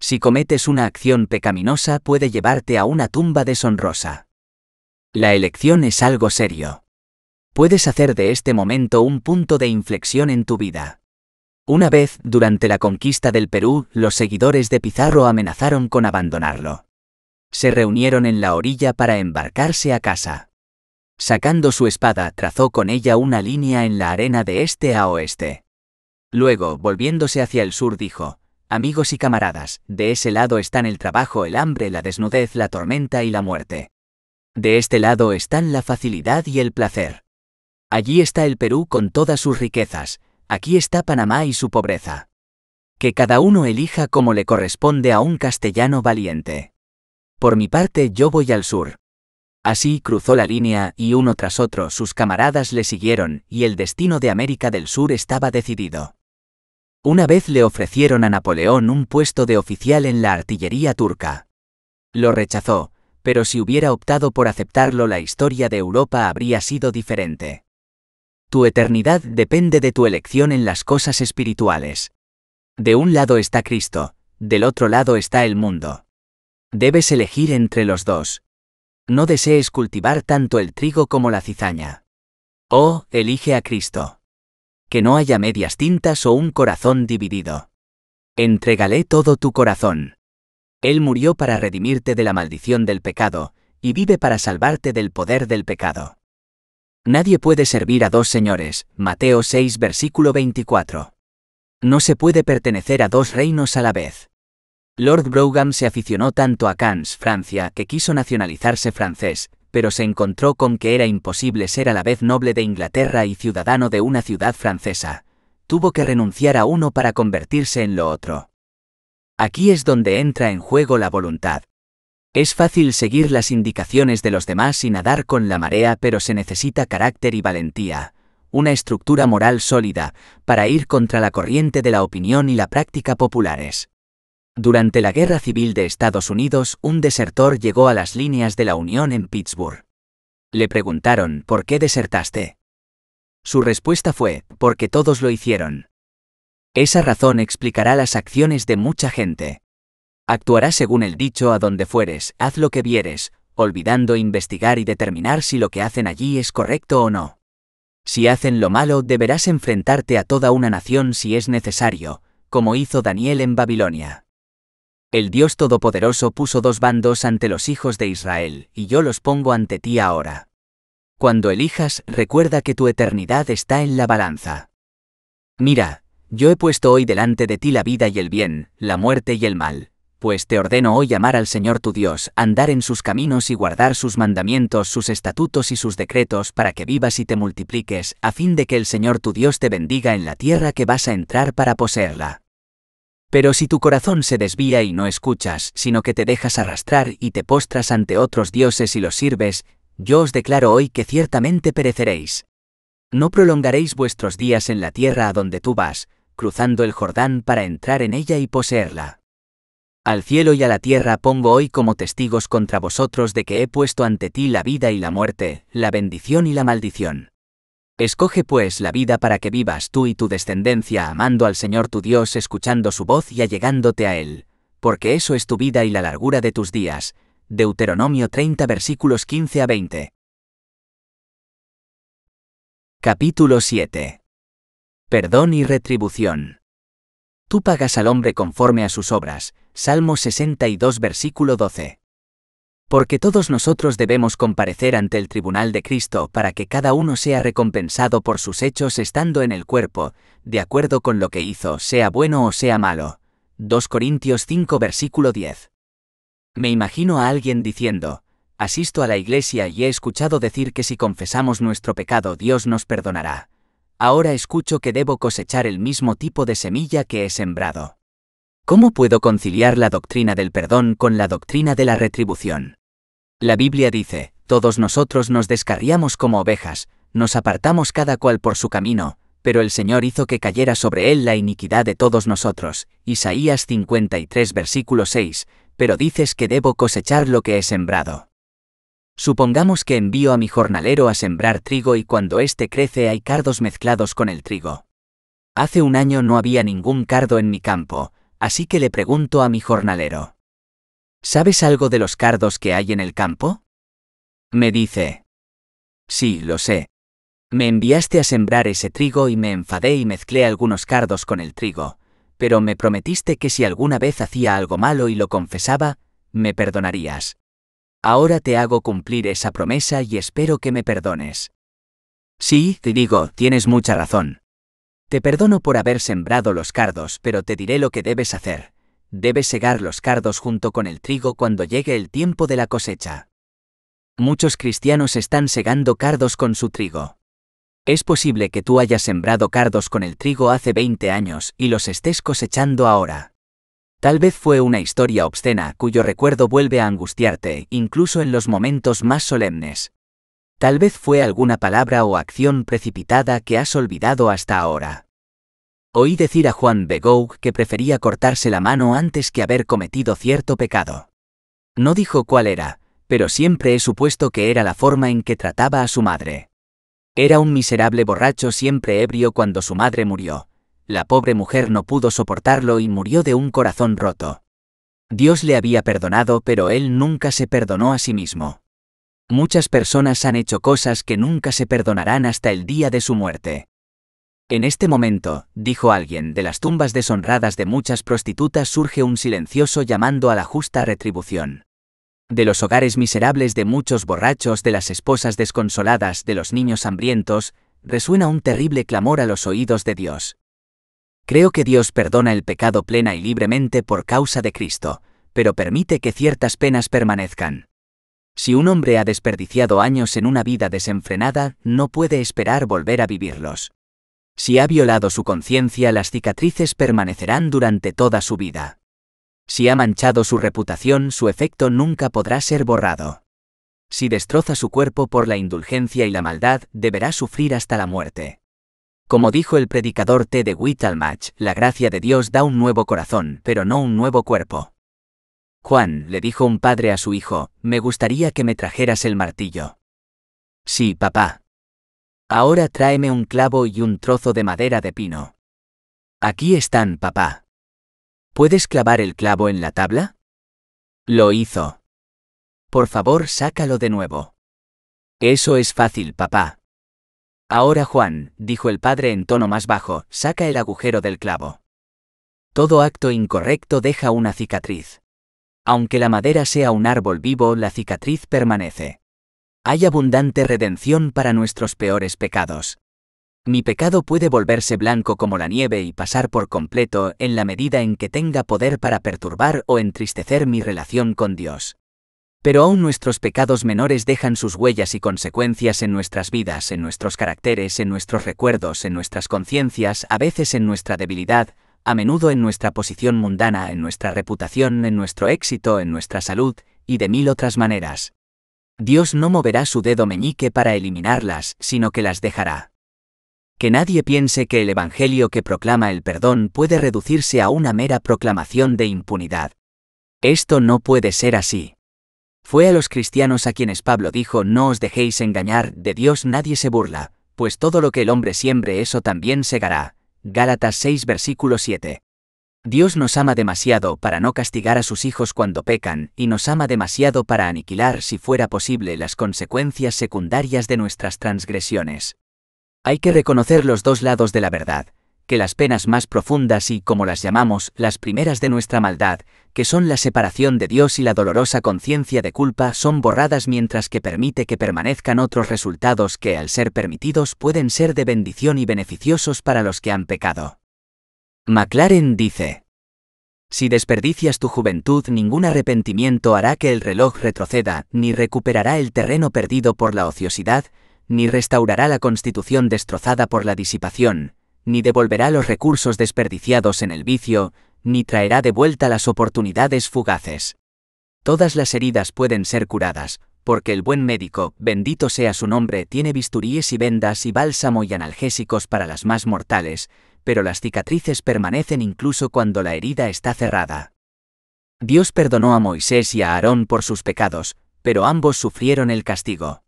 Si cometes una acción pecaminosa puede llevarte a una tumba deshonrosa. La elección es algo serio. Puedes hacer de este momento un punto de inflexión en tu vida. Una vez, durante la conquista del Perú, los seguidores de Pizarro amenazaron con abandonarlo. Se reunieron en la orilla para embarcarse a casa. Sacando su espada, trazó con ella una línea en la arena de este a oeste. Luego, volviéndose hacia el sur, dijo, Amigos y camaradas, de ese lado están el trabajo, el hambre, la desnudez, la tormenta y la muerte. De este lado están la facilidad y el placer. Allí está el Perú con todas sus riquezas, aquí está Panamá y su pobreza. Que cada uno elija como le corresponde a un castellano valiente. Por mi parte yo voy al sur. Así cruzó la línea y uno tras otro sus camaradas le siguieron y el destino de América del Sur estaba decidido. Una vez le ofrecieron a Napoleón un puesto de oficial en la artillería turca. Lo rechazó, pero si hubiera optado por aceptarlo la historia de Europa habría sido diferente. Tu eternidad depende de tu elección en las cosas espirituales. De un lado está Cristo, del otro lado está el mundo. Debes elegir entre los dos. No desees cultivar tanto el trigo como la cizaña. Oh, elige a Cristo. Que no haya medias tintas o un corazón dividido. Entrégale todo tu corazón. Él murió para redimirte de la maldición del pecado, y vive para salvarte del poder del pecado. Nadie puede servir a dos señores, Mateo 6 versículo 24. No se puede pertenecer a dos reinos a la vez. Lord Brougham se aficionó tanto a Cannes, Francia, que quiso nacionalizarse francés, pero se encontró con que era imposible ser a la vez noble de Inglaterra y ciudadano de una ciudad francesa. Tuvo que renunciar a uno para convertirse en lo otro. Aquí es donde entra en juego la voluntad. Es fácil seguir las indicaciones de los demás y nadar con la marea, pero se necesita carácter y valentía, una estructura moral sólida, para ir contra la corriente de la opinión y la práctica populares. Durante la Guerra Civil de Estados Unidos, un desertor llegó a las líneas de la Unión en Pittsburgh. Le preguntaron, ¿por qué desertaste? Su respuesta fue, porque todos lo hicieron. Esa razón explicará las acciones de mucha gente. Actuarás según el dicho a donde fueres, haz lo que vieres, olvidando investigar y determinar si lo que hacen allí es correcto o no. Si hacen lo malo, deberás enfrentarte a toda una nación si es necesario, como hizo Daniel en Babilonia. El Dios Todopoderoso puso dos bandos ante los hijos de Israel, y yo los pongo ante ti ahora. Cuando elijas, recuerda que tu eternidad está en la balanza. Mira, yo he puesto hoy delante de ti la vida y el bien, la muerte y el mal, pues te ordeno hoy amar al Señor tu Dios, andar en sus caminos y guardar sus mandamientos, sus estatutos y sus decretos para que vivas y te multipliques, a fin de que el Señor tu Dios te bendiga en la tierra que vas a entrar para poseerla. Pero si tu corazón se desvía y no escuchas, sino que te dejas arrastrar y te postras ante otros dioses y los sirves, yo os declaro hoy que ciertamente pereceréis. No prolongaréis vuestros días en la tierra a donde tú vas, cruzando el Jordán para entrar en ella y poseerla. Al cielo y a la tierra pongo hoy como testigos contra vosotros de que he puesto ante ti la vida y la muerte, la bendición y la maldición. Escoge pues la vida para que vivas tú y tu descendencia amando al Señor tu Dios, escuchando su voz y allegándote a Él, porque eso es tu vida y la largura de tus días. Deuteronomio 30 versículos 15 a 20. Capítulo 7. Perdón y retribución. Tú pagas al hombre conforme a sus obras, Salmo 62 versículo 12. Porque todos nosotros debemos comparecer ante el tribunal de Cristo para que cada uno sea recompensado por sus hechos estando en el cuerpo, de acuerdo con lo que hizo, sea bueno o sea malo. 2 Corintios 5 versículo 10. Me imagino a alguien diciendo, asisto a la iglesia y he escuchado decir que si confesamos nuestro pecado Dios nos perdonará. Ahora escucho que debo cosechar el mismo tipo de semilla que he sembrado. ¿Cómo puedo conciliar la doctrina del perdón con la doctrina de la retribución? La Biblia dice, todos nosotros nos descarriamos como ovejas, nos apartamos cada cual por su camino, pero el Señor hizo que cayera sobre él la iniquidad de todos nosotros. Isaías 53 versículo 6, pero dices que debo cosechar lo que he sembrado. Supongamos que envío a mi jornalero a sembrar trigo y cuando éste crece hay cardos mezclados con el trigo. Hace un año no había ningún cardo en mi campo, así que le pregunto a mi jornalero. ¿Sabes algo de los cardos que hay en el campo? Me dice. Sí, lo sé. Me enviaste a sembrar ese trigo y me enfadé y mezclé algunos cardos con el trigo, pero me prometiste que si alguna vez hacía algo malo y lo confesaba, me perdonarías. Ahora te hago cumplir esa promesa y espero que me perdones. Sí, te digo, tienes mucha razón. Te perdono por haber sembrado los cardos, pero te diré lo que debes hacer. Debes segar los cardos junto con el trigo cuando llegue el tiempo de la cosecha. Muchos cristianos están segando cardos con su trigo. Es posible que tú hayas sembrado cardos con el trigo hace 20 años y los estés cosechando ahora. Tal vez fue una historia obscena cuyo recuerdo vuelve a angustiarte, incluso en los momentos más solemnes. Tal vez fue alguna palabra o acción precipitada que has olvidado hasta ahora. Oí decir a Juan Begou que prefería cortarse la mano antes que haber cometido cierto pecado. No dijo cuál era, pero siempre he supuesto que era la forma en que trataba a su madre. Era un miserable borracho siempre ebrio cuando su madre murió. La pobre mujer no pudo soportarlo y murió de un corazón roto. Dios le había perdonado, pero él nunca se perdonó a sí mismo. Muchas personas han hecho cosas que nunca se perdonarán hasta el día de su muerte. En este momento, dijo alguien, de las tumbas deshonradas de muchas prostitutas surge un silencioso llamando a la justa retribución. De los hogares miserables de muchos borrachos, de las esposas desconsoladas, de los niños hambrientos, resuena un terrible clamor a los oídos de Dios. Creo que Dios perdona el pecado plena y libremente por causa de Cristo, pero permite que ciertas penas permanezcan. Si un hombre ha desperdiciado años en una vida desenfrenada, no puede esperar volver a vivirlos. Si ha violado su conciencia, las cicatrices permanecerán durante toda su vida. Si ha manchado su reputación, su efecto nunca podrá ser borrado. Si destroza su cuerpo por la indulgencia y la maldad, deberá sufrir hasta la muerte. Como dijo el predicador T. de Wittalmach, la gracia de Dios da un nuevo corazón, pero no un nuevo cuerpo. Juan, le dijo un padre a su hijo, me gustaría que me trajeras el martillo. Sí, papá. Ahora tráeme un clavo y un trozo de madera de pino. Aquí están, papá. ¿Puedes clavar el clavo en la tabla? Lo hizo. Por favor, sácalo de nuevo. Eso es fácil, papá. Ahora Juan, dijo el padre en tono más bajo, saca el agujero del clavo. Todo acto incorrecto deja una cicatriz. Aunque la madera sea un árbol vivo, la cicatriz permanece. Hay abundante redención para nuestros peores pecados. Mi pecado puede volverse blanco como la nieve y pasar por completo en la medida en que tenga poder para perturbar o entristecer mi relación con Dios. Pero aún nuestros pecados menores dejan sus huellas y consecuencias en nuestras vidas, en nuestros caracteres, en nuestros recuerdos, en nuestras conciencias, a veces en nuestra debilidad, a menudo en nuestra posición mundana, en nuestra reputación, en nuestro éxito, en nuestra salud, y de mil otras maneras. Dios no moverá su dedo meñique para eliminarlas, sino que las dejará. Que nadie piense que el Evangelio que proclama el perdón puede reducirse a una mera proclamación de impunidad. Esto no puede ser así. Fue a los cristianos a quienes Pablo dijo, No os dejéis engañar, de Dios nadie se burla, pues todo lo que el hombre siembre eso también segará. Gálatas 6 versículo 7. Dios nos ama demasiado para no castigar a sus hijos cuando pecan y nos ama demasiado para aniquilar, si fuera posible, las consecuencias secundarias de nuestras transgresiones. Hay que reconocer los dos lados de la verdad que las penas más profundas y, como las llamamos, las primeras de nuestra maldad, que son la separación de Dios y la dolorosa conciencia de culpa, son borradas mientras que permite que permanezcan otros resultados que, al ser permitidos, pueden ser de bendición y beneficiosos para los que han pecado. McLaren dice, Si desperdicias tu juventud, ningún arrepentimiento hará que el reloj retroceda, ni recuperará el terreno perdido por la ociosidad, ni restaurará la constitución destrozada por la disipación, ni devolverá los recursos desperdiciados en el vicio, ni traerá de vuelta las oportunidades fugaces. Todas las heridas pueden ser curadas, porque el buen médico, bendito sea su nombre, tiene bisturíes y vendas y bálsamo y analgésicos para las más mortales, pero las cicatrices permanecen incluso cuando la herida está cerrada. Dios perdonó a Moisés y a Aarón por sus pecados, pero ambos sufrieron el castigo.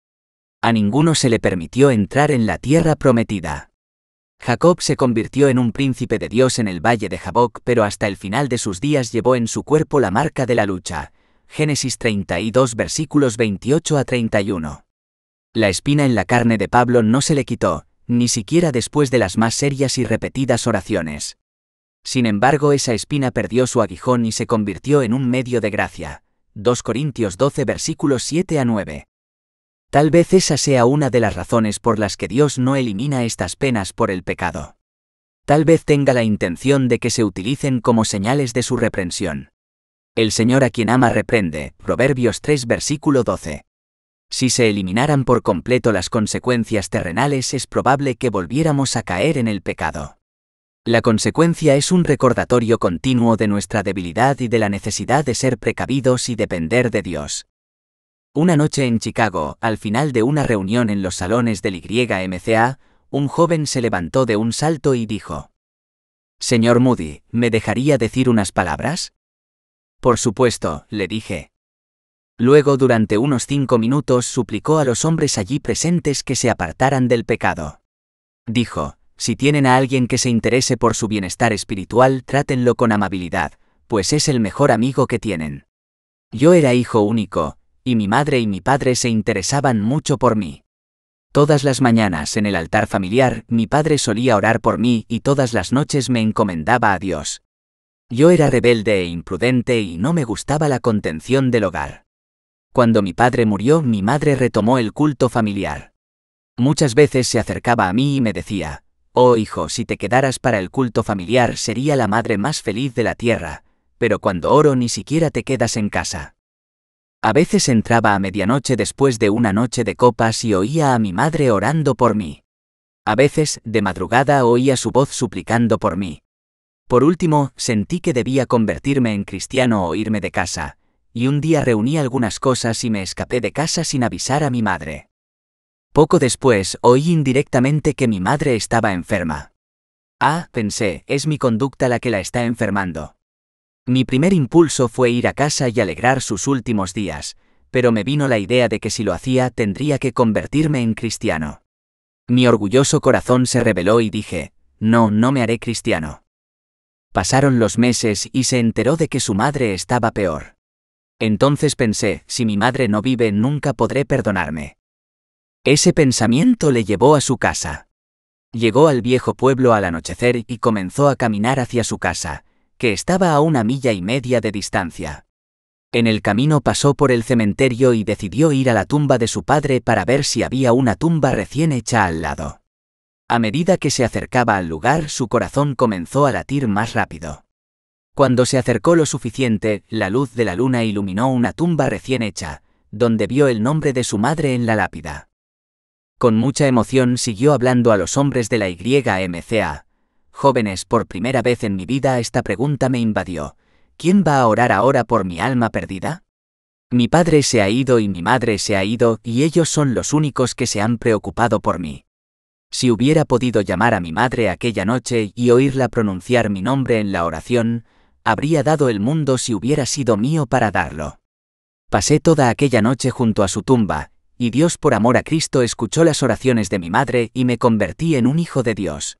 A ninguno se le permitió entrar en la tierra prometida. Jacob se convirtió en un príncipe de Dios en el valle de Jaboc, pero hasta el final de sus días llevó en su cuerpo la marca de la lucha. Génesis 32 versículos 28 a 31. La espina en la carne de Pablo no se le quitó, ni siquiera después de las más serias y repetidas oraciones. Sin embargo, esa espina perdió su aguijón y se convirtió en un medio de gracia. 2 Corintios 12 versículos 7 a 9. Tal vez esa sea una de las razones por las que Dios no elimina estas penas por el pecado. Tal vez tenga la intención de que se utilicen como señales de su reprensión. El Señor a quien ama reprende, Proverbios 3 versículo 12. Si se eliminaran por completo las consecuencias terrenales es probable que volviéramos a caer en el pecado. La consecuencia es un recordatorio continuo de nuestra debilidad y de la necesidad de ser precavidos y depender de Dios. Una noche en Chicago, al final de una reunión en los salones del YMCA, un joven se levantó de un salto y dijo, Señor Moody, ¿me dejaría decir unas palabras? Por supuesto, le dije. Luego durante unos cinco minutos suplicó a los hombres allí presentes que se apartaran del pecado. Dijo, si tienen a alguien que se interese por su bienestar espiritual, trátenlo con amabilidad, pues es el mejor amigo que tienen. Yo era hijo único, y mi madre y mi padre se interesaban mucho por mí. Todas las mañanas en el altar familiar mi padre solía orar por mí y todas las noches me encomendaba a Dios. Yo era rebelde e imprudente y no me gustaba la contención del hogar. Cuando mi padre murió, mi madre retomó el culto familiar. Muchas veces se acercaba a mí y me decía, Oh hijo, si te quedaras para el culto familiar sería la madre más feliz de la tierra, pero cuando oro ni siquiera te quedas en casa. A veces entraba a medianoche después de una noche de copas y oía a mi madre orando por mí. A veces, de madrugada, oía su voz suplicando por mí. Por último, sentí que debía convertirme en cristiano o irme de casa, y un día reuní algunas cosas y me escapé de casa sin avisar a mi madre. Poco después oí indirectamente que mi madre estaba enferma. Ah, pensé, es mi conducta la que la está enfermando. Mi primer impulso fue ir a casa y alegrar sus últimos días, pero me vino la idea de que si lo hacía tendría que convertirme en cristiano. Mi orgulloso corazón se rebeló y dije, no, no me haré cristiano. Pasaron los meses y se enteró de que su madre estaba peor. Entonces pensé, si mi madre no vive nunca podré perdonarme. Ese pensamiento le llevó a su casa. Llegó al viejo pueblo al anochecer y comenzó a caminar hacia su casa, que estaba a una milla y media de distancia. En el camino pasó por el cementerio y decidió ir a la tumba de su padre para ver si había una tumba recién hecha al lado. A medida que se acercaba al lugar, su corazón comenzó a latir más rápido. Cuando se acercó lo suficiente, la luz de la luna iluminó una tumba recién hecha, donde vio el nombre de su madre en la lápida. Con mucha emoción siguió hablando a los hombres de la YMCA, Jóvenes, por primera vez en mi vida esta pregunta me invadió. ¿Quién va a orar ahora por mi alma perdida? Mi padre se ha ido y mi madre se ha ido, y ellos son los únicos que se han preocupado por mí. Si hubiera podido llamar a mi madre aquella noche y oírla pronunciar mi nombre en la oración, habría dado el mundo si hubiera sido mío para darlo. Pasé toda aquella noche junto a su tumba, y Dios por amor a Cristo escuchó las oraciones de mi madre y me convertí en un hijo de Dios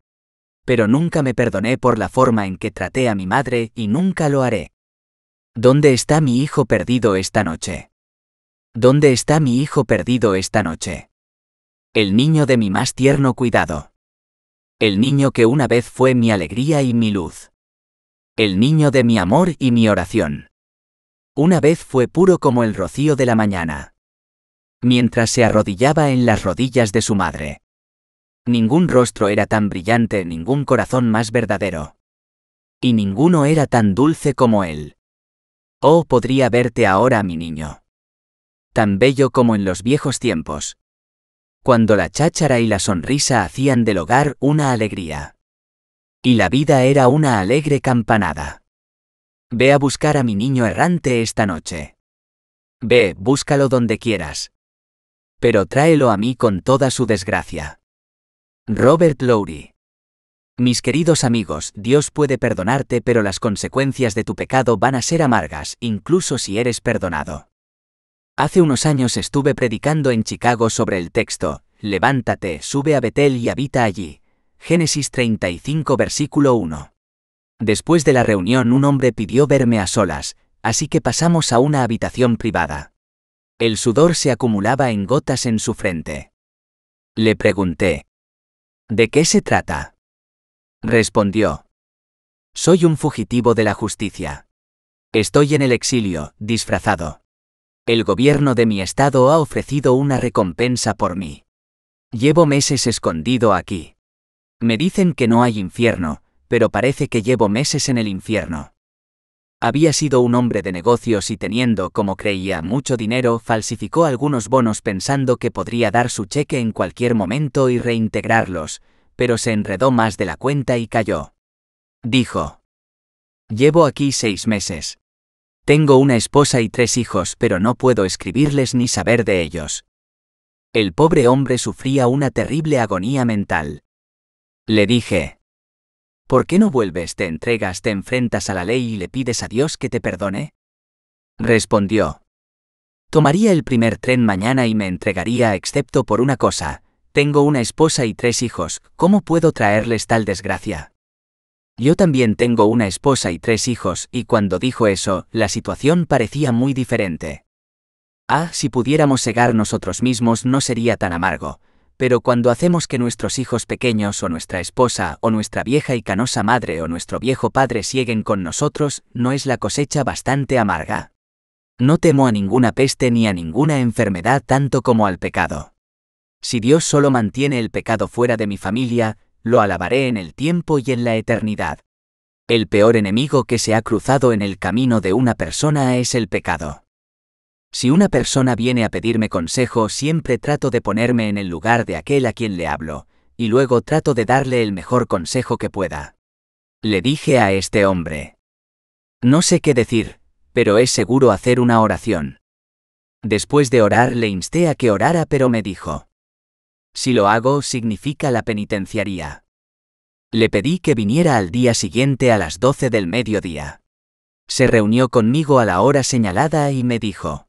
pero nunca me perdoné por la forma en que traté a mi madre y nunca lo haré. ¿Dónde está mi hijo perdido esta noche? ¿Dónde está mi hijo perdido esta noche? El niño de mi más tierno cuidado. El niño que una vez fue mi alegría y mi luz. El niño de mi amor y mi oración. Una vez fue puro como el rocío de la mañana. Mientras se arrodillaba en las rodillas de su madre. Ningún rostro era tan brillante, ningún corazón más verdadero. Y ninguno era tan dulce como él. Oh, podría verte ahora, mi niño. Tan bello como en los viejos tiempos. Cuando la cháchara y la sonrisa hacían del hogar una alegría. Y la vida era una alegre campanada. Ve a buscar a mi niño errante esta noche. Ve, búscalo donde quieras. Pero tráelo a mí con toda su desgracia. Robert Lowry. Mis queridos amigos, Dios puede perdonarte, pero las consecuencias de tu pecado van a ser amargas, incluso si eres perdonado. Hace unos años estuve predicando en Chicago sobre el texto, Levántate, sube a Betel y habita allí. Génesis 35 versículo 1. Después de la reunión un hombre pidió verme a solas, así que pasamos a una habitación privada. El sudor se acumulaba en gotas en su frente. Le pregunté, ¿De qué se trata? Respondió. Soy un fugitivo de la justicia. Estoy en el exilio, disfrazado. El gobierno de mi estado ha ofrecido una recompensa por mí. Llevo meses escondido aquí. Me dicen que no hay infierno, pero parece que llevo meses en el infierno había sido un hombre de negocios y teniendo, como creía, mucho dinero, falsificó algunos bonos pensando que podría dar su cheque en cualquier momento y reintegrarlos, pero se enredó más de la cuenta y cayó. Dijo. Llevo aquí seis meses. Tengo una esposa y tres hijos, pero no puedo escribirles ni saber de ellos. El pobre hombre sufría una terrible agonía mental. Le dije, ¿Por qué no vuelves, te entregas, te enfrentas a la ley y le pides a Dios que te perdone? Respondió. Tomaría el primer tren mañana y me entregaría excepto por una cosa. Tengo una esposa y tres hijos, ¿cómo puedo traerles tal desgracia? Yo también tengo una esposa y tres hijos, y cuando dijo eso, la situación parecía muy diferente. Ah, si pudiéramos cegar nosotros mismos no sería tan amargo, pero cuando hacemos que nuestros hijos pequeños o nuestra esposa o nuestra vieja y canosa madre o nuestro viejo padre siguen con nosotros, no es la cosecha bastante amarga. No temo a ninguna peste ni a ninguna enfermedad tanto como al pecado. Si Dios solo mantiene el pecado fuera de mi familia, lo alabaré en el tiempo y en la eternidad. El peor enemigo que se ha cruzado en el camino de una persona es el pecado. Si una persona viene a pedirme consejo, siempre trato de ponerme en el lugar de aquel a quien le hablo, y luego trato de darle el mejor consejo que pueda. Le dije a este hombre. No sé qué decir, pero es seguro hacer una oración. Después de orar le insté a que orara, pero me dijo. Si lo hago, significa la penitenciaría. Le pedí que viniera al día siguiente a las 12 del mediodía. Se reunió conmigo a la hora señalada y me dijo.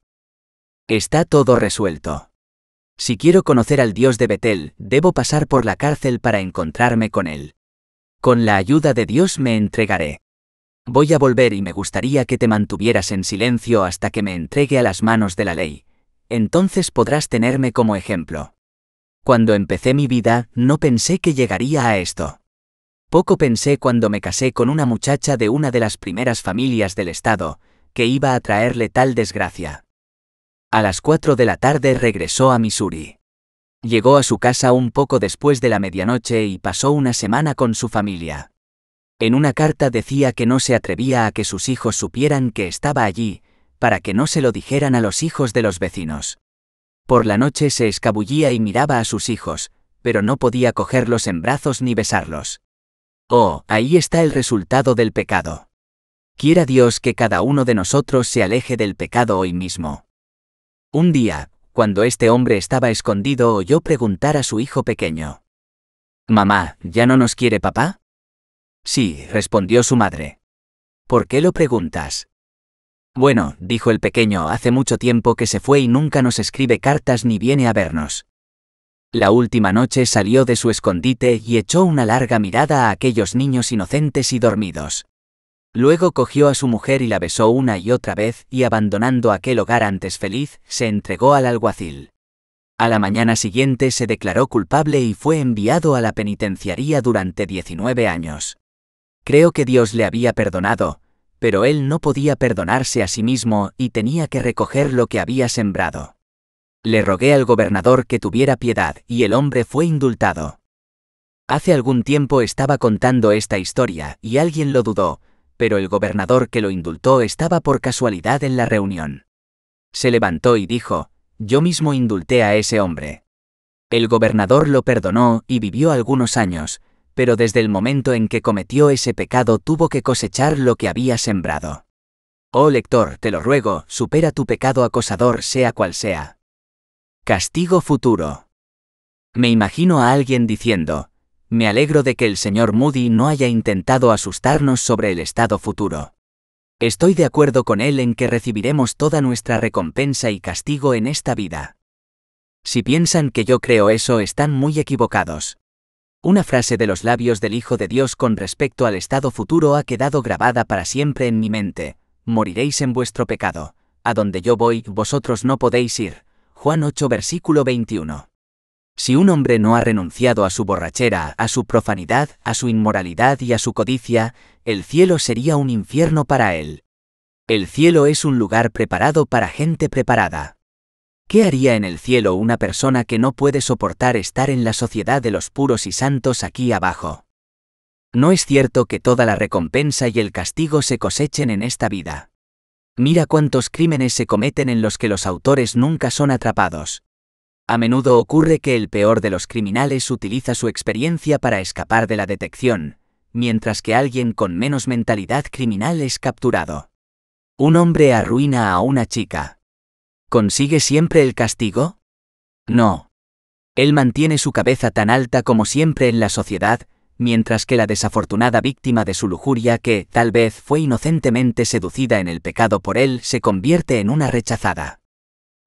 Está todo resuelto. Si quiero conocer al Dios de Betel, debo pasar por la cárcel para encontrarme con él. Con la ayuda de Dios me entregaré. Voy a volver y me gustaría que te mantuvieras en silencio hasta que me entregue a las manos de la ley. Entonces podrás tenerme como ejemplo. Cuando empecé mi vida, no pensé que llegaría a esto. Poco pensé cuando me casé con una muchacha de una de las primeras familias del Estado, que iba a traerle tal desgracia. A las 4 de la tarde regresó a Missouri. Llegó a su casa un poco después de la medianoche y pasó una semana con su familia. En una carta decía que no se atrevía a que sus hijos supieran que estaba allí, para que no se lo dijeran a los hijos de los vecinos. Por la noche se escabullía y miraba a sus hijos, pero no podía cogerlos en brazos ni besarlos. Oh, ahí está el resultado del pecado. Quiera Dios que cada uno de nosotros se aleje del pecado hoy mismo. Un día, cuando este hombre estaba escondido, oyó preguntar a su hijo pequeño. Mamá, ¿ya no nos quiere papá? Sí, respondió su madre. ¿Por qué lo preguntas? Bueno, dijo el pequeño, hace mucho tiempo que se fue y nunca nos escribe cartas ni viene a vernos. La última noche salió de su escondite y echó una larga mirada a aquellos niños inocentes y dormidos. Luego cogió a su mujer y la besó una y otra vez, y abandonando aquel hogar antes feliz, se entregó al alguacil. A la mañana siguiente se declaró culpable y fue enviado a la penitenciaría durante 19 años. Creo que Dios le había perdonado, pero él no podía perdonarse a sí mismo y tenía que recoger lo que había sembrado. Le rogué al gobernador que tuviera piedad y el hombre fue indultado. Hace algún tiempo estaba contando esta historia y alguien lo dudó, pero el gobernador que lo indultó estaba por casualidad en la reunión. Se levantó y dijo, yo mismo indulté a ese hombre. El gobernador lo perdonó y vivió algunos años, pero desde el momento en que cometió ese pecado tuvo que cosechar lo que había sembrado. Oh lector, te lo ruego, supera tu pecado acosador sea cual sea. Castigo futuro. Me imagino a alguien diciendo, me alegro de que el señor Moody no haya intentado asustarnos sobre el estado futuro. Estoy de acuerdo con él en que recibiremos toda nuestra recompensa y castigo en esta vida. Si piensan que yo creo eso, están muy equivocados. Una frase de los labios del Hijo de Dios con respecto al estado futuro ha quedado grabada para siempre en mi mente. Moriréis en vuestro pecado. A donde yo voy, vosotros no podéis ir. Juan 8 versículo 21. Si un hombre no ha renunciado a su borrachera, a su profanidad, a su inmoralidad y a su codicia, el cielo sería un infierno para él. El cielo es un lugar preparado para gente preparada. ¿Qué haría en el cielo una persona que no puede soportar estar en la sociedad de los puros y santos aquí abajo? No es cierto que toda la recompensa y el castigo se cosechen en esta vida. Mira cuántos crímenes se cometen en los que los autores nunca son atrapados. A menudo ocurre que el peor de los criminales utiliza su experiencia para escapar de la detección, mientras que alguien con menos mentalidad criminal es capturado. Un hombre arruina a una chica. ¿Consigue siempre el castigo? No. Él mantiene su cabeza tan alta como siempre en la sociedad, mientras que la desafortunada víctima de su lujuria que, tal vez, fue inocentemente seducida en el pecado por él, se convierte en una rechazada.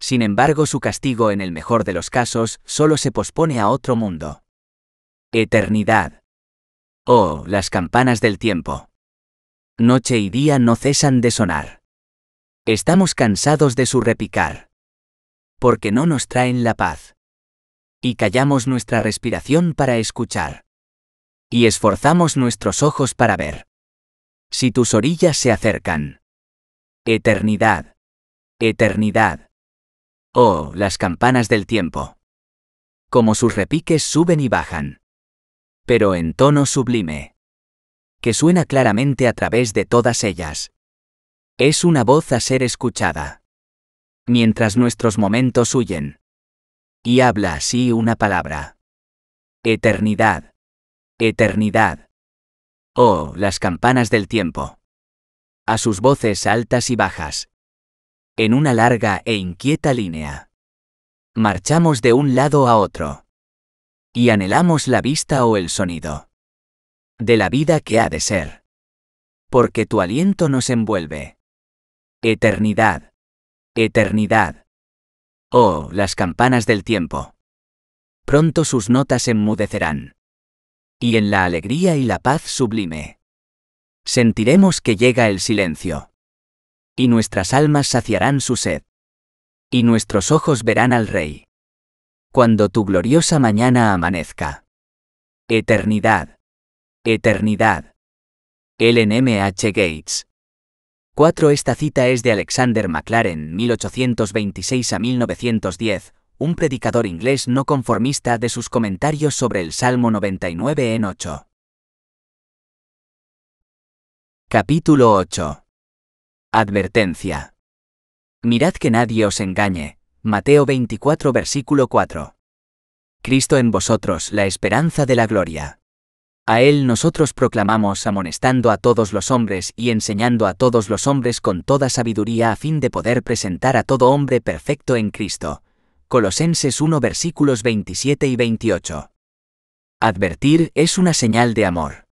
Sin embargo, su castigo en el mejor de los casos solo se pospone a otro mundo. Eternidad. Oh, las campanas del tiempo. Noche y día no cesan de sonar. Estamos cansados de su repicar. Porque no nos traen la paz. Y callamos nuestra respiración para escuchar. Y esforzamos nuestros ojos para ver. Si tus orillas se acercan. Eternidad. Eternidad. Oh, las campanas del tiempo. Como sus repiques suben y bajan. Pero en tono sublime. Que suena claramente a través de todas ellas. Es una voz a ser escuchada. Mientras nuestros momentos huyen. Y habla así una palabra. Eternidad. Eternidad. Oh, las campanas del tiempo. A sus voces altas y bajas en una larga e inquieta línea. Marchamos de un lado a otro. Y anhelamos la vista o el sonido. De la vida que ha de ser. Porque tu aliento nos envuelve. Eternidad. Eternidad. Oh, las campanas del tiempo. Pronto sus notas enmudecerán. Y en la alegría y la paz sublime. Sentiremos que llega el silencio y nuestras almas saciarán su sed. Y nuestros ojos verán al Rey. Cuando tu gloriosa mañana amanezca. Eternidad. Eternidad. H. Gates. 4. Esta cita es de Alexander McLaren, 1826 a 1910, un predicador inglés no conformista de sus comentarios sobre el Salmo 99 en 8. Capítulo 8. Advertencia. Mirad que nadie os engañe. Mateo 24 versículo 4. Cristo en vosotros, la esperanza de la gloria. A Él nosotros proclamamos amonestando a todos los hombres y enseñando a todos los hombres con toda sabiduría a fin de poder presentar a todo hombre perfecto en Cristo. Colosenses 1 versículos 27 y 28. Advertir es una señal de amor.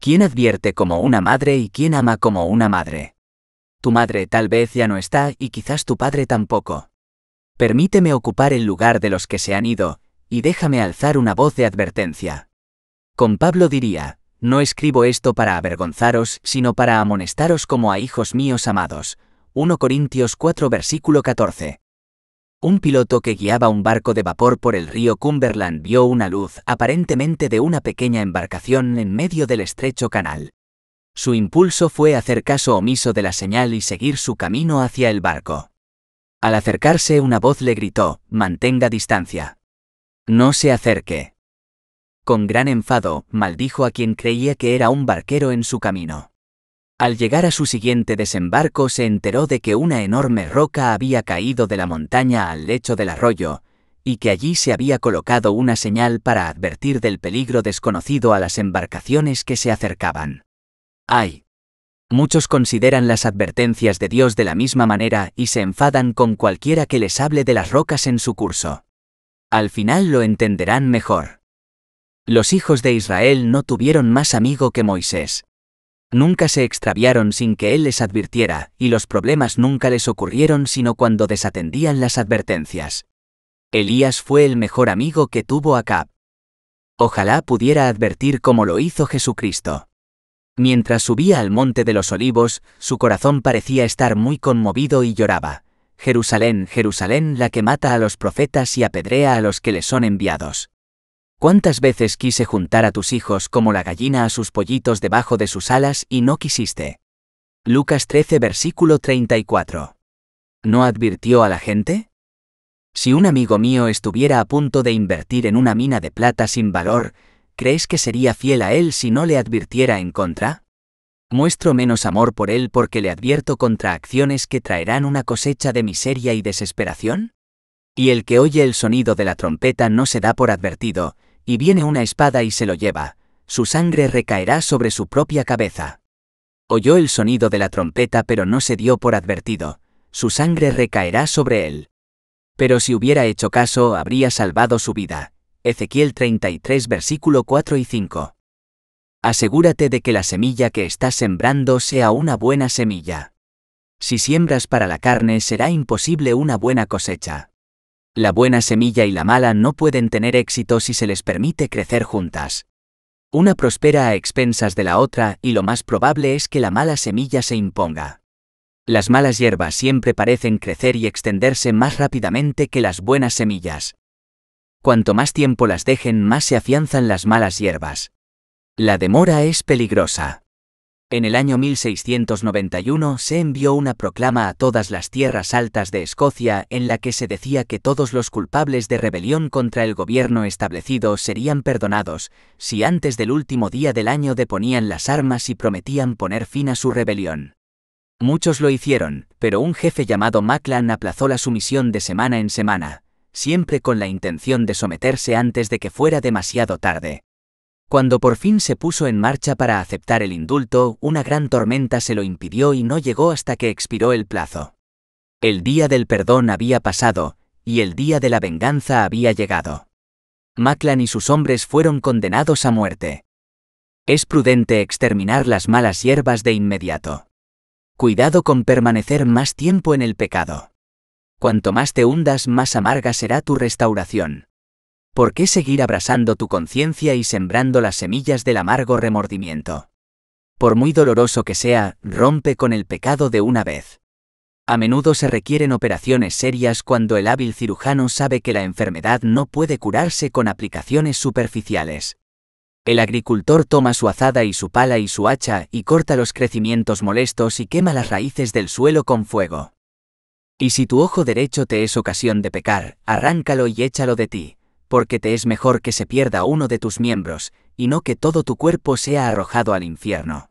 ¿Quién advierte como una madre y quién ama como una madre? Tu madre tal vez ya no está y quizás tu padre tampoco. Permíteme ocupar el lugar de los que se han ido, y déjame alzar una voz de advertencia. Con Pablo diría, no escribo esto para avergonzaros, sino para amonestaros como a hijos míos amados. 1 Corintios 4 versículo 14. Un piloto que guiaba un barco de vapor por el río Cumberland vio una luz aparentemente de una pequeña embarcación en medio del estrecho canal. Su impulso fue hacer caso omiso de la señal y seguir su camino hacia el barco. Al acercarse una voz le gritó, mantenga distancia. No se acerque. Con gran enfado, maldijo a quien creía que era un barquero en su camino. Al llegar a su siguiente desembarco se enteró de que una enorme roca había caído de la montaña al lecho del arroyo, y que allí se había colocado una señal para advertir del peligro desconocido a las embarcaciones que se acercaban. Ay. Muchos consideran las advertencias de Dios de la misma manera y se enfadan con cualquiera que les hable de las rocas en su curso. Al final lo entenderán mejor. Los hijos de Israel no tuvieron más amigo que Moisés. Nunca se extraviaron sin que él les advirtiera, y los problemas nunca les ocurrieron sino cuando desatendían las advertencias. Elías fue el mejor amigo que tuvo Acab. Ojalá pudiera advertir como lo hizo Jesucristo. Mientras subía al monte de los olivos, su corazón parecía estar muy conmovido y lloraba. Jerusalén, Jerusalén, la que mata a los profetas y apedrea a los que le son enviados. ¿Cuántas veces quise juntar a tus hijos como la gallina a sus pollitos debajo de sus alas y no quisiste? Lucas 13 versículo 34. ¿No advirtió a la gente? Si un amigo mío estuviera a punto de invertir en una mina de plata sin valor, ¿crees que sería fiel a él si no le advirtiera en contra? Muestro menos amor por él porque le advierto contra acciones que traerán una cosecha de miseria y desesperación. Y el que oye el sonido de la trompeta no se da por advertido, y viene una espada y se lo lleva, su sangre recaerá sobre su propia cabeza. Oyó el sonido de la trompeta pero no se dio por advertido, su sangre recaerá sobre él. Pero si hubiera hecho caso habría salvado su vida. Ezequiel 33 versículo 4 y 5. Asegúrate de que la semilla que estás sembrando sea una buena semilla. Si siembras para la carne será imposible una buena cosecha. La buena semilla y la mala no pueden tener éxito si se les permite crecer juntas. Una prospera a expensas de la otra y lo más probable es que la mala semilla se imponga. Las malas hierbas siempre parecen crecer y extenderse más rápidamente que las buenas semillas cuanto más tiempo las dejen más se afianzan las malas hierbas. La demora es peligrosa. En el año 1691 se envió una proclama a todas las tierras altas de Escocia en la que se decía que todos los culpables de rebelión contra el gobierno establecido serían perdonados si antes del último día del año deponían las armas y prometían poner fin a su rebelión. Muchos lo hicieron, pero un jefe llamado Maclan aplazó la sumisión de semana en semana, siempre con la intención de someterse antes de que fuera demasiado tarde. Cuando por fin se puso en marcha para aceptar el indulto, una gran tormenta se lo impidió y no llegó hasta que expiró el plazo. El día del perdón había pasado, y el día de la venganza había llegado. Maclan y sus hombres fueron condenados a muerte. Es prudente exterminar las malas hierbas de inmediato. Cuidado con permanecer más tiempo en el pecado cuanto más te hundas, más amarga será tu restauración. ¿Por qué seguir abrasando tu conciencia y sembrando las semillas del amargo remordimiento? Por muy doloroso que sea, rompe con el pecado de una vez. A menudo se requieren operaciones serias cuando el hábil cirujano sabe que la enfermedad no puede curarse con aplicaciones superficiales. El agricultor toma su azada y su pala y su hacha y corta los crecimientos molestos y quema las raíces del suelo con fuego. Y si tu ojo derecho te es ocasión de pecar, arráncalo y échalo de ti, porque te es mejor que se pierda uno de tus miembros, y no que todo tu cuerpo sea arrojado al infierno.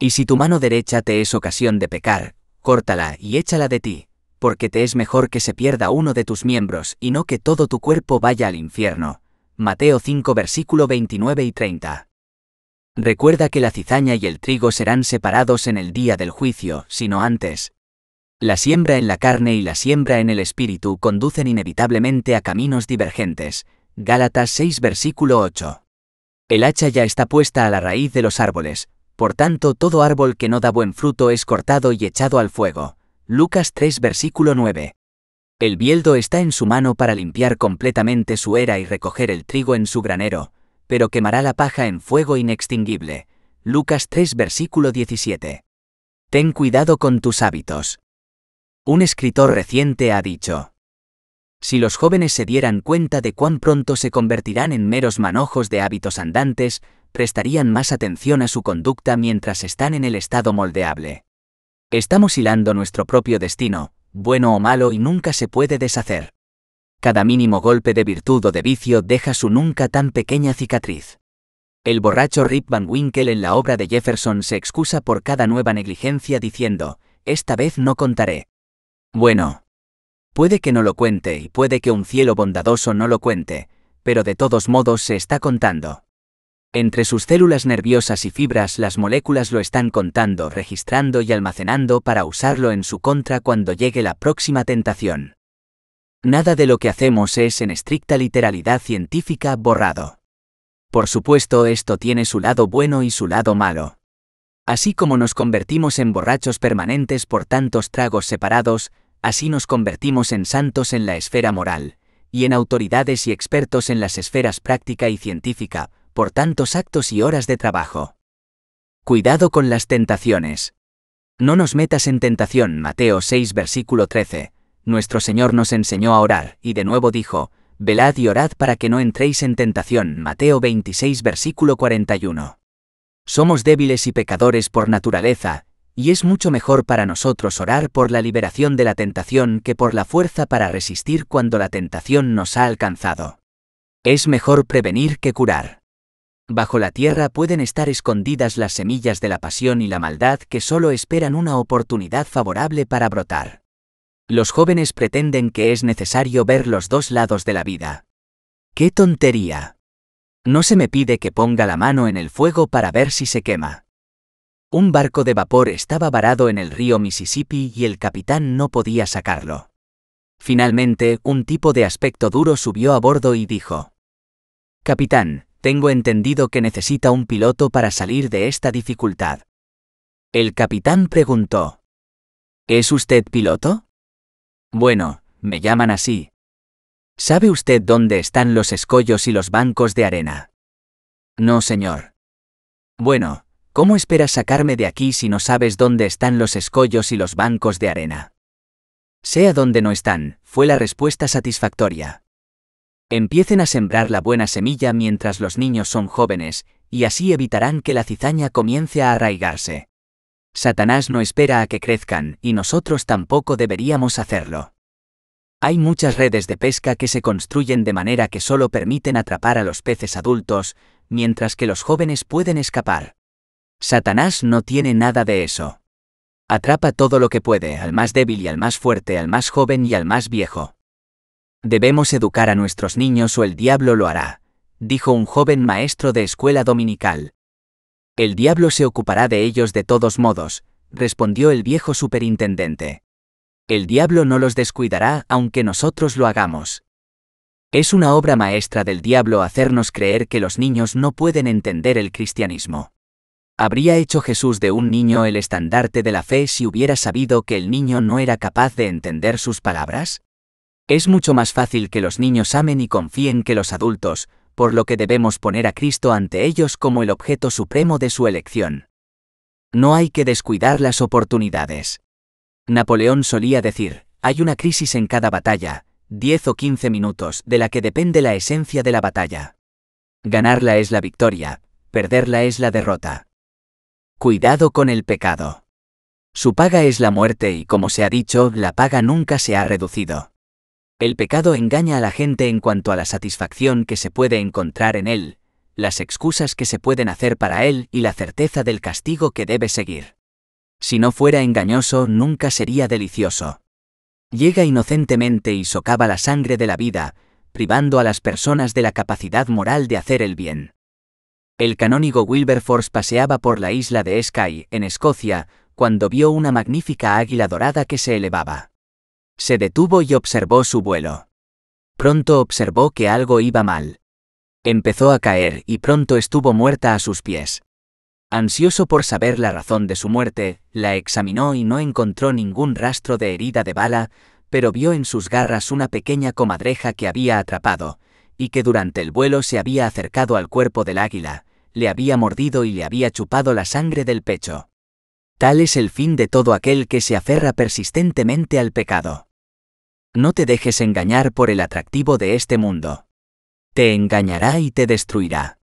Y si tu mano derecha te es ocasión de pecar, córtala y échala de ti, porque te es mejor que se pierda uno de tus miembros, y no que todo tu cuerpo vaya al infierno. Mateo 5 versículo 29 y 30. Recuerda que la cizaña y el trigo serán separados en el día del juicio, sino antes, la siembra en la carne y la siembra en el espíritu conducen inevitablemente a caminos divergentes. Gálatas 6 versículo 8. El hacha ya está puesta a la raíz de los árboles, por tanto todo árbol que no da buen fruto es cortado y echado al fuego. Lucas 3 versículo 9. El bieldo está en su mano para limpiar completamente su era y recoger el trigo en su granero, pero quemará la paja en fuego inextinguible. Lucas 3 versículo 17. Ten cuidado con tus hábitos. Un escritor reciente ha dicho, si los jóvenes se dieran cuenta de cuán pronto se convertirán en meros manojos de hábitos andantes, prestarían más atención a su conducta mientras están en el estado moldeable. Estamos hilando nuestro propio destino, bueno o malo, y nunca se puede deshacer. Cada mínimo golpe de virtud o de vicio deja su nunca tan pequeña cicatriz. El borracho Rip Van Winkle en la obra de Jefferson se excusa por cada nueva negligencia diciendo, esta vez no contaré, bueno. Puede que no lo cuente y puede que un cielo bondadoso no lo cuente, pero de todos modos se está contando. Entre sus células nerviosas y fibras las moléculas lo están contando, registrando y almacenando para usarlo en su contra cuando llegue la próxima tentación. Nada de lo que hacemos es en estricta literalidad científica borrado. Por supuesto, esto tiene su lado bueno y su lado malo. Así como nos convertimos en borrachos permanentes por tantos tragos separados, Así nos convertimos en santos en la esfera moral, y en autoridades y expertos en las esferas práctica y científica, por tantos actos y horas de trabajo. Cuidado con las tentaciones. No nos metas en tentación, Mateo 6 versículo 13. Nuestro Señor nos enseñó a orar, y de nuevo dijo, Velad y orad para que no entréis en tentación, Mateo 26 versículo 41. Somos débiles y pecadores por naturaleza, y es mucho mejor para nosotros orar por la liberación de la tentación que por la fuerza para resistir cuando la tentación nos ha alcanzado. Es mejor prevenir que curar. Bajo la tierra pueden estar escondidas las semillas de la pasión y la maldad que solo esperan una oportunidad favorable para brotar. Los jóvenes pretenden que es necesario ver los dos lados de la vida. ¡Qué tontería! No se me pide que ponga la mano en el fuego para ver si se quema. Un barco de vapor estaba varado en el río Mississippi y el capitán no podía sacarlo. Finalmente, un tipo de aspecto duro subió a bordo y dijo, Capitán, tengo entendido que necesita un piloto para salir de esta dificultad. El capitán preguntó, ¿Es usted piloto? Bueno, me llaman así. ¿Sabe usted dónde están los escollos y los bancos de arena? No, señor. Bueno, ¿Cómo esperas sacarme de aquí si no sabes dónde están los escollos y los bancos de arena? Sea donde no están, fue la respuesta satisfactoria. Empiecen a sembrar la buena semilla mientras los niños son jóvenes, y así evitarán que la cizaña comience a arraigarse. Satanás no espera a que crezcan, y nosotros tampoco deberíamos hacerlo. Hay muchas redes de pesca que se construyen de manera que solo permiten atrapar a los peces adultos, mientras que los jóvenes pueden escapar. Satanás no tiene nada de eso. Atrapa todo lo que puede, al más débil y al más fuerte, al más joven y al más viejo. Debemos educar a nuestros niños o el diablo lo hará, dijo un joven maestro de escuela dominical. El diablo se ocupará de ellos de todos modos, respondió el viejo superintendente. El diablo no los descuidará aunque nosotros lo hagamos. Es una obra maestra del diablo hacernos creer que los niños no pueden entender el cristianismo. ¿Habría hecho Jesús de un niño el estandarte de la fe si hubiera sabido que el niño no era capaz de entender sus palabras? Es mucho más fácil que los niños amen y confíen que los adultos, por lo que debemos poner a Cristo ante ellos como el objeto supremo de su elección. No hay que descuidar las oportunidades. Napoleón solía decir, hay una crisis en cada batalla, 10 o 15 minutos, de la que depende la esencia de la batalla. Ganarla es la victoria, perderla es la derrota. Cuidado con el pecado. Su paga es la muerte y como se ha dicho, la paga nunca se ha reducido. El pecado engaña a la gente en cuanto a la satisfacción que se puede encontrar en él, las excusas que se pueden hacer para él y la certeza del castigo que debe seguir. Si no fuera engañoso, nunca sería delicioso. Llega inocentemente y socava la sangre de la vida, privando a las personas de la capacidad moral de hacer el bien. El canónigo Wilberforce paseaba por la isla de Skye, en Escocia, cuando vio una magnífica águila dorada que se elevaba. Se detuvo y observó su vuelo. Pronto observó que algo iba mal. Empezó a caer y pronto estuvo muerta a sus pies. Ansioso por saber la razón de su muerte, la examinó y no encontró ningún rastro de herida de bala, pero vio en sus garras una pequeña comadreja que había atrapado, y que durante el vuelo se había acercado al cuerpo del águila, le había mordido y le había chupado la sangre del pecho. Tal es el fin de todo aquel que se aferra persistentemente al pecado. No te dejes engañar por el atractivo de este mundo. Te engañará y te destruirá.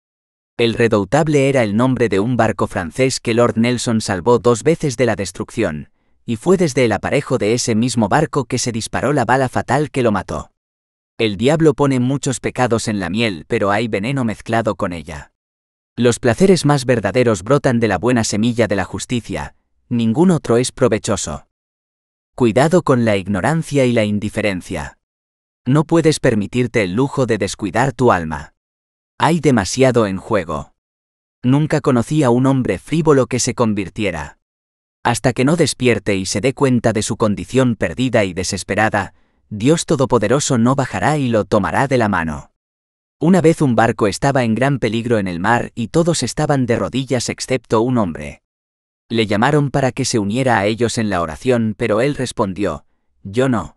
El redoutable era el nombre de un barco francés que Lord Nelson salvó dos veces de la destrucción, y fue desde el aparejo de ese mismo barco que se disparó la bala fatal que lo mató. El diablo pone muchos pecados en la miel, pero hay veneno mezclado con ella. Los placeres más verdaderos brotan de la buena semilla de la justicia, ningún otro es provechoso. Cuidado con la ignorancia y la indiferencia. No puedes permitirte el lujo de descuidar tu alma. Hay demasiado en juego. Nunca conocí a un hombre frívolo que se convirtiera. Hasta que no despierte y se dé cuenta de su condición perdida y desesperada, Dios Todopoderoso no bajará y lo tomará de la mano. Una vez un barco estaba en gran peligro en el mar y todos estaban de rodillas excepto un hombre. Le llamaron para que se uniera a ellos en la oración, pero él respondió, Yo no.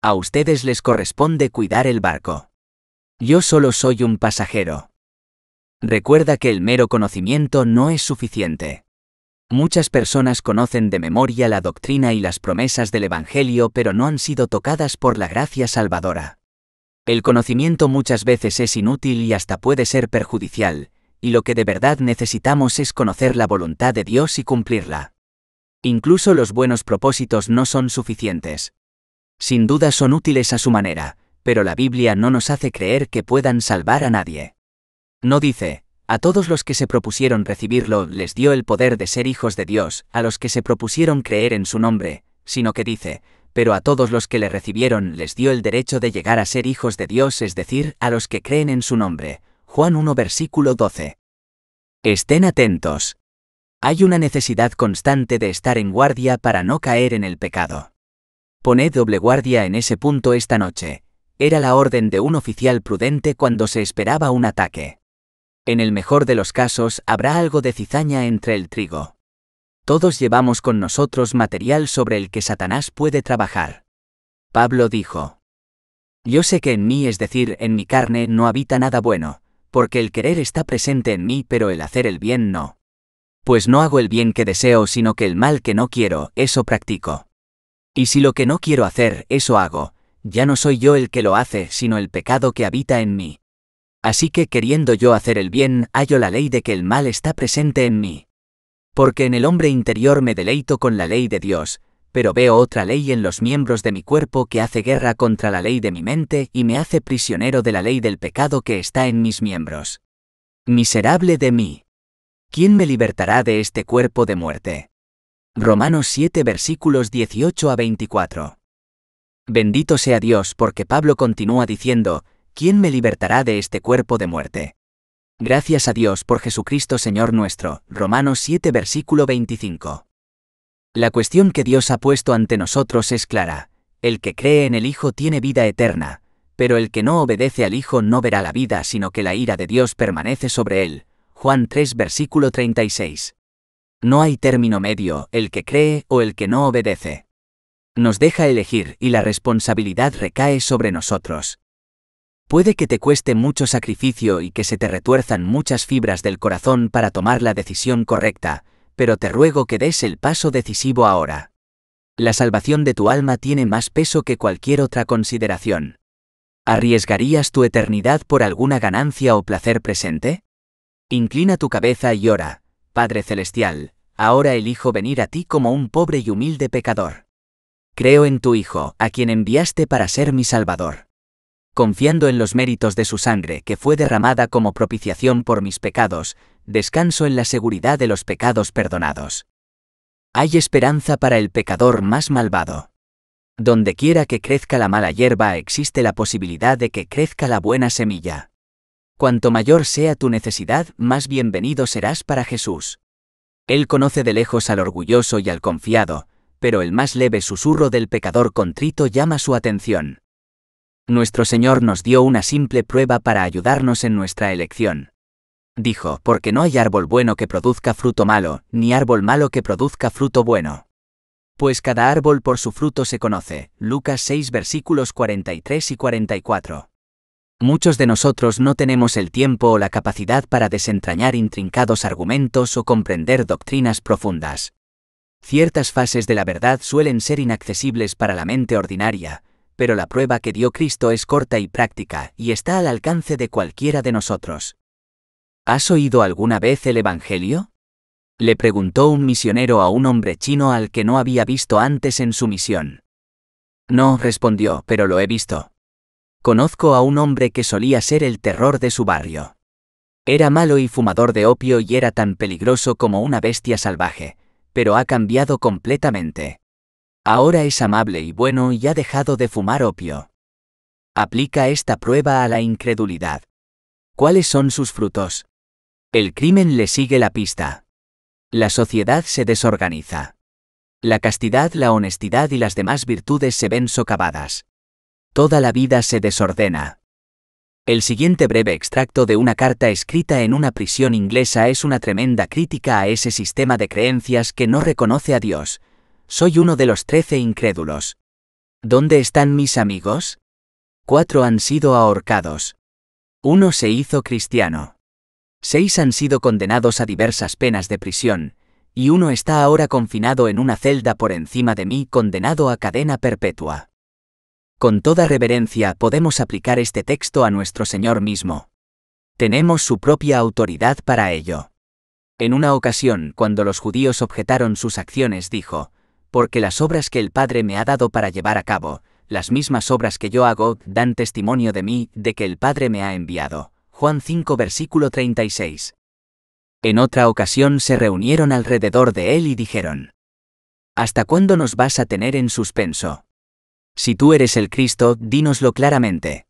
A ustedes les corresponde cuidar el barco. Yo solo soy un pasajero. Recuerda que el mero conocimiento no es suficiente. Muchas personas conocen de memoria la doctrina y las promesas del Evangelio pero no han sido tocadas por la gracia salvadora. El conocimiento muchas veces es inútil y hasta puede ser perjudicial, y lo que de verdad necesitamos es conocer la voluntad de Dios y cumplirla. Incluso los buenos propósitos no son suficientes. Sin duda son útiles a su manera, pero la Biblia no nos hace creer que puedan salvar a nadie. No dice, a todos los que se propusieron recibirlo les dio el poder de ser hijos de Dios, a los que se propusieron creer en su nombre, sino que dice, pero a todos los que le recibieron les dio el derecho de llegar a ser hijos de Dios, es decir, a los que creen en su nombre. Juan 1 versículo 12. Estén atentos. Hay una necesidad constante de estar en guardia para no caer en el pecado. Poned doble guardia en ese punto esta noche. Era la orden de un oficial prudente cuando se esperaba un ataque. En el mejor de los casos habrá algo de cizaña entre el trigo. Todos llevamos con nosotros material sobre el que Satanás puede trabajar. Pablo dijo, Yo sé que en mí, es decir, en mi carne, no habita nada bueno, porque el querer está presente en mí, pero el hacer el bien no. Pues no hago el bien que deseo, sino que el mal que no quiero, eso practico. Y si lo que no quiero hacer, eso hago, ya no soy yo el que lo hace, sino el pecado que habita en mí. Así que queriendo yo hacer el bien, hallo la ley de que el mal está presente en mí porque en el hombre interior me deleito con la ley de Dios, pero veo otra ley en los miembros de mi cuerpo que hace guerra contra la ley de mi mente y me hace prisionero de la ley del pecado que está en mis miembros. Miserable de mí. ¿Quién me libertará de este cuerpo de muerte? Romanos 7 versículos 18 a 24. Bendito sea Dios porque Pablo continúa diciendo, ¿quién me libertará de este cuerpo de muerte? Gracias a Dios por Jesucristo Señor nuestro. Romanos 7 versículo 25. La cuestión que Dios ha puesto ante nosotros es clara. El que cree en el Hijo tiene vida eterna, pero el que no obedece al Hijo no verá la vida, sino que la ira de Dios permanece sobre él. Juan 3 versículo 36. No hay término medio, el que cree o el que no obedece. Nos deja elegir y la responsabilidad recae sobre nosotros. Puede que te cueste mucho sacrificio y que se te retuerzan muchas fibras del corazón para tomar la decisión correcta, pero te ruego que des el paso decisivo ahora. La salvación de tu alma tiene más peso que cualquier otra consideración. ¿Arriesgarías tu eternidad por alguna ganancia o placer presente? Inclina tu cabeza y ora, Padre Celestial, ahora elijo venir a ti como un pobre y humilde pecador. Creo en tu Hijo, a quien enviaste para ser mi Salvador confiando en los méritos de su sangre que fue derramada como propiciación por mis pecados, descanso en la seguridad de los pecados perdonados. Hay esperanza para el pecador más malvado. Donde quiera que crezca la mala hierba existe la posibilidad de que crezca la buena semilla. Cuanto mayor sea tu necesidad, más bienvenido serás para Jesús. Él conoce de lejos al orgulloso y al confiado, pero el más leve susurro del pecador contrito llama su atención. Nuestro Señor nos dio una simple prueba para ayudarnos en nuestra elección. Dijo, porque no hay árbol bueno que produzca fruto malo, ni árbol malo que produzca fruto bueno. Pues cada árbol por su fruto se conoce. Lucas 6 versículos 43 y 44. Muchos de nosotros no tenemos el tiempo o la capacidad para desentrañar intrincados argumentos o comprender doctrinas profundas. Ciertas fases de la verdad suelen ser inaccesibles para la mente ordinaria, pero la prueba que dio Cristo es corta y práctica y está al alcance de cualquiera de nosotros. ¿Has oído alguna vez el Evangelio? Le preguntó un misionero a un hombre chino al que no había visto antes en su misión. No, respondió, pero lo he visto. Conozco a un hombre que solía ser el terror de su barrio. Era malo y fumador de opio y era tan peligroso como una bestia salvaje, pero ha cambiado completamente. Ahora es amable y bueno y ha dejado de fumar opio. Aplica esta prueba a la incredulidad. ¿Cuáles son sus frutos? El crimen le sigue la pista. La sociedad se desorganiza. La castidad, la honestidad y las demás virtudes se ven socavadas. Toda la vida se desordena. El siguiente breve extracto de una carta escrita en una prisión inglesa es una tremenda crítica a ese sistema de creencias que no reconoce a Dios, soy uno de los trece incrédulos. ¿Dónde están mis amigos? Cuatro han sido ahorcados. Uno se hizo cristiano. Seis han sido condenados a diversas penas de prisión, y uno está ahora confinado en una celda por encima de mí condenado a cadena perpetua. Con toda reverencia podemos aplicar este texto a nuestro Señor mismo. Tenemos su propia autoridad para ello. En una ocasión, cuando los judíos objetaron sus acciones, dijo, porque las obras que el Padre me ha dado para llevar a cabo, las mismas obras que yo hago, dan testimonio de mí, de que el Padre me ha enviado. Juan 5 versículo 36. En otra ocasión se reunieron alrededor de él y dijeron, ¿Hasta cuándo nos vas a tener en suspenso? Si tú eres el Cristo, dínoslo claramente.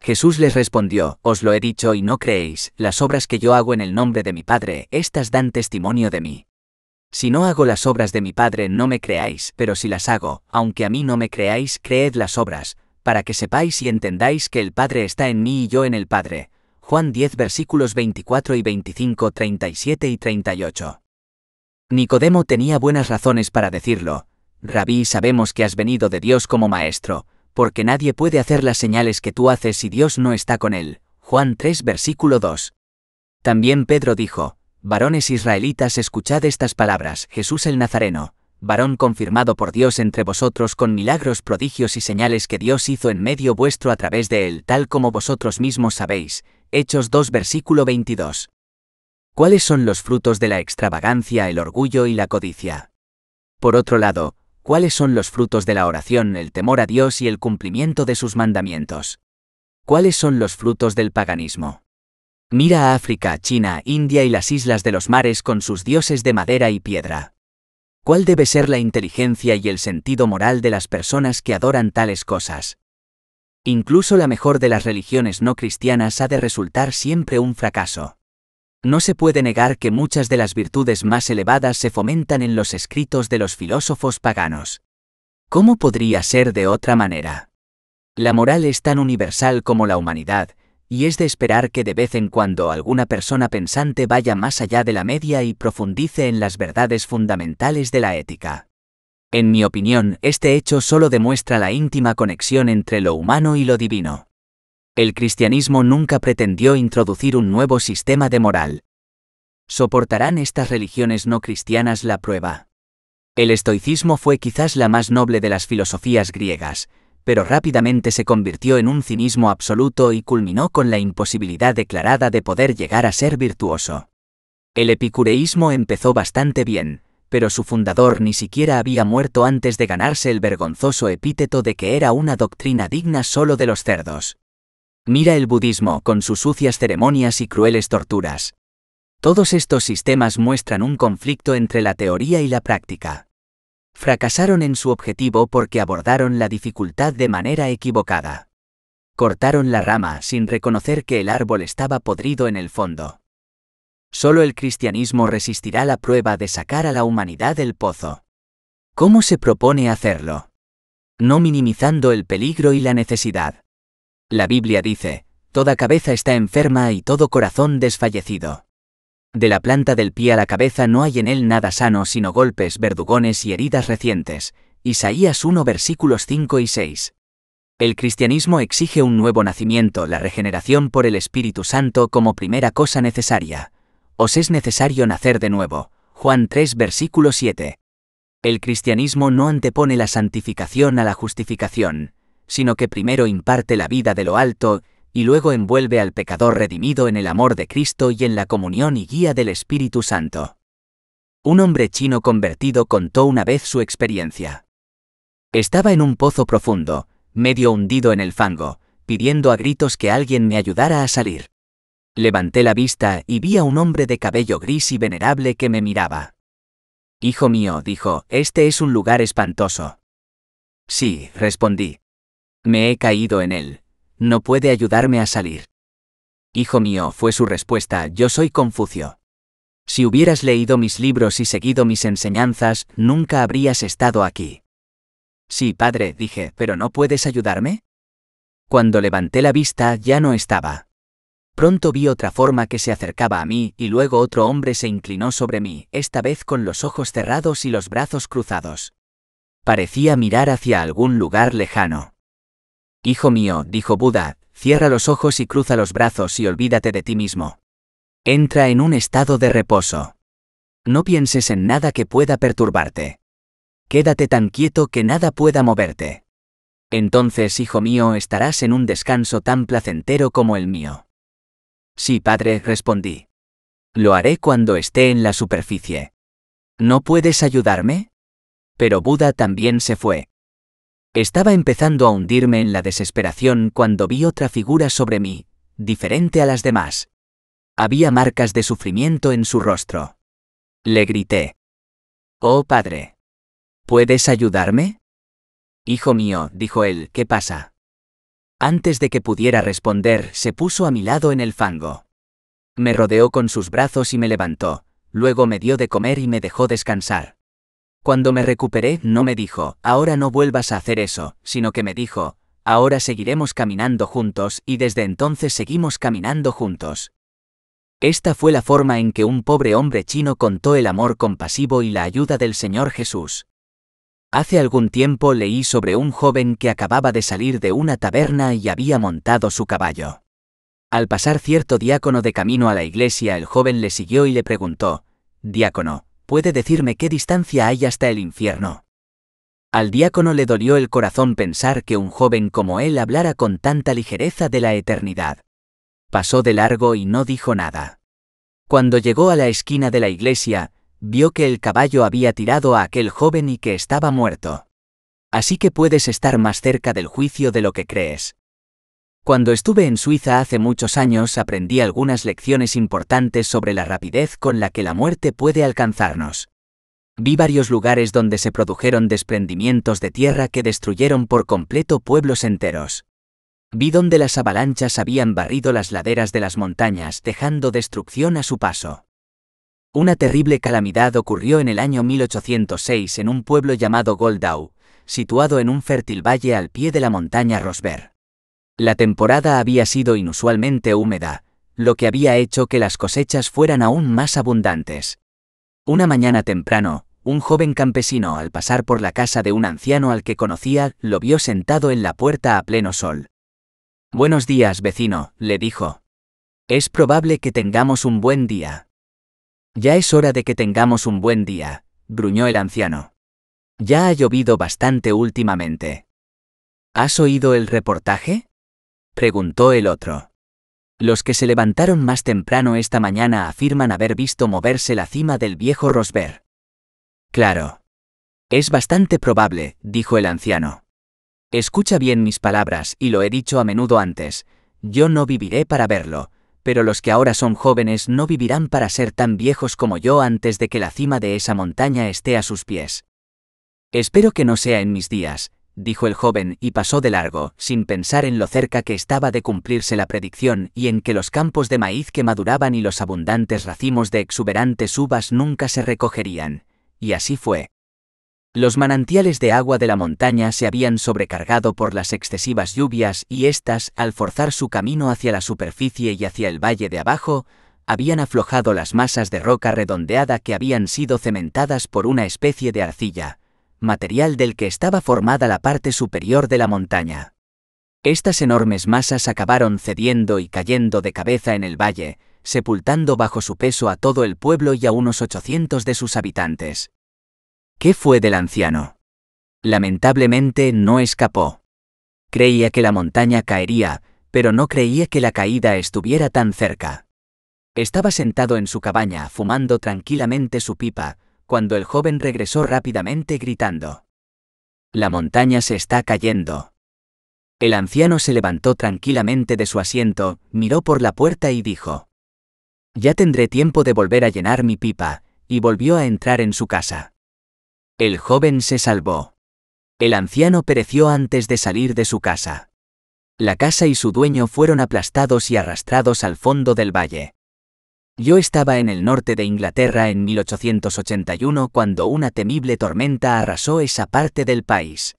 Jesús les respondió, Os lo he dicho y no creéis, las obras que yo hago en el nombre de mi Padre, estas dan testimonio de mí. Si no hago las obras de mi Padre no me creáis, pero si las hago, aunque a mí no me creáis, creed las obras, para que sepáis y entendáis que el Padre está en mí y yo en el Padre. Juan 10 versículos 24 y 25, 37 y 38. Nicodemo tenía buenas razones para decirlo. Rabí, sabemos que has venido de Dios como maestro, porque nadie puede hacer las señales que tú haces si Dios no está con él. Juan 3 versículo 2. También Pedro dijo, Varones israelitas, escuchad estas palabras, Jesús el Nazareno, varón confirmado por Dios entre vosotros con milagros, prodigios y señales que Dios hizo en medio vuestro a través de él, tal como vosotros mismos sabéis. Hechos 2 versículo 22. ¿Cuáles son los frutos de la extravagancia, el orgullo y la codicia? Por otro lado, ¿cuáles son los frutos de la oración, el temor a Dios y el cumplimiento de sus mandamientos? ¿Cuáles son los frutos del paganismo? Mira a África, China, India y las islas de los mares con sus dioses de madera y piedra. ¿Cuál debe ser la inteligencia y el sentido moral de las personas que adoran tales cosas? Incluso la mejor de las religiones no cristianas ha de resultar siempre un fracaso. No se puede negar que muchas de las virtudes más elevadas se fomentan en los escritos de los filósofos paganos. ¿Cómo podría ser de otra manera? La moral es tan universal como la humanidad, y es de esperar que de vez en cuando alguna persona pensante vaya más allá de la media y profundice en las verdades fundamentales de la ética. En mi opinión, este hecho solo demuestra la íntima conexión entre lo humano y lo divino. El cristianismo nunca pretendió introducir un nuevo sistema de moral. ¿Soportarán estas religiones no cristianas la prueba? El estoicismo fue quizás la más noble de las filosofías griegas, pero rápidamente se convirtió en un cinismo absoluto y culminó con la imposibilidad declarada de poder llegar a ser virtuoso. El epicureísmo empezó bastante bien, pero su fundador ni siquiera había muerto antes de ganarse el vergonzoso epíteto de que era una doctrina digna solo de los cerdos. Mira el budismo con sus sucias ceremonias y crueles torturas. Todos estos sistemas muestran un conflicto entre la teoría y la práctica. Fracasaron en su objetivo porque abordaron la dificultad de manera equivocada. Cortaron la rama sin reconocer que el árbol estaba podrido en el fondo. Solo el cristianismo resistirá la prueba de sacar a la humanidad del pozo. ¿Cómo se propone hacerlo? No minimizando el peligro y la necesidad. La Biblia dice, Toda cabeza está enferma y todo corazón desfallecido. De la planta del pie a la cabeza no hay en él nada sano sino golpes, verdugones y heridas recientes. Isaías 1 versículos 5 y 6. El cristianismo exige un nuevo nacimiento, la regeneración por el Espíritu Santo como primera cosa necesaria. Os es necesario nacer de nuevo. Juan 3 versículo 7. El cristianismo no antepone la santificación a la justificación, sino que primero imparte la vida de lo alto y luego envuelve al pecador redimido en el amor de Cristo y en la comunión y guía del Espíritu Santo. Un hombre chino convertido contó una vez su experiencia. Estaba en un pozo profundo, medio hundido en el fango, pidiendo a gritos que alguien me ayudara a salir. Levanté la vista y vi a un hombre de cabello gris y venerable que me miraba. Hijo mío, dijo, este es un lugar espantoso. Sí, respondí. Me he caído en él, no puede ayudarme a salir. Hijo mío, fue su respuesta, yo soy Confucio. Si hubieras leído mis libros y seguido mis enseñanzas, nunca habrías estado aquí. Sí, padre, dije, pero ¿no puedes ayudarme? Cuando levanté la vista ya no estaba. Pronto vi otra forma que se acercaba a mí y luego otro hombre se inclinó sobre mí, esta vez con los ojos cerrados y los brazos cruzados. Parecía mirar hacia algún lugar lejano. Hijo mío, dijo Buda, cierra los ojos y cruza los brazos y olvídate de ti mismo. Entra en un estado de reposo. No pienses en nada que pueda perturbarte. Quédate tan quieto que nada pueda moverte. Entonces, hijo mío, estarás en un descanso tan placentero como el mío. Sí, padre, respondí. Lo haré cuando esté en la superficie. ¿No puedes ayudarme? Pero Buda también se fue. Estaba empezando a hundirme en la desesperación cuando vi otra figura sobre mí, diferente a las demás. Había marcas de sufrimiento en su rostro. Le grité. Oh padre. ¿Puedes ayudarme? Hijo mío, dijo él, ¿qué pasa? Antes de que pudiera responder, se puso a mi lado en el fango. Me rodeó con sus brazos y me levantó, luego me dio de comer y me dejó descansar. Cuando me recuperé, no me dijo, ahora no vuelvas a hacer eso, sino que me dijo, ahora seguiremos caminando juntos y desde entonces seguimos caminando juntos. Esta fue la forma en que un pobre hombre chino contó el amor compasivo y la ayuda del Señor Jesús. Hace algún tiempo leí sobre un joven que acababa de salir de una taberna y había montado su caballo. Al pasar cierto diácono de camino a la iglesia, el joven le siguió y le preguntó, Diácono, puede decirme qué distancia hay hasta el infierno. Al diácono le dolió el corazón pensar que un joven como él hablara con tanta ligereza de la eternidad. Pasó de largo y no dijo nada. Cuando llegó a la esquina de la iglesia, vio que el caballo había tirado a aquel joven y que estaba muerto. Así que puedes estar más cerca del juicio de lo que crees. Cuando estuve en Suiza hace muchos años aprendí algunas lecciones importantes sobre la rapidez con la que la muerte puede alcanzarnos. Vi varios lugares donde se produjeron desprendimientos de tierra que destruyeron por completo pueblos enteros. Vi donde las avalanchas habían barrido las laderas de las montañas dejando destrucción a su paso. Una terrible calamidad ocurrió en el año 1806 en un pueblo llamado Goldau, situado en un fértil valle al pie de la montaña Rosberg. La temporada había sido inusualmente húmeda, lo que había hecho que las cosechas fueran aún más abundantes. Una mañana temprano, un joven campesino al pasar por la casa de un anciano al que conocía, lo vio sentado en la puerta a pleno sol. Buenos días, vecino, le dijo. Es probable que tengamos un buen día. Ya es hora de que tengamos un buen día, gruñó el anciano. Ya ha llovido bastante últimamente. ¿Has oído el reportaje? preguntó el otro. Los que se levantaron más temprano esta mañana afirman haber visto moverse la cima del viejo Rosberg. Claro. Es bastante probable, dijo el anciano. Escucha bien mis palabras, y lo he dicho a menudo antes, yo no viviré para verlo, pero los que ahora son jóvenes no vivirán para ser tan viejos como yo antes de que la cima de esa montaña esté a sus pies. Espero que no sea en mis días, dijo el joven y pasó de largo, sin pensar en lo cerca que estaba de cumplirse la predicción y en que los campos de maíz que maduraban y los abundantes racimos de exuberantes uvas nunca se recogerían. Y así fue. Los manantiales de agua de la montaña se habían sobrecargado por las excesivas lluvias y éstas, al forzar su camino hacia la superficie y hacia el valle de abajo, habían aflojado las masas de roca redondeada que habían sido cementadas por una especie de arcilla, material del que estaba formada la parte superior de la montaña. Estas enormes masas acabaron cediendo y cayendo de cabeza en el valle, sepultando bajo su peso a todo el pueblo y a unos 800 de sus habitantes. ¿Qué fue del anciano? Lamentablemente no escapó. Creía que la montaña caería, pero no creía que la caída estuviera tan cerca. Estaba sentado en su cabaña fumando tranquilamente su pipa, cuando el joven regresó rápidamente gritando. La montaña se está cayendo. El anciano se levantó tranquilamente de su asiento, miró por la puerta y dijo. Ya tendré tiempo de volver a llenar mi pipa, y volvió a entrar en su casa. El joven se salvó. El anciano pereció antes de salir de su casa. La casa y su dueño fueron aplastados y arrastrados al fondo del valle. Yo estaba en el norte de Inglaterra en 1881 cuando una temible tormenta arrasó esa parte del país.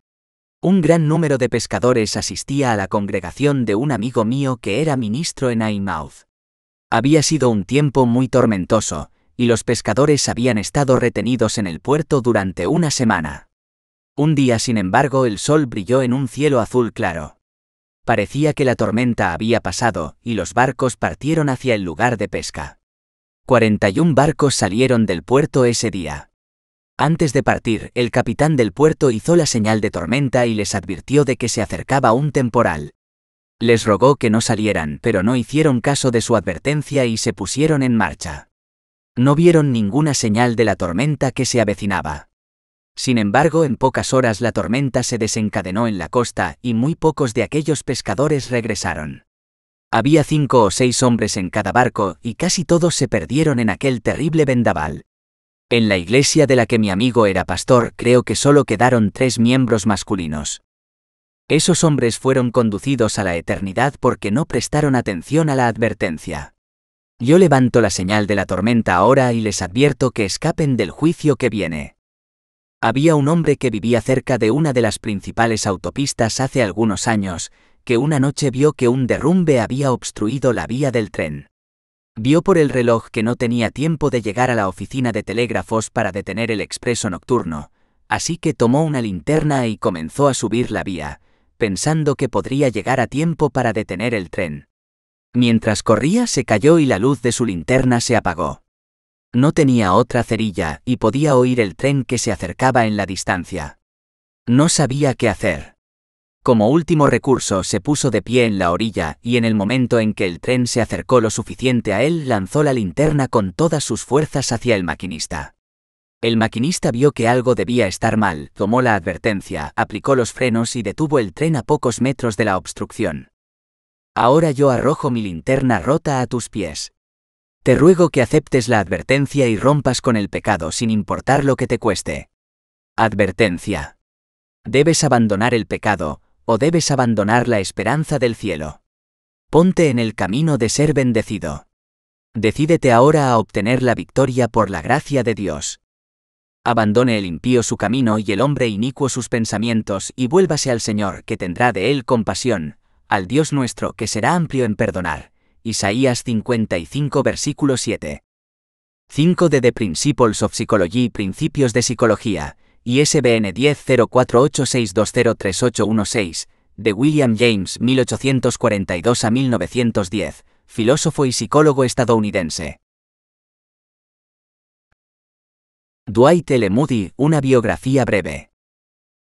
Un gran número de pescadores asistía a la congregación de un amigo mío que era ministro en Eyemouth. Había sido un tiempo muy tormentoso, y los pescadores habían estado retenidos en el puerto durante una semana. Un día, sin embargo, el sol brilló en un cielo azul claro. Parecía que la tormenta había pasado, y los barcos partieron hacia el lugar de pesca. 41 barcos salieron del puerto ese día. Antes de partir, el capitán del puerto hizo la señal de tormenta y les advirtió de que se acercaba un temporal. Les rogó que no salieran, pero no hicieron caso de su advertencia y se pusieron en marcha. No vieron ninguna señal de la tormenta que se avecinaba. Sin embargo, en pocas horas la tormenta se desencadenó en la costa y muy pocos de aquellos pescadores regresaron. Había cinco o seis hombres en cada barco y casi todos se perdieron en aquel terrible vendaval. En la iglesia de la que mi amigo era pastor creo que solo quedaron tres miembros masculinos. Esos hombres fueron conducidos a la eternidad porque no prestaron atención a la advertencia. Yo levanto la señal de la tormenta ahora y les advierto que escapen del juicio que viene. Había un hombre que vivía cerca de una de las principales autopistas hace algunos años, que una noche vio que un derrumbe había obstruido la vía del tren. Vio por el reloj que no tenía tiempo de llegar a la oficina de telégrafos para detener el expreso nocturno, así que tomó una linterna y comenzó a subir la vía, pensando que podría llegar a tiempo para detener el tren. Mientras corría se cayó y la luz de su linterna se apagó. No tenía otra cerilla y podía oír el tren que se acercaba en la distancia. No sabía qué hacer. Como último recurso se puso de pie en la orilla y en el momento en que el tren se acercó lo suficiente a él lanzó la linterna con todas sus fuerzas hacia el maquinista. El maquinista vio que algo debía estar mal, tomó la advertencia, aplicó los frenos y detuvo el tren a pocos metros de la obstrucción. Ahora yo arrojo mi linterna rota a tus pies. Te ruego que aceptes la advertencia y rompas con el pecado sin importar lo que te cueste. Advertencia. Debes abandonar el pecado, o debes abandonar la esperanza del cielo. Ponte en el camino de ser bendecido. Decídete ahora a obtener la victoria por la gracia de Dios. Abandone el impío su camino y el hombre inicuo sus pensamientos y vuélvase al Señor que tendrá de él compasión, al Dios nuestro que será amplio en perdonar. Isaías 55 versículo 7. 5 de The Principles of Psychology Principios de Psicología, ISBN 100486203816, de William James 1842 a 1910, filósofo y psicólogo estadounidense. Dwight L. Moody, una biografía breve.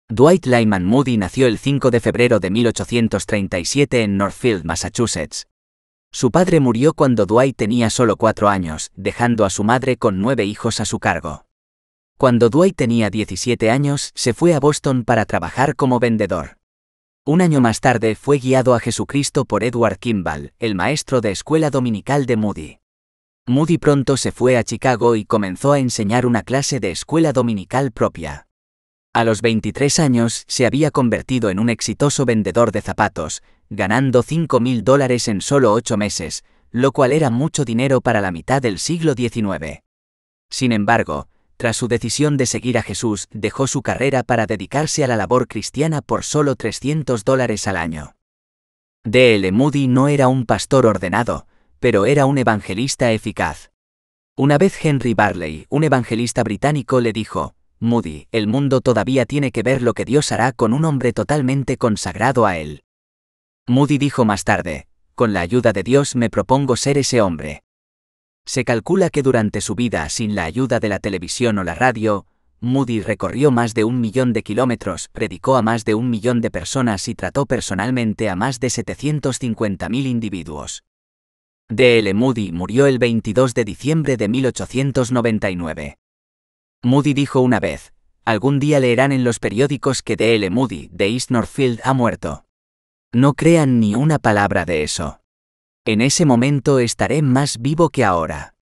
Dwight Lyman Moody nació el 5 de febrero de 1837 en Northfield, Massachusetts. Su padre murió cuando Dwight tenía solo cuatro años, dejando a su madre con nueve hijos a su cargo. Cuando Dwight tenía 17 años, se fue a Boston para trabajar como vendedor. Un año más tarde fue guiado a Jesucristo por Edward Kimball, el maestro de escuela dominical de Moody. Moody pronto se fue a Chicago y comenzó a enseñar una clase de escuela dominical propia. A los 23 años se había convertido en un exitoso vendedor de zapatos, ganando 5.000 dólares en solo 8 meses, lo cual era mucho dinero para la mitad del siglo XIX. Sin embargo, tras su decisión de seguir a Jesús, dejó su carrera para dedicarse a la labor cristiana por solo 300 dólares al año. D.L. Moody no era un pastor ordenado, pero era un evangelista eficaz. Una vez Henry Barley, un evangelista británico, le dijo, Moody, el mundo todavía tiene que ver lo que Dios hará con un hombre totalmente consagrado a él. Moody dijo más tarde, con la ayuda de Dios me propongo ser ese hombre. Se calcula que durante su vida sin la ayuda de la televisión o la radio, Moody recorrió más de un millón de kilómetros, predicó a más de un millón de personas y trató personalmente a más de 750.000 individuos. D.L. Moody murió el 22 de diciembre de 1899. Moody dijo una vez, algún día leerán en los periódicos que D.L. Moody de East Northfield ha muerto. No crean ni una palabra de eso. En ese momento estaré más vivo que ahora.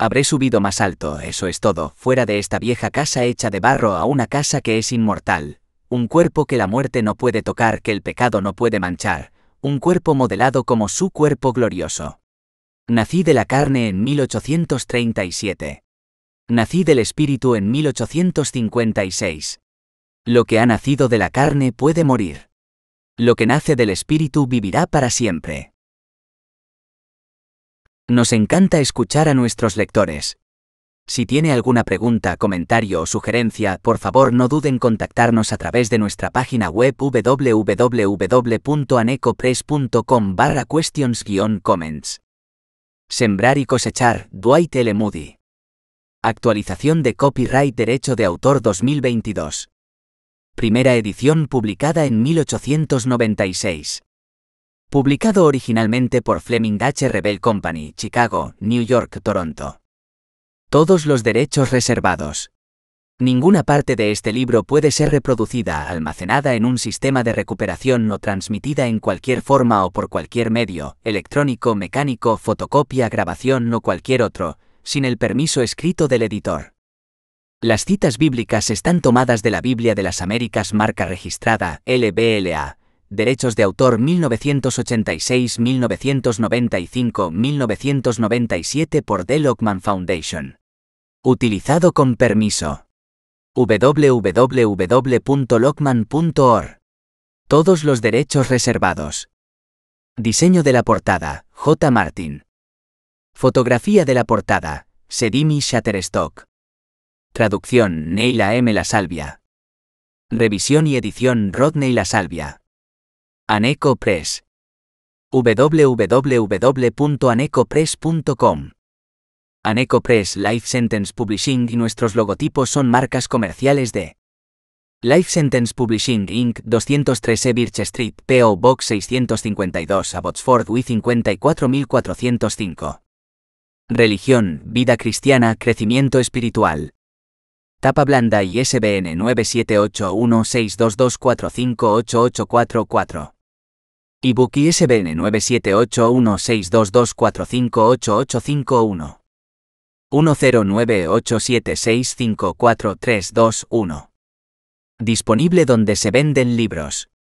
Habré subido más alto, eso es todo, fuera de esta vieja casa hecha de barro a una casa que es inmortal, un cuerpo que la muerte no puede tocar, que el pecado no puede manchar, un cuerpo modelado como su cuerpo glorioso. Nací de la carne en 1837. Nací del espíritu en 1856. Lo que ha nacido de la carne puede morir. Lo que nace del espíritu vivirá para siempre. Nos encanta escuchar a nuestros lectores. Si tiene alguna pregunta, comentario o sugerencia, por favor no duden en contactarnos a través de nuestra página web www.anecopress.com barra questions-comments. Sembrar y cosechar, Dwight L. Moody. Actualización de copyright Derecho de Autor 2022. Primera edición publicada en 1896 publicado originalmente por Fleming H. Rebel Company, Chicago, New York, Toronto. Todos los derechos reservados. Ninguna parte de este libro puede ser reproducida, almacenada en un sistema de recuperación o transmitida en cualquier forma o por cualquier medio, electrónico, mecánico, fotocopia, grabación o cualquier otro, sin el permiso escrito del editor. Las citas bíblicas están tomadas de la Biblia de las Américas marca registrada, LBLA, Derechos de autor 1986, 1995, 1997 por The Lockman Foundation. Utilizado con permiso. www.lockman.org. Todos los derechos reservados. Diseño de la portada, J. Martin. Fotografía de la portada, Sedimi Shatterstock Traducción, Neila M. La Salvia. Revisión y edición, Rodney La Salvia. Aneco Press. www.anecopress.com. Aneco Press Life Sentence Publishing y nuestros logotipos son marcas comerciales de Life Sentence Publishing Inc. 213 Birch Street, PO Box 652, Abbotsford, WI 54405. Religión, vida cristiana, crecimiento espiritual. Tapa blanda y SBN 9781622458844. Ibuki ISBN 9781622458851. 10987654321 Disponible donde se venden libros.